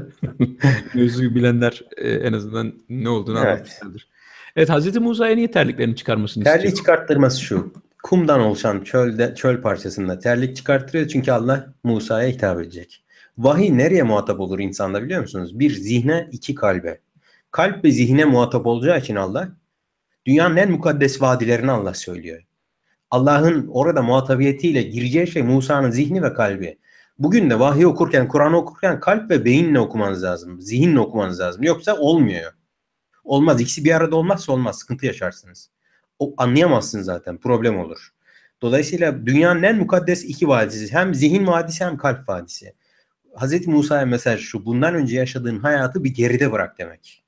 Mevzuyu bilenler e, en azından ne olduğunu evet. anlatmışlardır. Evet Hazreti Musa'ya niye terliklerini çıkarmasını istiyor. Terlik çıkarttırması şu. Kumdan oluşan çölde, çöl parçasında terlik çıkarttırıyor çünkü Allah Musa'ya hitap edecek. Vahiy nereye muhatap olur insanda biliyor musunuz? Bir zihne, iki kalbe. Kalp ve zihne muhatap olacağı için Allah dünyanın en mukaddes vadilerini Allah söylüyor. Allah'ın orada muhatabiyetiyle gireceği şey Musa'nın zihni ve kalbi. Bugün de vahiy okurken, Kur'an okurken kalp ve beyinle okumanız lazım. Zihinle okumanız lazım. Yoksa olmuyor. Olmaz. İkisi bir arada olmazsa olmaz. Sıkıntı yaşarsınız. O anlayamazsın zaten. Problem olur. Dolayısıyla dünyanın en mukaddes iki vadisi. Hem zihin vadisi hem kalp vadisi. Hz. Musa'ya mesaj şu. Bundan önce yaşadığın hayatı bir geride bırak demek.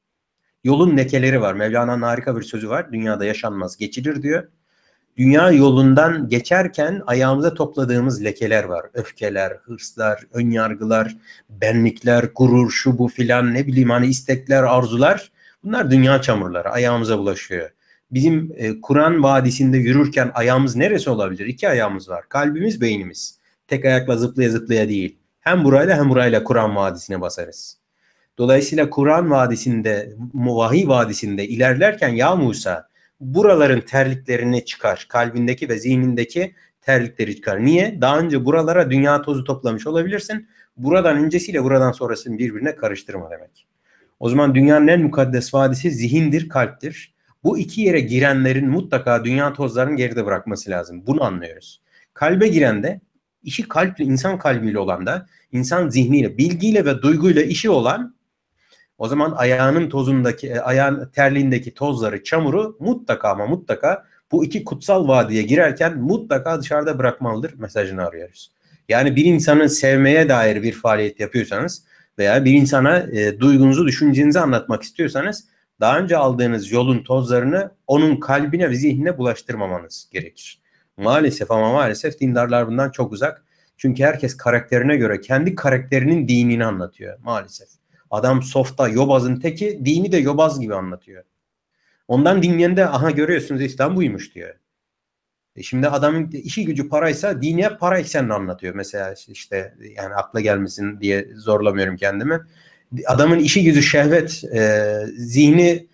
Yolun lekeleri var. Mevlana'nın harika bir sözü var. Dünyada yaşanmaz geçilir diyor. Dünya yolundan geçerken ayağımıza topladığımız lekeler var. Öfkeler, hırslar, önyargılar, benlikler, gurur, şu bu filan ne bileyim hani istekler, arzular Bunlar dünya çamurları ayağımıza bulaşıyor. Bizim e, Kur'an vadisinde yürürken ayağımız neresi olabilir? İki ayağımız var. Kalbimiz, beynimiz. Tek ayakla zıplaya zıplaya değil. Hem burayla hem burayla Kur'an vadisine basarız. Dolayısıyla Kur'an vadisinde, Muvahi vadisinde ilerlerken ya Musa buraların terliklerini çıkar. Kalbindeki ve zihnindeki terlikleri çıkar. Niye? Daha önce buralara dünya tozu toplamış olabilirsin. Buradan öncesiyle buradan sonrasını birbirine karıştırma demek. O zaman dünyanın en mukaddes vadisi zihindir, kalptir. Bu iki yere girenlerin mutlaka dünya tozlarını geride bırakması lazım. Bunu anlıyoruz. Kalbe giren de işi kalple, insan kalbiyle olan da, insan zihniyle, bilgiyle ve duyguyla işi olan o zaman ayağının tozundaki, e, ayağın terliğindeki tozları, çamuru mutlaka ama mutlaka bu iki kutsal vadiye girerken mutlaka dışarıda bırakmalıdır mesajını arıyoruz. Yani bir insanın sevmeye dair bir faaliyet yapıyorsanız veya bir insana e, duygunuzu, düşüncenizi anlatmak istiyorsanız daha önce aldığınız yolun tozlarını onun kalbine ve zihnine bulaştırmamanız gerekir. Maalesef ama maalesef dindarlar bundan çok uzak. Çünkü herkes karakterine göre kendi karakterinin dinini anlatıyor maalesef. Adam softa yobazın teki dini de yobaz gibi anlatıyor. Ondan dinleyen de aha görüyorsunuz İslam buymuş diyor. E, şimdi adamın işi gücü paraysa dini hep para eksenini anlatıyor. Mesela işte yani akla gelmesin diye zorlamıyorum kendimi. Adamın işi gücü şehvet, e, zihni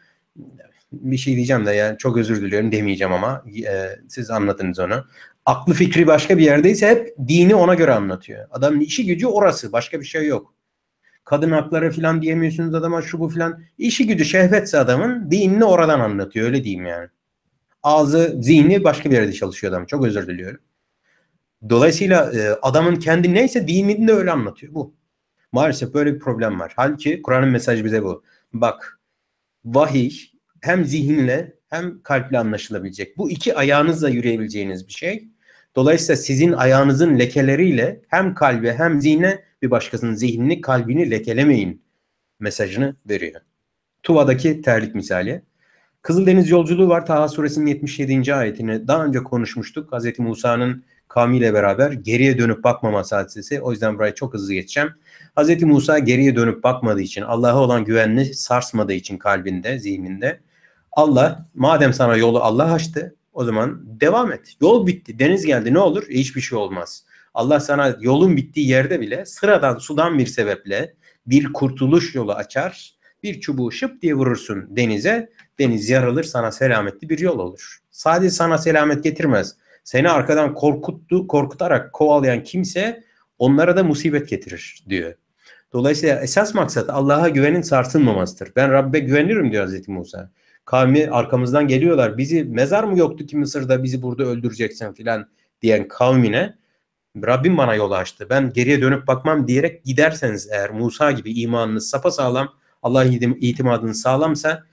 bir şey diyeceğim de yani çok özür diliyorum demeyeceğim ama e, siz anlatınız onu. Aklı fikri başka bir yerdeyse hep dini ona göre anlatıyor. Adamın işi gücü orası başka bir şey yok. Kadın hakları falan diyemiyorsunuz adama şu bu falan. İşi gücü şehvetse adamın dinini oradan anlatıyor öyle diyeyim yani. Ağzı, zihni başka bir yerde çalışıyor adam. Çok özür diliyorum. Dolayısıyla e, adamın kendi neyse dinini de öyle anlatıyor. Bu. Maalesef böyle bir problem var. Halbuki Kur'an'ın mesajı bize bu. Bak vahiy hem zihinle hem kalple anlaşılabilecek. Bu iki ayağınızla yürüyebileceğiniz bir şey. Dolayısıyla sizin ayağınızın lekeleriyle hem kalbe hem zihne bir başkasının zihnini kalbini lekelemeyin mesajını veriyor. Tuva'daki terlik misali. Kızıldeniz yolculuğu var. Taha suresinin 77. ayetini daha önce konuşmuştuk. Hz. Musa'nın kavmiyle beraber geriye dönüp bakmama hadisesi. O yüzden burayı çok hızlı geçeceğim. Hz. Musa geriye dönüp bakmadığı için, Allah'a olan güvenini sarsmadığı için kalbinde, zihninde. Allah, madem sana yolu Allah açtı, o zaman devam et. Yol bitti, deniz geldi ne olur? E, hiçbir şey olmaz. Allah sana yolun bittiği yerde bile sıradan sudan bir sebeple bir kurtuluş yolu açar. Bir çubuğu şıp diye vurursun denize deniz yarılır sana selametli bir yol olur. Sadece sana selamet getirmez. Seni arkadan korkuttu, korkutarak kovalayan kimse onlara da musibet getirir diyor. Dolayısıyla esas maksat Allah'a güvenin sarsılmamasıdır. Ben Rabbe güvenirim diyor Hazreti Musa. Kavmi arkamızdan geliyorlar. Bizi mezar mı yoktu ki Mısır'da bizi burada öldüreceksen filan diyen kavmine Rabbim bana yol açtı. Ben geriye dönüp bakmam diyerek giderseniz eğer Musa gibi imanınız sapasağlam, Allah'a itimadınız sağlamsa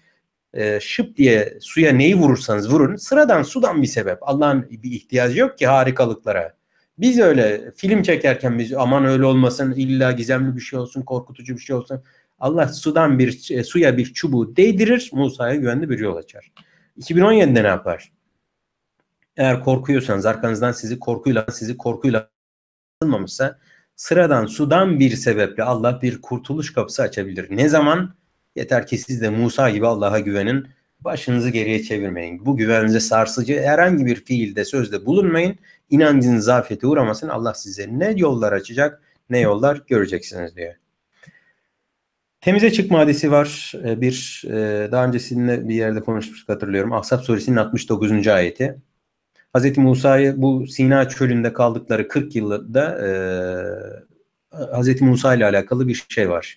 e, şıp diye suya neyi vurursanız vurun sıradan sudan bir sebep. Allah'ın bir ihtiyacı yok ki harikalıklara. Biz öyle film çekerken biz aman öyle olmasın illa gizemli bir şey olsun korkutucu bir şey olsun. Allah sudan bir e, suya bir çubuğu değdirir Musa'ya güvenli bir yol açar. 2017'de ne yapar? Eğer korkuyorsanız arkanızdan sizi korkuyla sizi korkuyla sıradan sudan bir sebeple Allah bir kurtuluş kapısı açabilir. Ne zaman? Yeter ki siz de Musa gibi Allah'a güvenin. Başınızı geriye çevirmeyin. Bu güveninize sarsıcı herhangi bir fiilde, sözde bulunmayın. İnancınız zafiyete uğramasın. Allah size ne yollar açacak ne yollar göreceksiniz diyor. Temize çık maddesi var. Ee, bir e, daha öncesinde bir yerde konuşmuştuk hatırlıyorum. Ahzab suresinin 69. ayeti. Hz. Musa'yı bu Sina çölünde kaldıkları 40 yılda e, Hz. Musa ile alakalı bir şey var.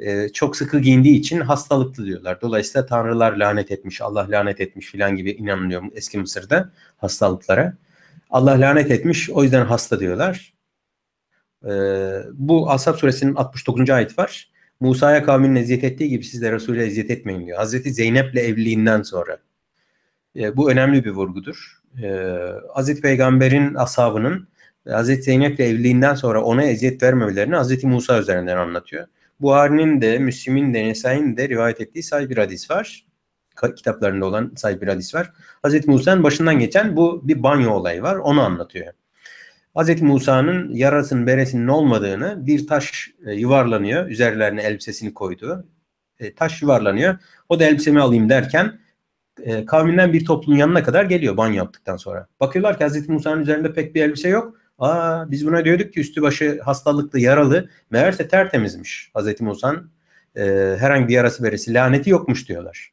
Ee, çok sıkı giyindiği için hastalıklı diyorlar. Dolayısıyla tanrılar lanet etmiş, Allah lanet etmiş filan gibi inanılıyor eski Mısır'da hastalıklara. Allah lanet etmiş o yüzden hasta diyorlar. Ee, bu Ashab suresinin 69. ayet var. Musa'ya kavminin eziyet ettiği gibi siz de Resul'e eziyet etmeyin diyor. Hazreti Zeynep'le evliliğinden sonra. Ee, bu önemli bir vurgudur. Hazreti Peygamber'in ashabının Hazreti Zeynep'le evliliğinden sonra ona eziyet vermemelerini Hazreti Musa üzerinden anlatıyor. Buhari'nin de, Müslim'in de, Nesai'nin de rivayet ettiği sahih bir hadis var. Kitaplarında olan sahih bir hadis var. Hazreti Musa'nın başından geçen bu bir banyo olayı var. Onu anlatıyor. Hazreti Musa'nın yarasının beresinin olmadığını bir taş e, yuvarlanıyor. Üzerlerine elbisesini koydu. E, taş yuvarlanıyor. O da elbisemi alayım derken e, kavminden bir toplumun yanına kadar geliyor banyo yaptıktan sonra. Bakıyorlar ki Hz. Musa'nın üzerinde pek bir elbise yok. Aa biz buna diyorduk ki üstü başı hastalıklı, yaralı. Meğerse tertemizmiş Hazreti Musa'nın. E, ee, herhangi bir yarası veresi laneti yokmuş diyorlar.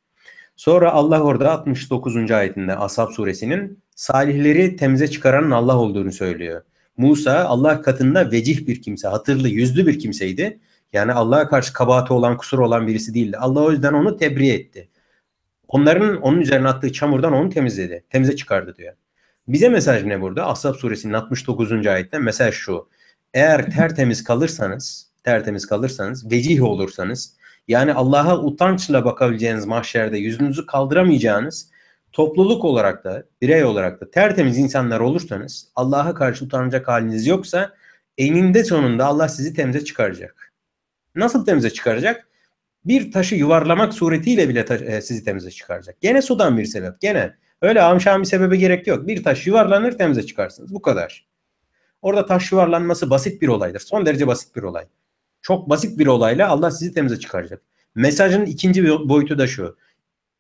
Sonra Allah orada 69. ayetinde Ashab suresinin salihleri temize çıkaranın Allah olduğunu söylüyor. Musa Allah katında vecih bir kimse, hatırlı, yüzlü bir kimseydi. Yani Allah'a karşı kabahati olan, kusur olan birisi değildi. Allah o yüzden onu tebriğ etti. Onların onun üzerine attığı çamurdan onu temizledi. Temize çıkardı diyor. Bize mesaj ne burada? Ashab suresinin 69. ayette mesaj şu. Eğer tertemiz kalırsanız, tertemiz kalırsanız, vecih olursanız, yani Allah'a utançla bakabileceğiniz mahşerde yüzünüzü kaldıramayacağınız topluluk olarak da, birey olarak da tertemiz insanlar olursanız, Allah'a karşı utanacak haliniz yoksa eninde sonunda Allah sizi temize çıkaracak. Nasıl temize çıkaracak? Bir taşı yuvarlamak suretiyle bile ta- e, sizi temize çıkaracak. Gene sudan bir sebep. Gene Öyle amşam bir sebebe gerek yok. Bir taş yuvarlanır temize çıkarsınız. Bu kadar. Orada taş yuvarlanması basit bir olaydır. Son derece basit bir olay. Çok basit bir olayla Allah sizi temize çıkaracak. Mesajın ikinci boyutu da şu.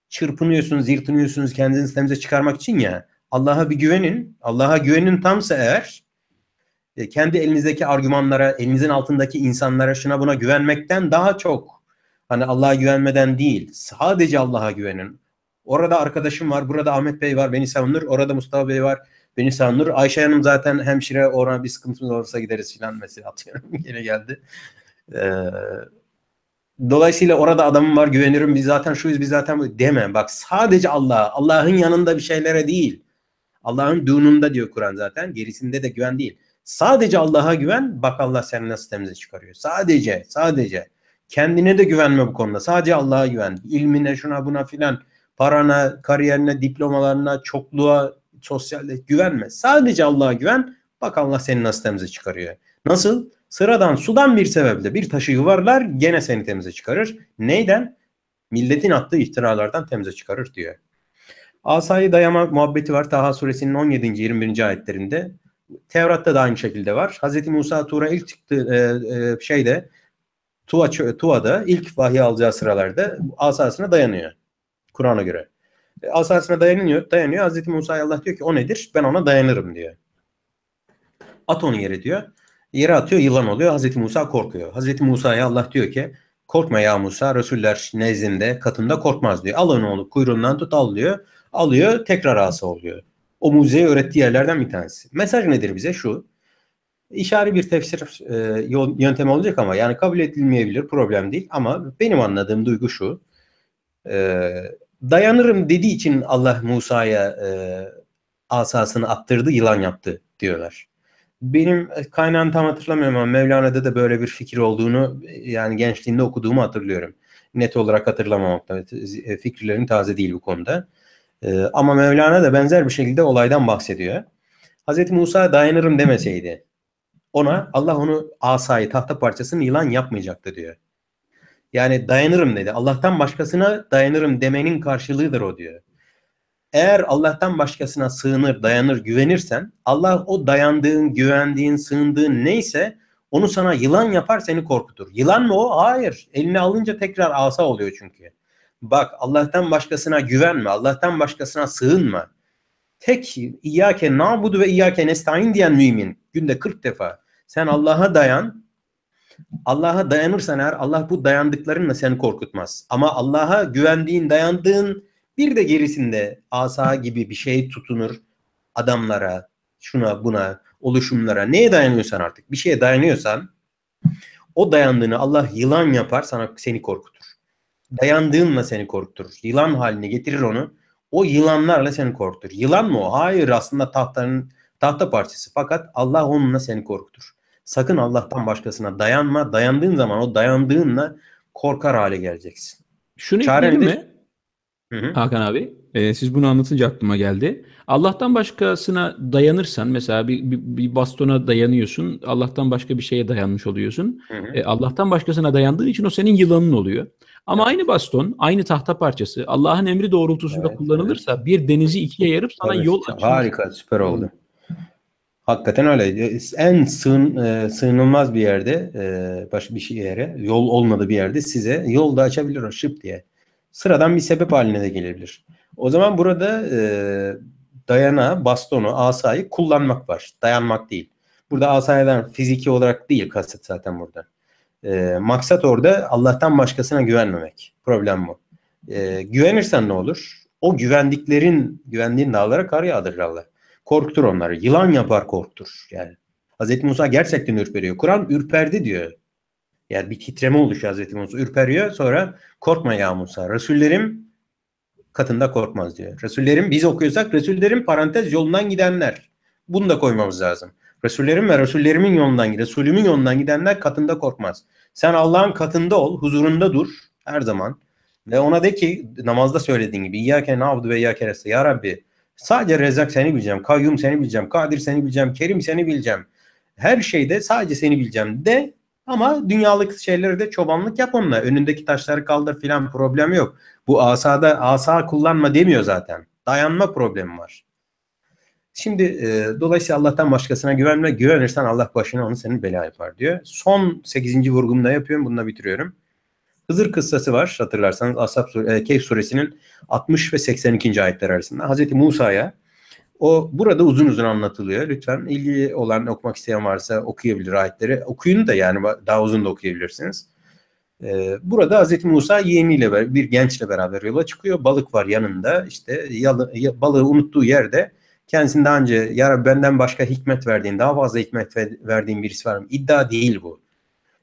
Çırpınıyorsunuz, yırtınıyorsunuz kendinizi temize çıkarmak için ya. Allah'a bir güvenin. Allah'a güvenin tamsa eğer e, kendi elinizdeki argümanlara, elinizin altındaki insanlara şuna buna güvenmekten daha çok hani Allah'a güvenmeden değil, sadece Allah'a güvenin. Orada arkadaşım var. Burada Ahmet Bey var. Beni savunur. Orada Mustafa Bey var. Beni savunur. Ayşe Hanım zaten hemşire. Orada bir sıkıntımız olursa gideriz filan mesela atıyorum. Yine geldi. Ee, dolayısıyla orada adamım var. Güvenirim. Biz zaten şuyuz. Biz zaten bu. Deme. Bak sadece Allah, Allah'ın yanında bir şeylere değil. Allah'ın dununda diyor Kur'an zaten. Gerisinde de güven değil. Sadece Allah'a güven. Bak Allah seni nasıl temize çıkarıyor. Sadece. Sadece. Kendine de güvenme bu konuda. Sadece Allah'a güven. İlmine şuna buna filan parana, kariyerine, diplomalarına, çokluğa, sosyalde güvenme. Sadece Allah'a güven. Bak Allah seni nasıl temize çıkarıyor. Nasıl? Sıradan sudan bir sebeple bir taşı yuvarlar gene seni temize çıkarır. Neyden? Milletin attığı iftiralardan temize çıkarır diyor. Asayı dayama muhabbeti var Taha suresinin 17. 21. ayetlerinde. Tevrat'ta da aynı şekilde var. Hz. Musa Tuğra ilk çıktı e, e, şeyde Tuva, Tuva'da ilk vahiy alacağı sıralarda asasına dayanıyor. Kur'an'a göre. E, asasına dayanıyor, dayanıyor. Hazreti Musa Allah diyor ki o nedir? Ben ona dayanırım diyor. At onu yere diyor. Yere atıyor yılan oluyor. Hazreti Musa korkuyor. Hazreti Musa'ya Allah diyor ki korkma ya Musa. Resuller nezdinde katında korkmaz diyor. Al onu oğlum kuyruğundan tut al diyor. Alıyor tekrar asa oluyor. O muzeye öğrettiği yerlerden bir tanesi. Mesaj nedir bize? Şu. İşari bir tefsir e, yöntemi olacak ama yani kabul edilmeyebilir problem değil. Ama benim anladığım duygu şu. E, dayanırım dediği için Allah Musa'ya e, asasını attırdı, yılan yaptı diyorlar. Benim e, kaynağını tam hatırlamıyorum ama Mevlana'da da böyle bir fikir olduğunu e, yani gençliğinde okuduğumu hatırlıyorum. Net olarak hatırlamamakta. E, Fikirlerin taze değil bu konuda. ama Mevlana da benzer bir şekilde olaydan bahsediyor. Hz. Musa dayanırım demeseydi ona Allah onu asayı tahta parçasını yılan yapmayacaktı diyor. Yani dayanırım dedi. Allah'tan başkasına dayanırım demenin karşılığıdır o diyor. Eğer Allah'tan başkasına sığınır, dayanır, güvenirsen Allah o dayandığın, güvendiğin, sığındığın neyse onu sana yılan yapar seni korkutur. Yılan mı o? Hayır. Elini alınca tekrar asa oluyor çünkü. Bak Allah'tan başkasına güvenme. Allah'tan başkasına sığınma. Tek İyyâke nabudu ve İyyâke nestain diyen mümin günde 40 defa. Sen Allah'a dayan, Allah'a dayanırsan eğer Allah bu dayandıklarınla seni korkutmaz. Ama Allah'a güvendiğin, dayandığın bir de gerisinde asa gibi bir şey tutunur adamlara, şuna buna, oluşumlara. Neye dayanıyorsan artık bir şeye dayanıyorsan o dayandığını Allah yılan yapar sana seni korkutur. Dayandığınla seni korkutur. Yılan haline getirir onu. O yılanlarla seni korkutur. Yılan mı o? Hayır aslında tahtanın tahta parçası fakat Allah onunla seni korkutur. Sakın Allah'tan başkasına dayanma. Dayandığın zaman o dayandığınla korkar hale geleceksin. Şunu Çaren de... mi? Hı-hı. Hakan abi, e, siz bunu anlatınca aklıma geldi. Allah'tan başkasına dayanırsan, mesela bir, bir, bir bastona dayanıyorsun, Allah'tan başka bir şeye dayanmış oluyorsun. E, Allah'tan başkasına dayandığın için o senin yılanın oluyor. Ama evet. aynı baston, aynı tahta parçası Allah'ın emri doğrultusunda evet, kullanılırsa evet. bir denizi ikiye yarıp sana Tabii. yol açar. Harika, süper oldu. Hakikaten öyle. E, en sığın, e, sığınılmaz bir yerde, e, başka bir şey yere, yol olmadığı bir yerde size yol da açabilir o şıp diye. Sıradan bir sebep haline de gelebilir. O zaman burada e, dayana, bastonu, asayı kullanmak var. Dayanmak değil. Burada asayadan fiziki olarak değil kasıt zaten burada. E, maksat orada Allah'tan başkasına güvenmemek. Problem bu. E, güvenirsen ne olur? O güvendiklerin, güvendiğin dağlara kar yağdırır Allah. Korktur onları. Yılan yapar korktur. Yani Hz. Musa gerçekten ürperiyor. Kur'an ürperdi diyor. Yani bir titreme oluşuyor Hz. Musa. Ürperiyor sonra korkma ya Musa. Resullerim katında korkmaz diyor. Resullerim biz okuyorsak Resullerim parantez yolundan gidenler. Bunu da koymamız lazım. Resullerim ve Resullerimin yolundan, giden, Resulümün yolundan gidenler katında korkmaz. Sen Allah'ın katında ol, huzurunda dur her zaman. Ve ona de ki namazda söylediğin gibi İyyâke na'budu ve iyyâke Ya Rabbi Sadece Rezzak seni bileceğim, Kayyum seni bileceğim, Kadir seni bileceğim, Kerim seni bileceğim. Her şeyde sadece seni bileceğim de ama dünyalık şeyleri de çobanlık yap onunla. Önündeki taşları kaldır filan problem yok. Bu asada asa kullanma demiyor zaten. Dayanma problemi var. Şimdi e, dolayısıyla Allah'tan başkasına güvenme. Güvenirsen Allah başına onu senin bela yapar diyor. Son 8. vurgumda yapıyorum. Bununla bitiriyorum. Hızır kıssası var hatırlarsanız Ashab, e, Kehf suresinin 60 ve 82. ayetler arasında. Hazreti Musa'ya o burada uzun uzun anlatılıyor. Lütfen ilgili olan okumak isteyen varsa okuyabilir ayetleri. Okuyun da yani daha uzun da okuyabilirsiniz. Ee, burada Hazreti Musa yeğeniyle bir gençle beraber yola çıkıyor. Balık var yanında. İşte yalı, balığı unuttuğu yerde kendisini daha önce ya Rabbi benden başka hikmet verdiğin, daha fazla hikmet verdiğin birisi var mı? İddia değil bu.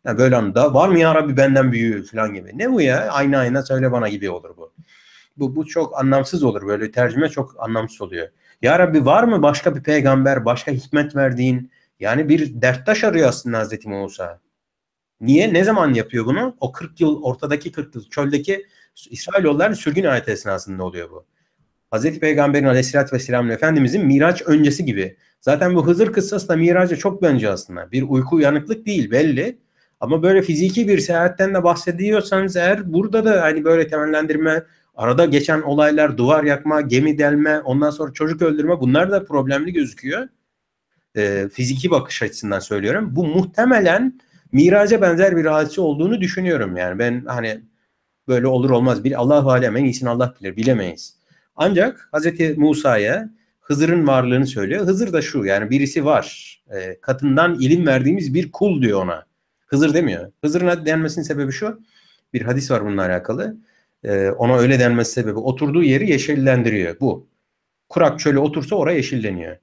Yani böyle anda var mı ya Rabbi benden büyüğü falan gibi. Ne bu ya? aynı ayna söyle bana gibi olur bu. Bu, bu çok anlamsız olur. Böyle tercüme çok anlamsız oluyor. Ya Rabbi var mı başka bir peygamber, başka hikmet verdiğin? Yani bir derttaş arıyor aslında Hazreti Musa. Niye? Ne zaman yapıyor bunu? O 40 yıl, ortadaki 40 yıl, çöldeki İsrailoğulların sürgün ayet esnasında oluyor bu. Hazreti Peygamberin aleyhissalatü vesselam Efendimizin Miraç öncesi gibi. Zaten bu Hızır kıssası da Miraç'a çok benziyor aslında. Bir uyku uyanıklık değil belli. Ama böyle fiziki bir seyahatten de bahsediyorsanız eğer burada da hani böyle temellendirme, arada geçen olaylar, duvar yakma, gemi delme, ondan sonra çocuk öldürme bunlar da problemli gözüküyor. E, fiziki bakış açısından söylüyorum. Bu muhtemelen miraca benzer bir hadise olduğunu düşünüyorum yani. Ben hani böyle olur olmaz bir Allah alem en iyisini Allah bilir bilemeyiz. Ancak Hazreti Musa'ya Hızır'ın varlığını söylüyor. Hızır da şu yani birisi var. E, katından ilim verdiğimiz bir kul diyor ona. Hızır demiyor. Hızır'ın denmesinin sebebi şu. Bir hadis var bununla alakalı. Ee, ona öyle denmesi sebebi oturduğu yeri yeşillendiriyor. Bu. Kurak çöle otursa oraya yeşilleniyor.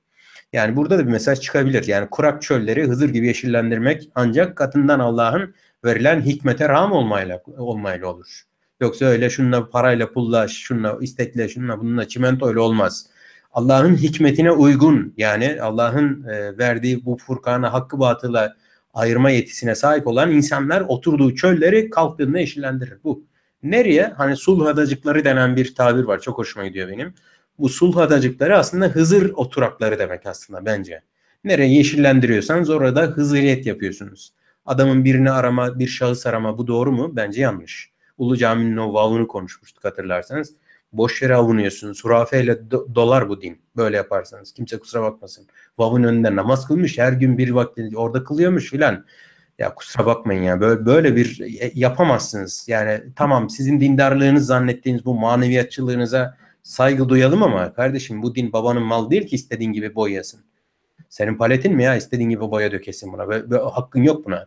Yani burada da bir mesaj çıkabilir. Yani kurak çölleri Hızır gibi yeşillendirmek ancak katından Allah'ın verilen hikmete rağm olmayla, olmayla olur. Yoksa öyle şunla parayla pulla, şunla istekle, şunla bununla çimento öyle olmaz. Allah'ın hikmetine uygun yani Allah'ın e, verdiği bu Furkan'a hakkı batıla ayırma yetisine sahip olan insanlar oturduğu çölleri kalktığında yeşillendirir. Bu nereye? Hani sulh adacıkları denen bir tabir var. Çok hoşuma gidiyor benim. Bu sulh adacıkları aslında Hızır oturakları demek aslında bence. Nereye yeşillendiriyorsanız orada hızıriyet yapıyorsunuz. Adamın birini arama, bir şahıs arama bu doğru mu? Bence yanlış. Ulu Cami'nin o vavunu konuşmuştuk hatırlarsanız. Boş yere avunuyorsunuz. Hurafeyle do- dolar bu din. Böyle yaparsanız. Kimse kusura bakmasın. Vav'ın önünde namaz kılmış. Her gün bir vaktini orada kılıyormuş filan. Ya kusura bakmayın ya böyle, böyle bir e, yapamazsınız. Yani tamam sizin dindarlığınız zannettiğiniz bu maneviyatçılığınıza saygı duyalım ama kardeşim bu din babanın mal değil ki istediğin gibi boyasın. Senin paletin mi ya istediğin gibi boya dökesin buna. Böyle, böyle, hakkın yok buna.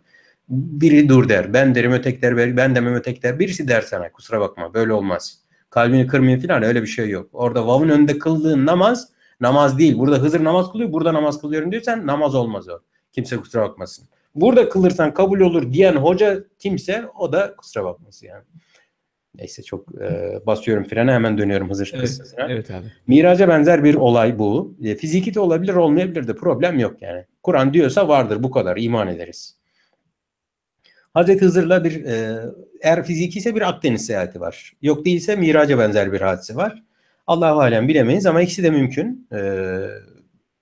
Biri dur der. Ben derim ötek der. Ben demem ötek der. Birisi der sana kusura bakma böyle olmaz. Kalbini kırmayın filan öyle bir şey yok. Orada vavun önünde kıldığın namaz Namaz değil. Burada Hızır namaz kılıyor. Burada namaz kılıyorum diyorsan namaz olmaz o. Kimse kusura bakmasın. Burada kılırsan kabul olur diyen hoca kimse o da kusura bakması yani. Neyse çok e, basıyorum frene hemen dönüyorum Hızır evet, kıssasına. Evet abi. Miraca benzer bir olay bu. E, fiziki de olabilir olmayabilir de problem yok yani. Kur'an diyorsa vardır bu kadar iman ederiz. Hazreti Hızır'la bir e, eğer fiziki ise bir Akdeniz seyahati var. Yok değilse miraca benzer bir hadise var. Allahu alem bilemeyiz ama ikisi de mümkün. E,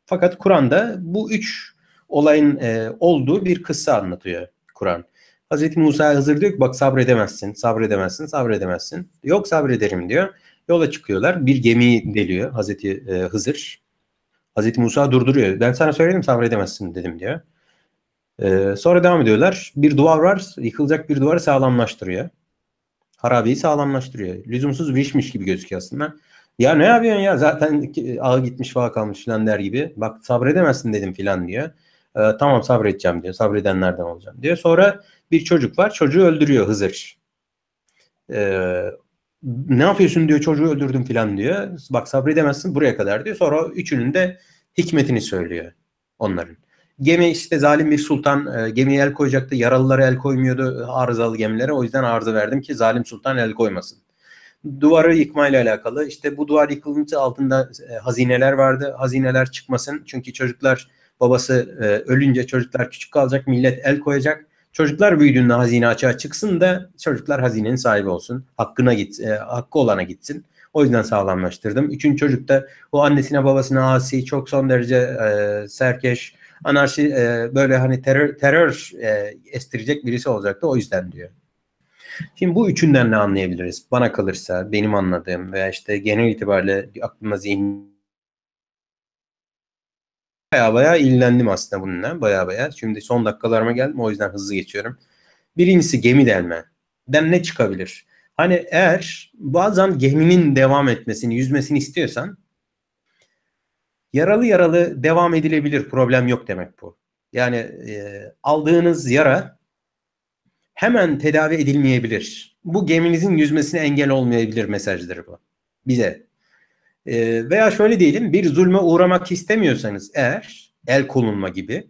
fakat Kur'an'da bu üç olayın e, olduğu bir kıssa anlatıyor Kur'an. Hazreti Musa Hızır diyor ki bak sabredemezsin, sabredemezsin, sabredemezsin. Yok sabrederim diyor. Yola çıkıyorlar. Bir gemi deliyor Hazreti e, Hızır. Hazreti Musa durduruyor. Ben sana söyledim sabredemezsin dedim diyor. E, sonra devam ediyorlar. Bir duvar var. Yıkılacak bir duvarı sağlamlaştırıyor. Harabeyi sağlamlaştırıyor. Lüzumsuz bir işmiş gibi gözüküyor aslında. Ya ne yapıyorsun ya zaten ağa gitmiş vaka kalmış filan der gibi. Bak sabredemezsin dedim filan diyor. E, tamam sabredeceğim diyor. Sabredenlerden olacağım diyor. Sonra bir çocuk var. Çocuğu öldürüyor Hızır. E, ne yapıyorsun diyor çocuğu öldürdüm filan diyor. Bak sabredemezsin buraya kadar diyor. Sonra üçünün de hikmetini söylüyor onların. Gemi işte zalim bir sultan e, gemiye el koyacaktı. Yaralılara el koymuyordu arızalı gemilere. O yüzden arıza verdim ki zalim sultan el koymasın duvarı yıkmayla alakalı. İşte bu duvar yıkılması altında e, hazineler vardı. Hazineler çıkmasın çünkü çocuklar babası e, ölünce çocuklar küçük kalacak, millet el koyacak. Çocuklar büyüdüğünde hazine açığa çıksın da çocuklar hazinenin sahibi olsun. Hakkına git, e, hakkı olana gitsin. O yüzden sağlamlaştırdım. Üçüncü çocuk da o annesine babasına asi, çok son derece e, serkeş, anarşi e, böyle hani terör terör e, estirecek birisi olacaktı. O yüzden diyor. Şimdi bu üçünden ne anlayabiliriz? Bana kalırsa benim anladığım veya işte genel itibariyle aklıma zihin baya baya ilgilendim aslında bununla baya baya. Şimdi son dakikalarıma geldim o yüzden hızlı geçiyorum. Birincisi gemi delme. Den ne çıkabilir? Hani eğer bazen geminin devam etmesini, yüzmesini istiyorsan yaralı yaralı devam edilebilir problem yok demek bu. Yani e, aldığınız yara hemen tedavi edilmeyebilir. Bu geminizin yüzmesine engel olmayabilir mesajdır bu bize. E, veya şöyle diyelim bir zulme uğramak istemiyorsanız eğer el konulma gibi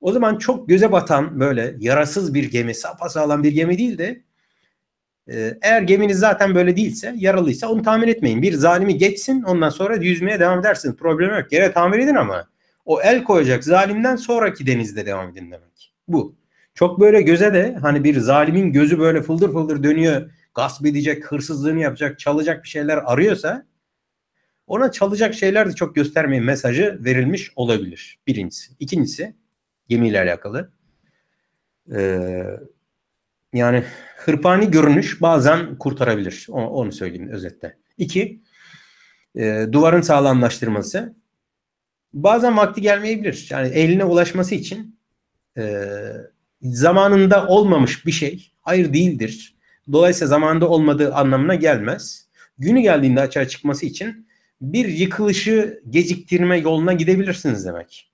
o zaman çok göze batan böyle yarasız bir gemi, sapasağlam bir gemi değil de e, eğer geminiz zaten böyle değilse, yaralıysa onu tamir etmeyin. Bir zalimi geçsin ondan sonra yüzmeye devam edersiniz. Problem yok. Yere tamir edin ama o el koyacak zalimden sonraki denizde devam edin demek. Bu. Çok böyle göze de hani bir zalimin gözü böyle fıldır fıldır dönüyor. Gasp edecek, hırsızlığını yapacak, çalacak bir şeyler arıyorsa ona çalacak şeyler de çok göstermeyin mesajı verilmiş olabilir. Birincisi. İkincisi gemiyle alakalı. Ee, yani hırpani görünüş bazen kurtarabilir. Onu, onu söyleyeyim özetle. İki, e, duvarın sağlamlaştırması. Bazen vakti gelmeyebilir. Yani eline ulaşması için e, zamanında olmamış bir şey hayır değildir. Dolayısıyla zamanında olmadığı anlamına gelmez. Günü geldiğinde açığa çıkması için bir yıkılışı geciktirme yoluna gidebilirsiniz demek.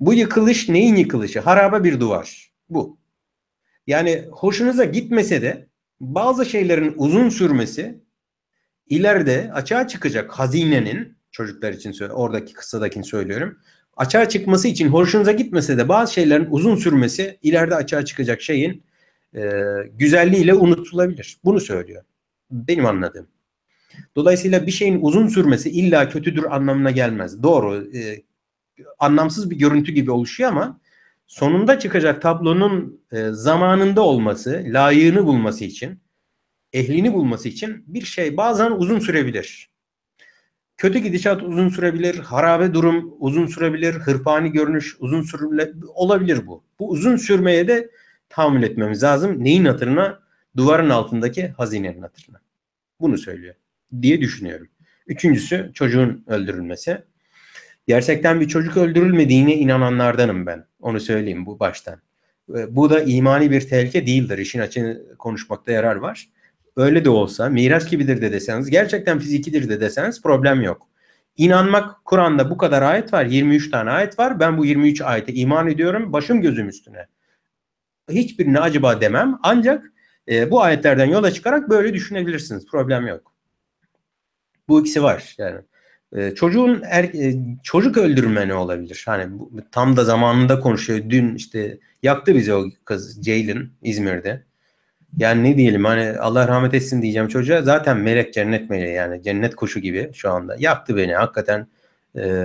Bu yıkılış neyin yıkılışı? Haraba bir duvar. Bu. Yani hoşunuza gitmese de bazı şeylerin uzun sürmesi ileride açığa çıkacak hazinenin çocuklar için oradaki kıssadakini söylüyorum açığa çıkması için hoşunuza gitmese de bazı şeylerin uzun sürmesi ileride açığa çıkacak şeyin e, güzelliğiyle unutulabilir. Bunu söylüyor. Benim anladığım. Dolayısıyla bir şeyin uzun sürmesi illa kötüdür anlamına gelmez. Doğru. E, anlamsız bir görüntü gibi oluşuyor ama sonunda çıkacak tablonun e, zamanında olması, layığını bulması için, ehlini bulması için bir şey bazen uzun sürebilir. Kötü gidişat uzun sürebilir, harabe durum uzun sürebilir, hırpani görünüş uzun süre olabilir bu. Bu uzun sürmeye de tahammül etmemiz lazım. Neyin hatırına? Duvarın altındaki hazinenin hatırına. Bunu söylüyor diye düşünüyorum. Üçüncüsü çocuğun öldürülmesi. Gerçekten bir çocuk öldürülmediğine inananlardanım ben. Onu söyleyeyim bu baştan. Bu da imani bir tehlike değildir. İşin açığını konuşmakta yarar var öyle de olsa, miras gibidir de deseniz, gerçekten fizikidir de deseniz problem yok. İnanmak Kur'an'da bu kadar ayet var. 23 tane ayet var. Ben bu 23 ayete iman ediyorum. Başım gözüm üstüne. Hiçbirine acaba demem. Ancak e, bu ayetlerden yola çıkarak böyle düşünebilirsiniz. Problem yok. Bu ikisi var yani. E, çocuğun er, e, çocuk öldürme ne olabilir? Hani tam da zamanında konuşuyor. Dün işte yaktı bizi o kız Ceylin İzmir'de yani ne diyelim hani Allah rahmet etsin diyeceğim çocuğa zaten melek cennet meleği yani cennet kuşu gibi şu anda. Yaptı beni hakikaten e,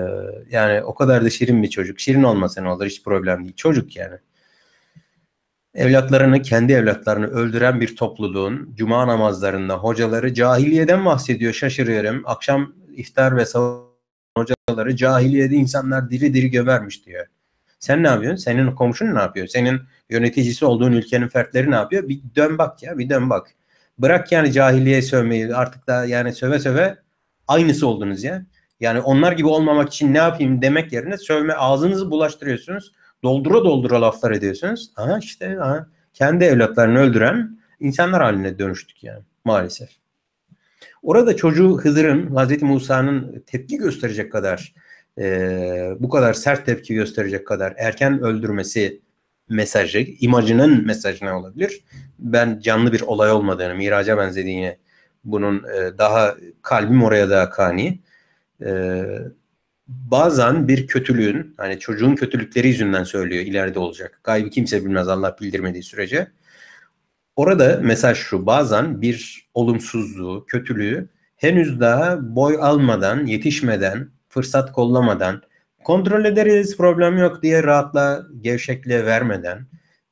yani o kadar da şirin bir çocuk. Şirin olmasa ne olur hiç problem değil. Çocuk yani. Evlatlarını, kendi evlatlarını öldüren bir topluluğun cuma namazlarında hocaları cahiliyeden bahsediyor şaşırıyorum. Akşam iftar ve savun hocaları cahiliyede insanlar diri diri gövermiş diyor. Sen ne yapıyorsun? Senin komşun ne yapıyor? Senin yöneticisi olduğun ülkenin fertleri ne yapıyor? Bir dön bak ya bir dön bak. Bırak yani cahiliye sövmeyi artık da yani söve söve aynısı oldunuz ya. Yani onlar gibi olmamak için ne yapayım demek yerine sövme ağzınızı bulaştırıyorsunuz. Doldura doldura laflar ediyorsunuz. Aha işte aha, kendi evlatlarını öldüren insanlar haline dönüştük yani maalesef. Orada çocuğu Hızır'ın, Hazreti Musa'nın tepki gösterecek kadar, e, bu kadar sert tepki gösterecek kadar erken öldürmesi mesajı, imajının mesajı ne olabilir? Ben canlı bir olay olmadığını, miraca benzediğini, bunun e, daha kalbim oraya daha kani. E, bazen bir kötülüğün, hani çocuğun kötülükleri yüzünden söylüyor ileride olacak. Gaybi kimse bilmez Allah bildirmediği sürece. Orada mesaj şu, bazen bir olumsuzluğu, kötülüğü henüz daha boy almadan, yetişmeden, fırsat kollamadan, kontrol ederiz problem yok diye rahatla gevşekliğe vermeden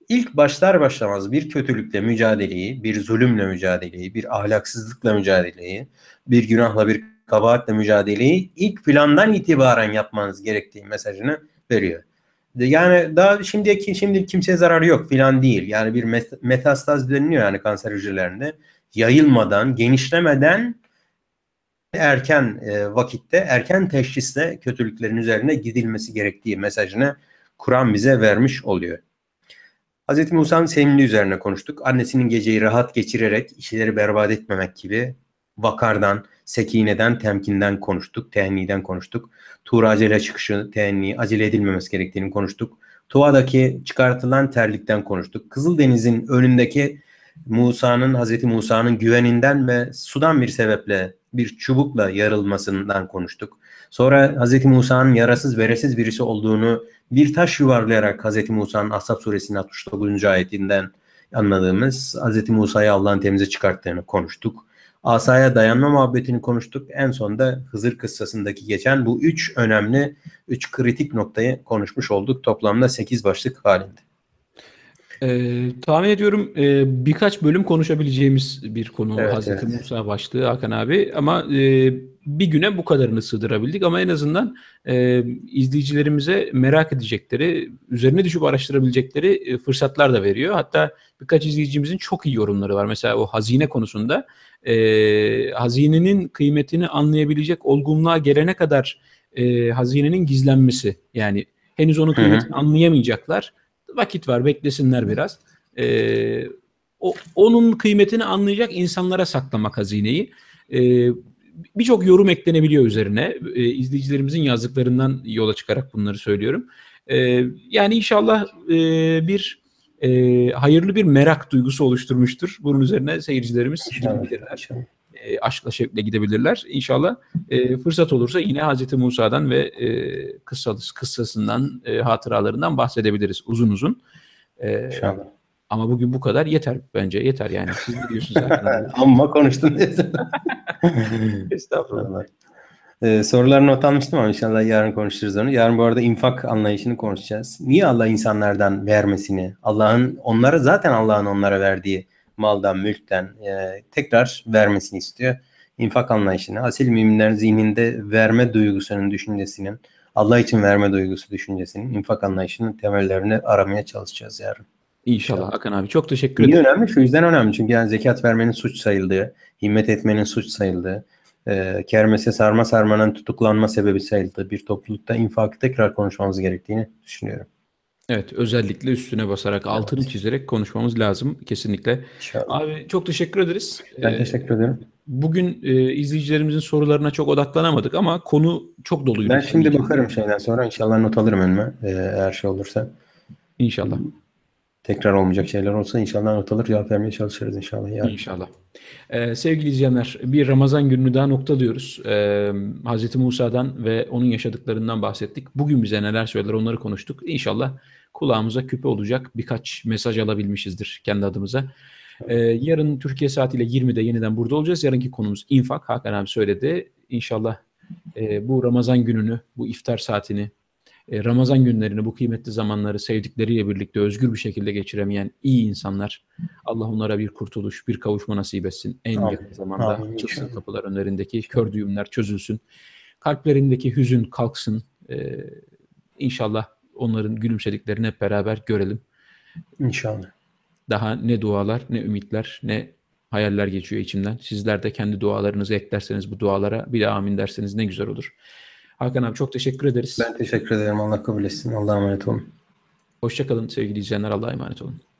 ilk başlar başlamaz bir kötülükle mücadeleyi, bir zulümle mücadeleyi, bir ahlaksızlıkla mücadeleyi, bir günahla bir kabahatle mücadeleyi ilk plandan itibaren yapmanız gerektiği mesajını veriyor. Yani daha şimdiye şimdi kimseye zararı yok filan değil. Yani bir metastaz deniliyor yani kanser hücrelerinde. Yayılmadan, genişlemeden erken e, vakitte, erken teşhisle kötülüklerin üzerine gidilmesi gerektiği mesajını Kur'an bize vermiş oluyor. Hz. Musa'nın sevimli üzerine konuştuk. Annesinin geceyi rahat geçirerek işleri berbat etmemek gibi vakardan, sekineden, temkinden konuştuk, teenniden konuştuk. Tuğra acele çıkışı, teenni, acele edilmemesi gerektiğini konuştuk. Tuva'daki çıkartılan terlikten konuştuk. Kızıldeniz'in önündeki Musa'nın, Hz. Musa'nın güveninden ve sudan bir sebeple bir çubukla yarılmasından konuştuk. Sonra Hz. Musa'nın yarasız veresiz birisi olduğunu bir taş yuvarlayarak Hz. Musa'nın Ashab suresinin 69. ayetinden anladığımız Hz. Musa'yı Allah'ın temize çıkarttığını konuştuk. Asaya dayanma muhabbetini konuştuk. En son da Hızır kıssasındaki geçen bu üç önemli, üç kritik noktayı konuşmuş olduk. Toplamda sekiz başlık halinde. Ee, tahmin ediyorum e, birkaç bölüm konuşabileceğimiz bir konu evet, Hazreti evet. Musa başlığı Hakan abi ama e, bir güne bu kadarını sığdırabildik ama en azından e, izleyicilerimize merak edecekleri, üzerine düşüp araştırabilecekleri e, fırsatlar da veriyor. Hatta birkaç izleyicimizin çok iyi yorumları var. Mesela o hazine konusunda e, hazinenin kıymetini anlayabilecek olgunluğa gelene kadar e, hazinenin gizlenmesi yani henüz onun kıymetini Hı-hı. anlayamayacaklar Vakit var beklesinler biraz. E, o, onun kıymetini anlayacak insanlara saklamak hazineyi. E, Birçok yorum eklenebiliyor üzerine. E, izleyicilerimizin yazdıklarından yola çıkarak bunları söylüyorum. E, yani inşallah e, bir e, hayırlı bir merak duygusu oluşturmuştur. Bunun üzerine seyircilerimiz bilirler e, aşkla şevkle gidebilirler. İnşallah e, fırsat olursa yine Hazreti Musa'dan ve e, kıssas, kıssasından, e, hatıralarından bahsedebiliriz uzun uzun. E, İnşallah. Ama bugün bu kadar yeter bence. Yeter yani. Siz ne diyorsunuz? Amma konuştun. Estağfurullah. Ee, sorular not almıştım ama inşallah yarın konuşuruz onu. Yarın bu arada infak anlayışını konuşacağız. Niye Allah insanlardan vermesini, Allah'ın onlara zaten Allah'ın onlara verdiği maldan, mülkten e, tekrar vermesini istiyor. İnfak anlayışını, asil müminler zihninde verme duygusunun düşüncesinin, Allah için verme duygusu düşüncesinin, infak anlayışının temellerini aramaya çalışacağız yarın. İnşallah, Akın abi. Çok teşekkür ederim. Niye önemli? Şu yüzden önemli. Çünkü yani zekat vermenin suç sayıldığı, himmet etmenin suç sayıldığı, e, kermese sarma sarmanın tutuklanma sebebi sayıldığı bir toplulukta infakı tekrar konuşmamız gerektiğini düşünüyorum. Evet, özellikle üstüne basarak, altını çizerek konuşmamız lazım kesinlikle. İnşallah. Abi çok teşekkür ederiz. Ben ee, teşekkür ederim. bugün eee, izleyicilerimizin sorularına çok odaklanamadık ama konu çok doluydu Ben şimdi bakarım şeyden sonra inşallah not alırım önüme e, eğer şey olursa. İnşallah, Tekrar olmayacak şeyler olsa inşallah not alır cevap vermeye çalışırız inşallah yarın. inşallah. Eee, sevgili izleyenler, bir Ramazan gününü daha noktalıyoruz. Eee Hazreti Musa'dan ve onun yaşadıklarından bahsettik. Bugün bize neler söylediler onları konuştuk. İnşallah kulağımıza küpe olacak birkaç mesaj alabilmişizdir kendi adımıza. Ee, yarın Türkiye saatiyle 20'de yeniden burada olacağız. Yarınki konumuz infak. Hakan abi söyledi. İnşallah e, bu Ramazan gününü, bu iftar saatini, e, Ramazan günlerini, bu kıymetli zamanları sevdikleriyle birlikte özgür bir şekilde geçiremeyen iyi insanlar, Allah onlara bir kurtuluş, bir kavuşma nasip etsin. En amin, yakın zamanda amin, çıksın kapılar önlerindeki kör düğümler çözülsün. Kalplerindeki hüzün kalksın. Ee, inşallah onların gülümsediklerini hep beraber görelim. İnşallah. Daha ne dualar, ne ümitler, ne hayaller geçiyor içimden. Sizler de kendi dualarınızı eklerseniz bu dualara bir de amin derseniz ne güzel olur. Hakan abi çok teşekkür ederiz. Ben teşekkür ederim. Allah kabul etsin. Allah'a emanet olun. Hoşçakalın sevgili izleyenler. Allah'a emanet olun.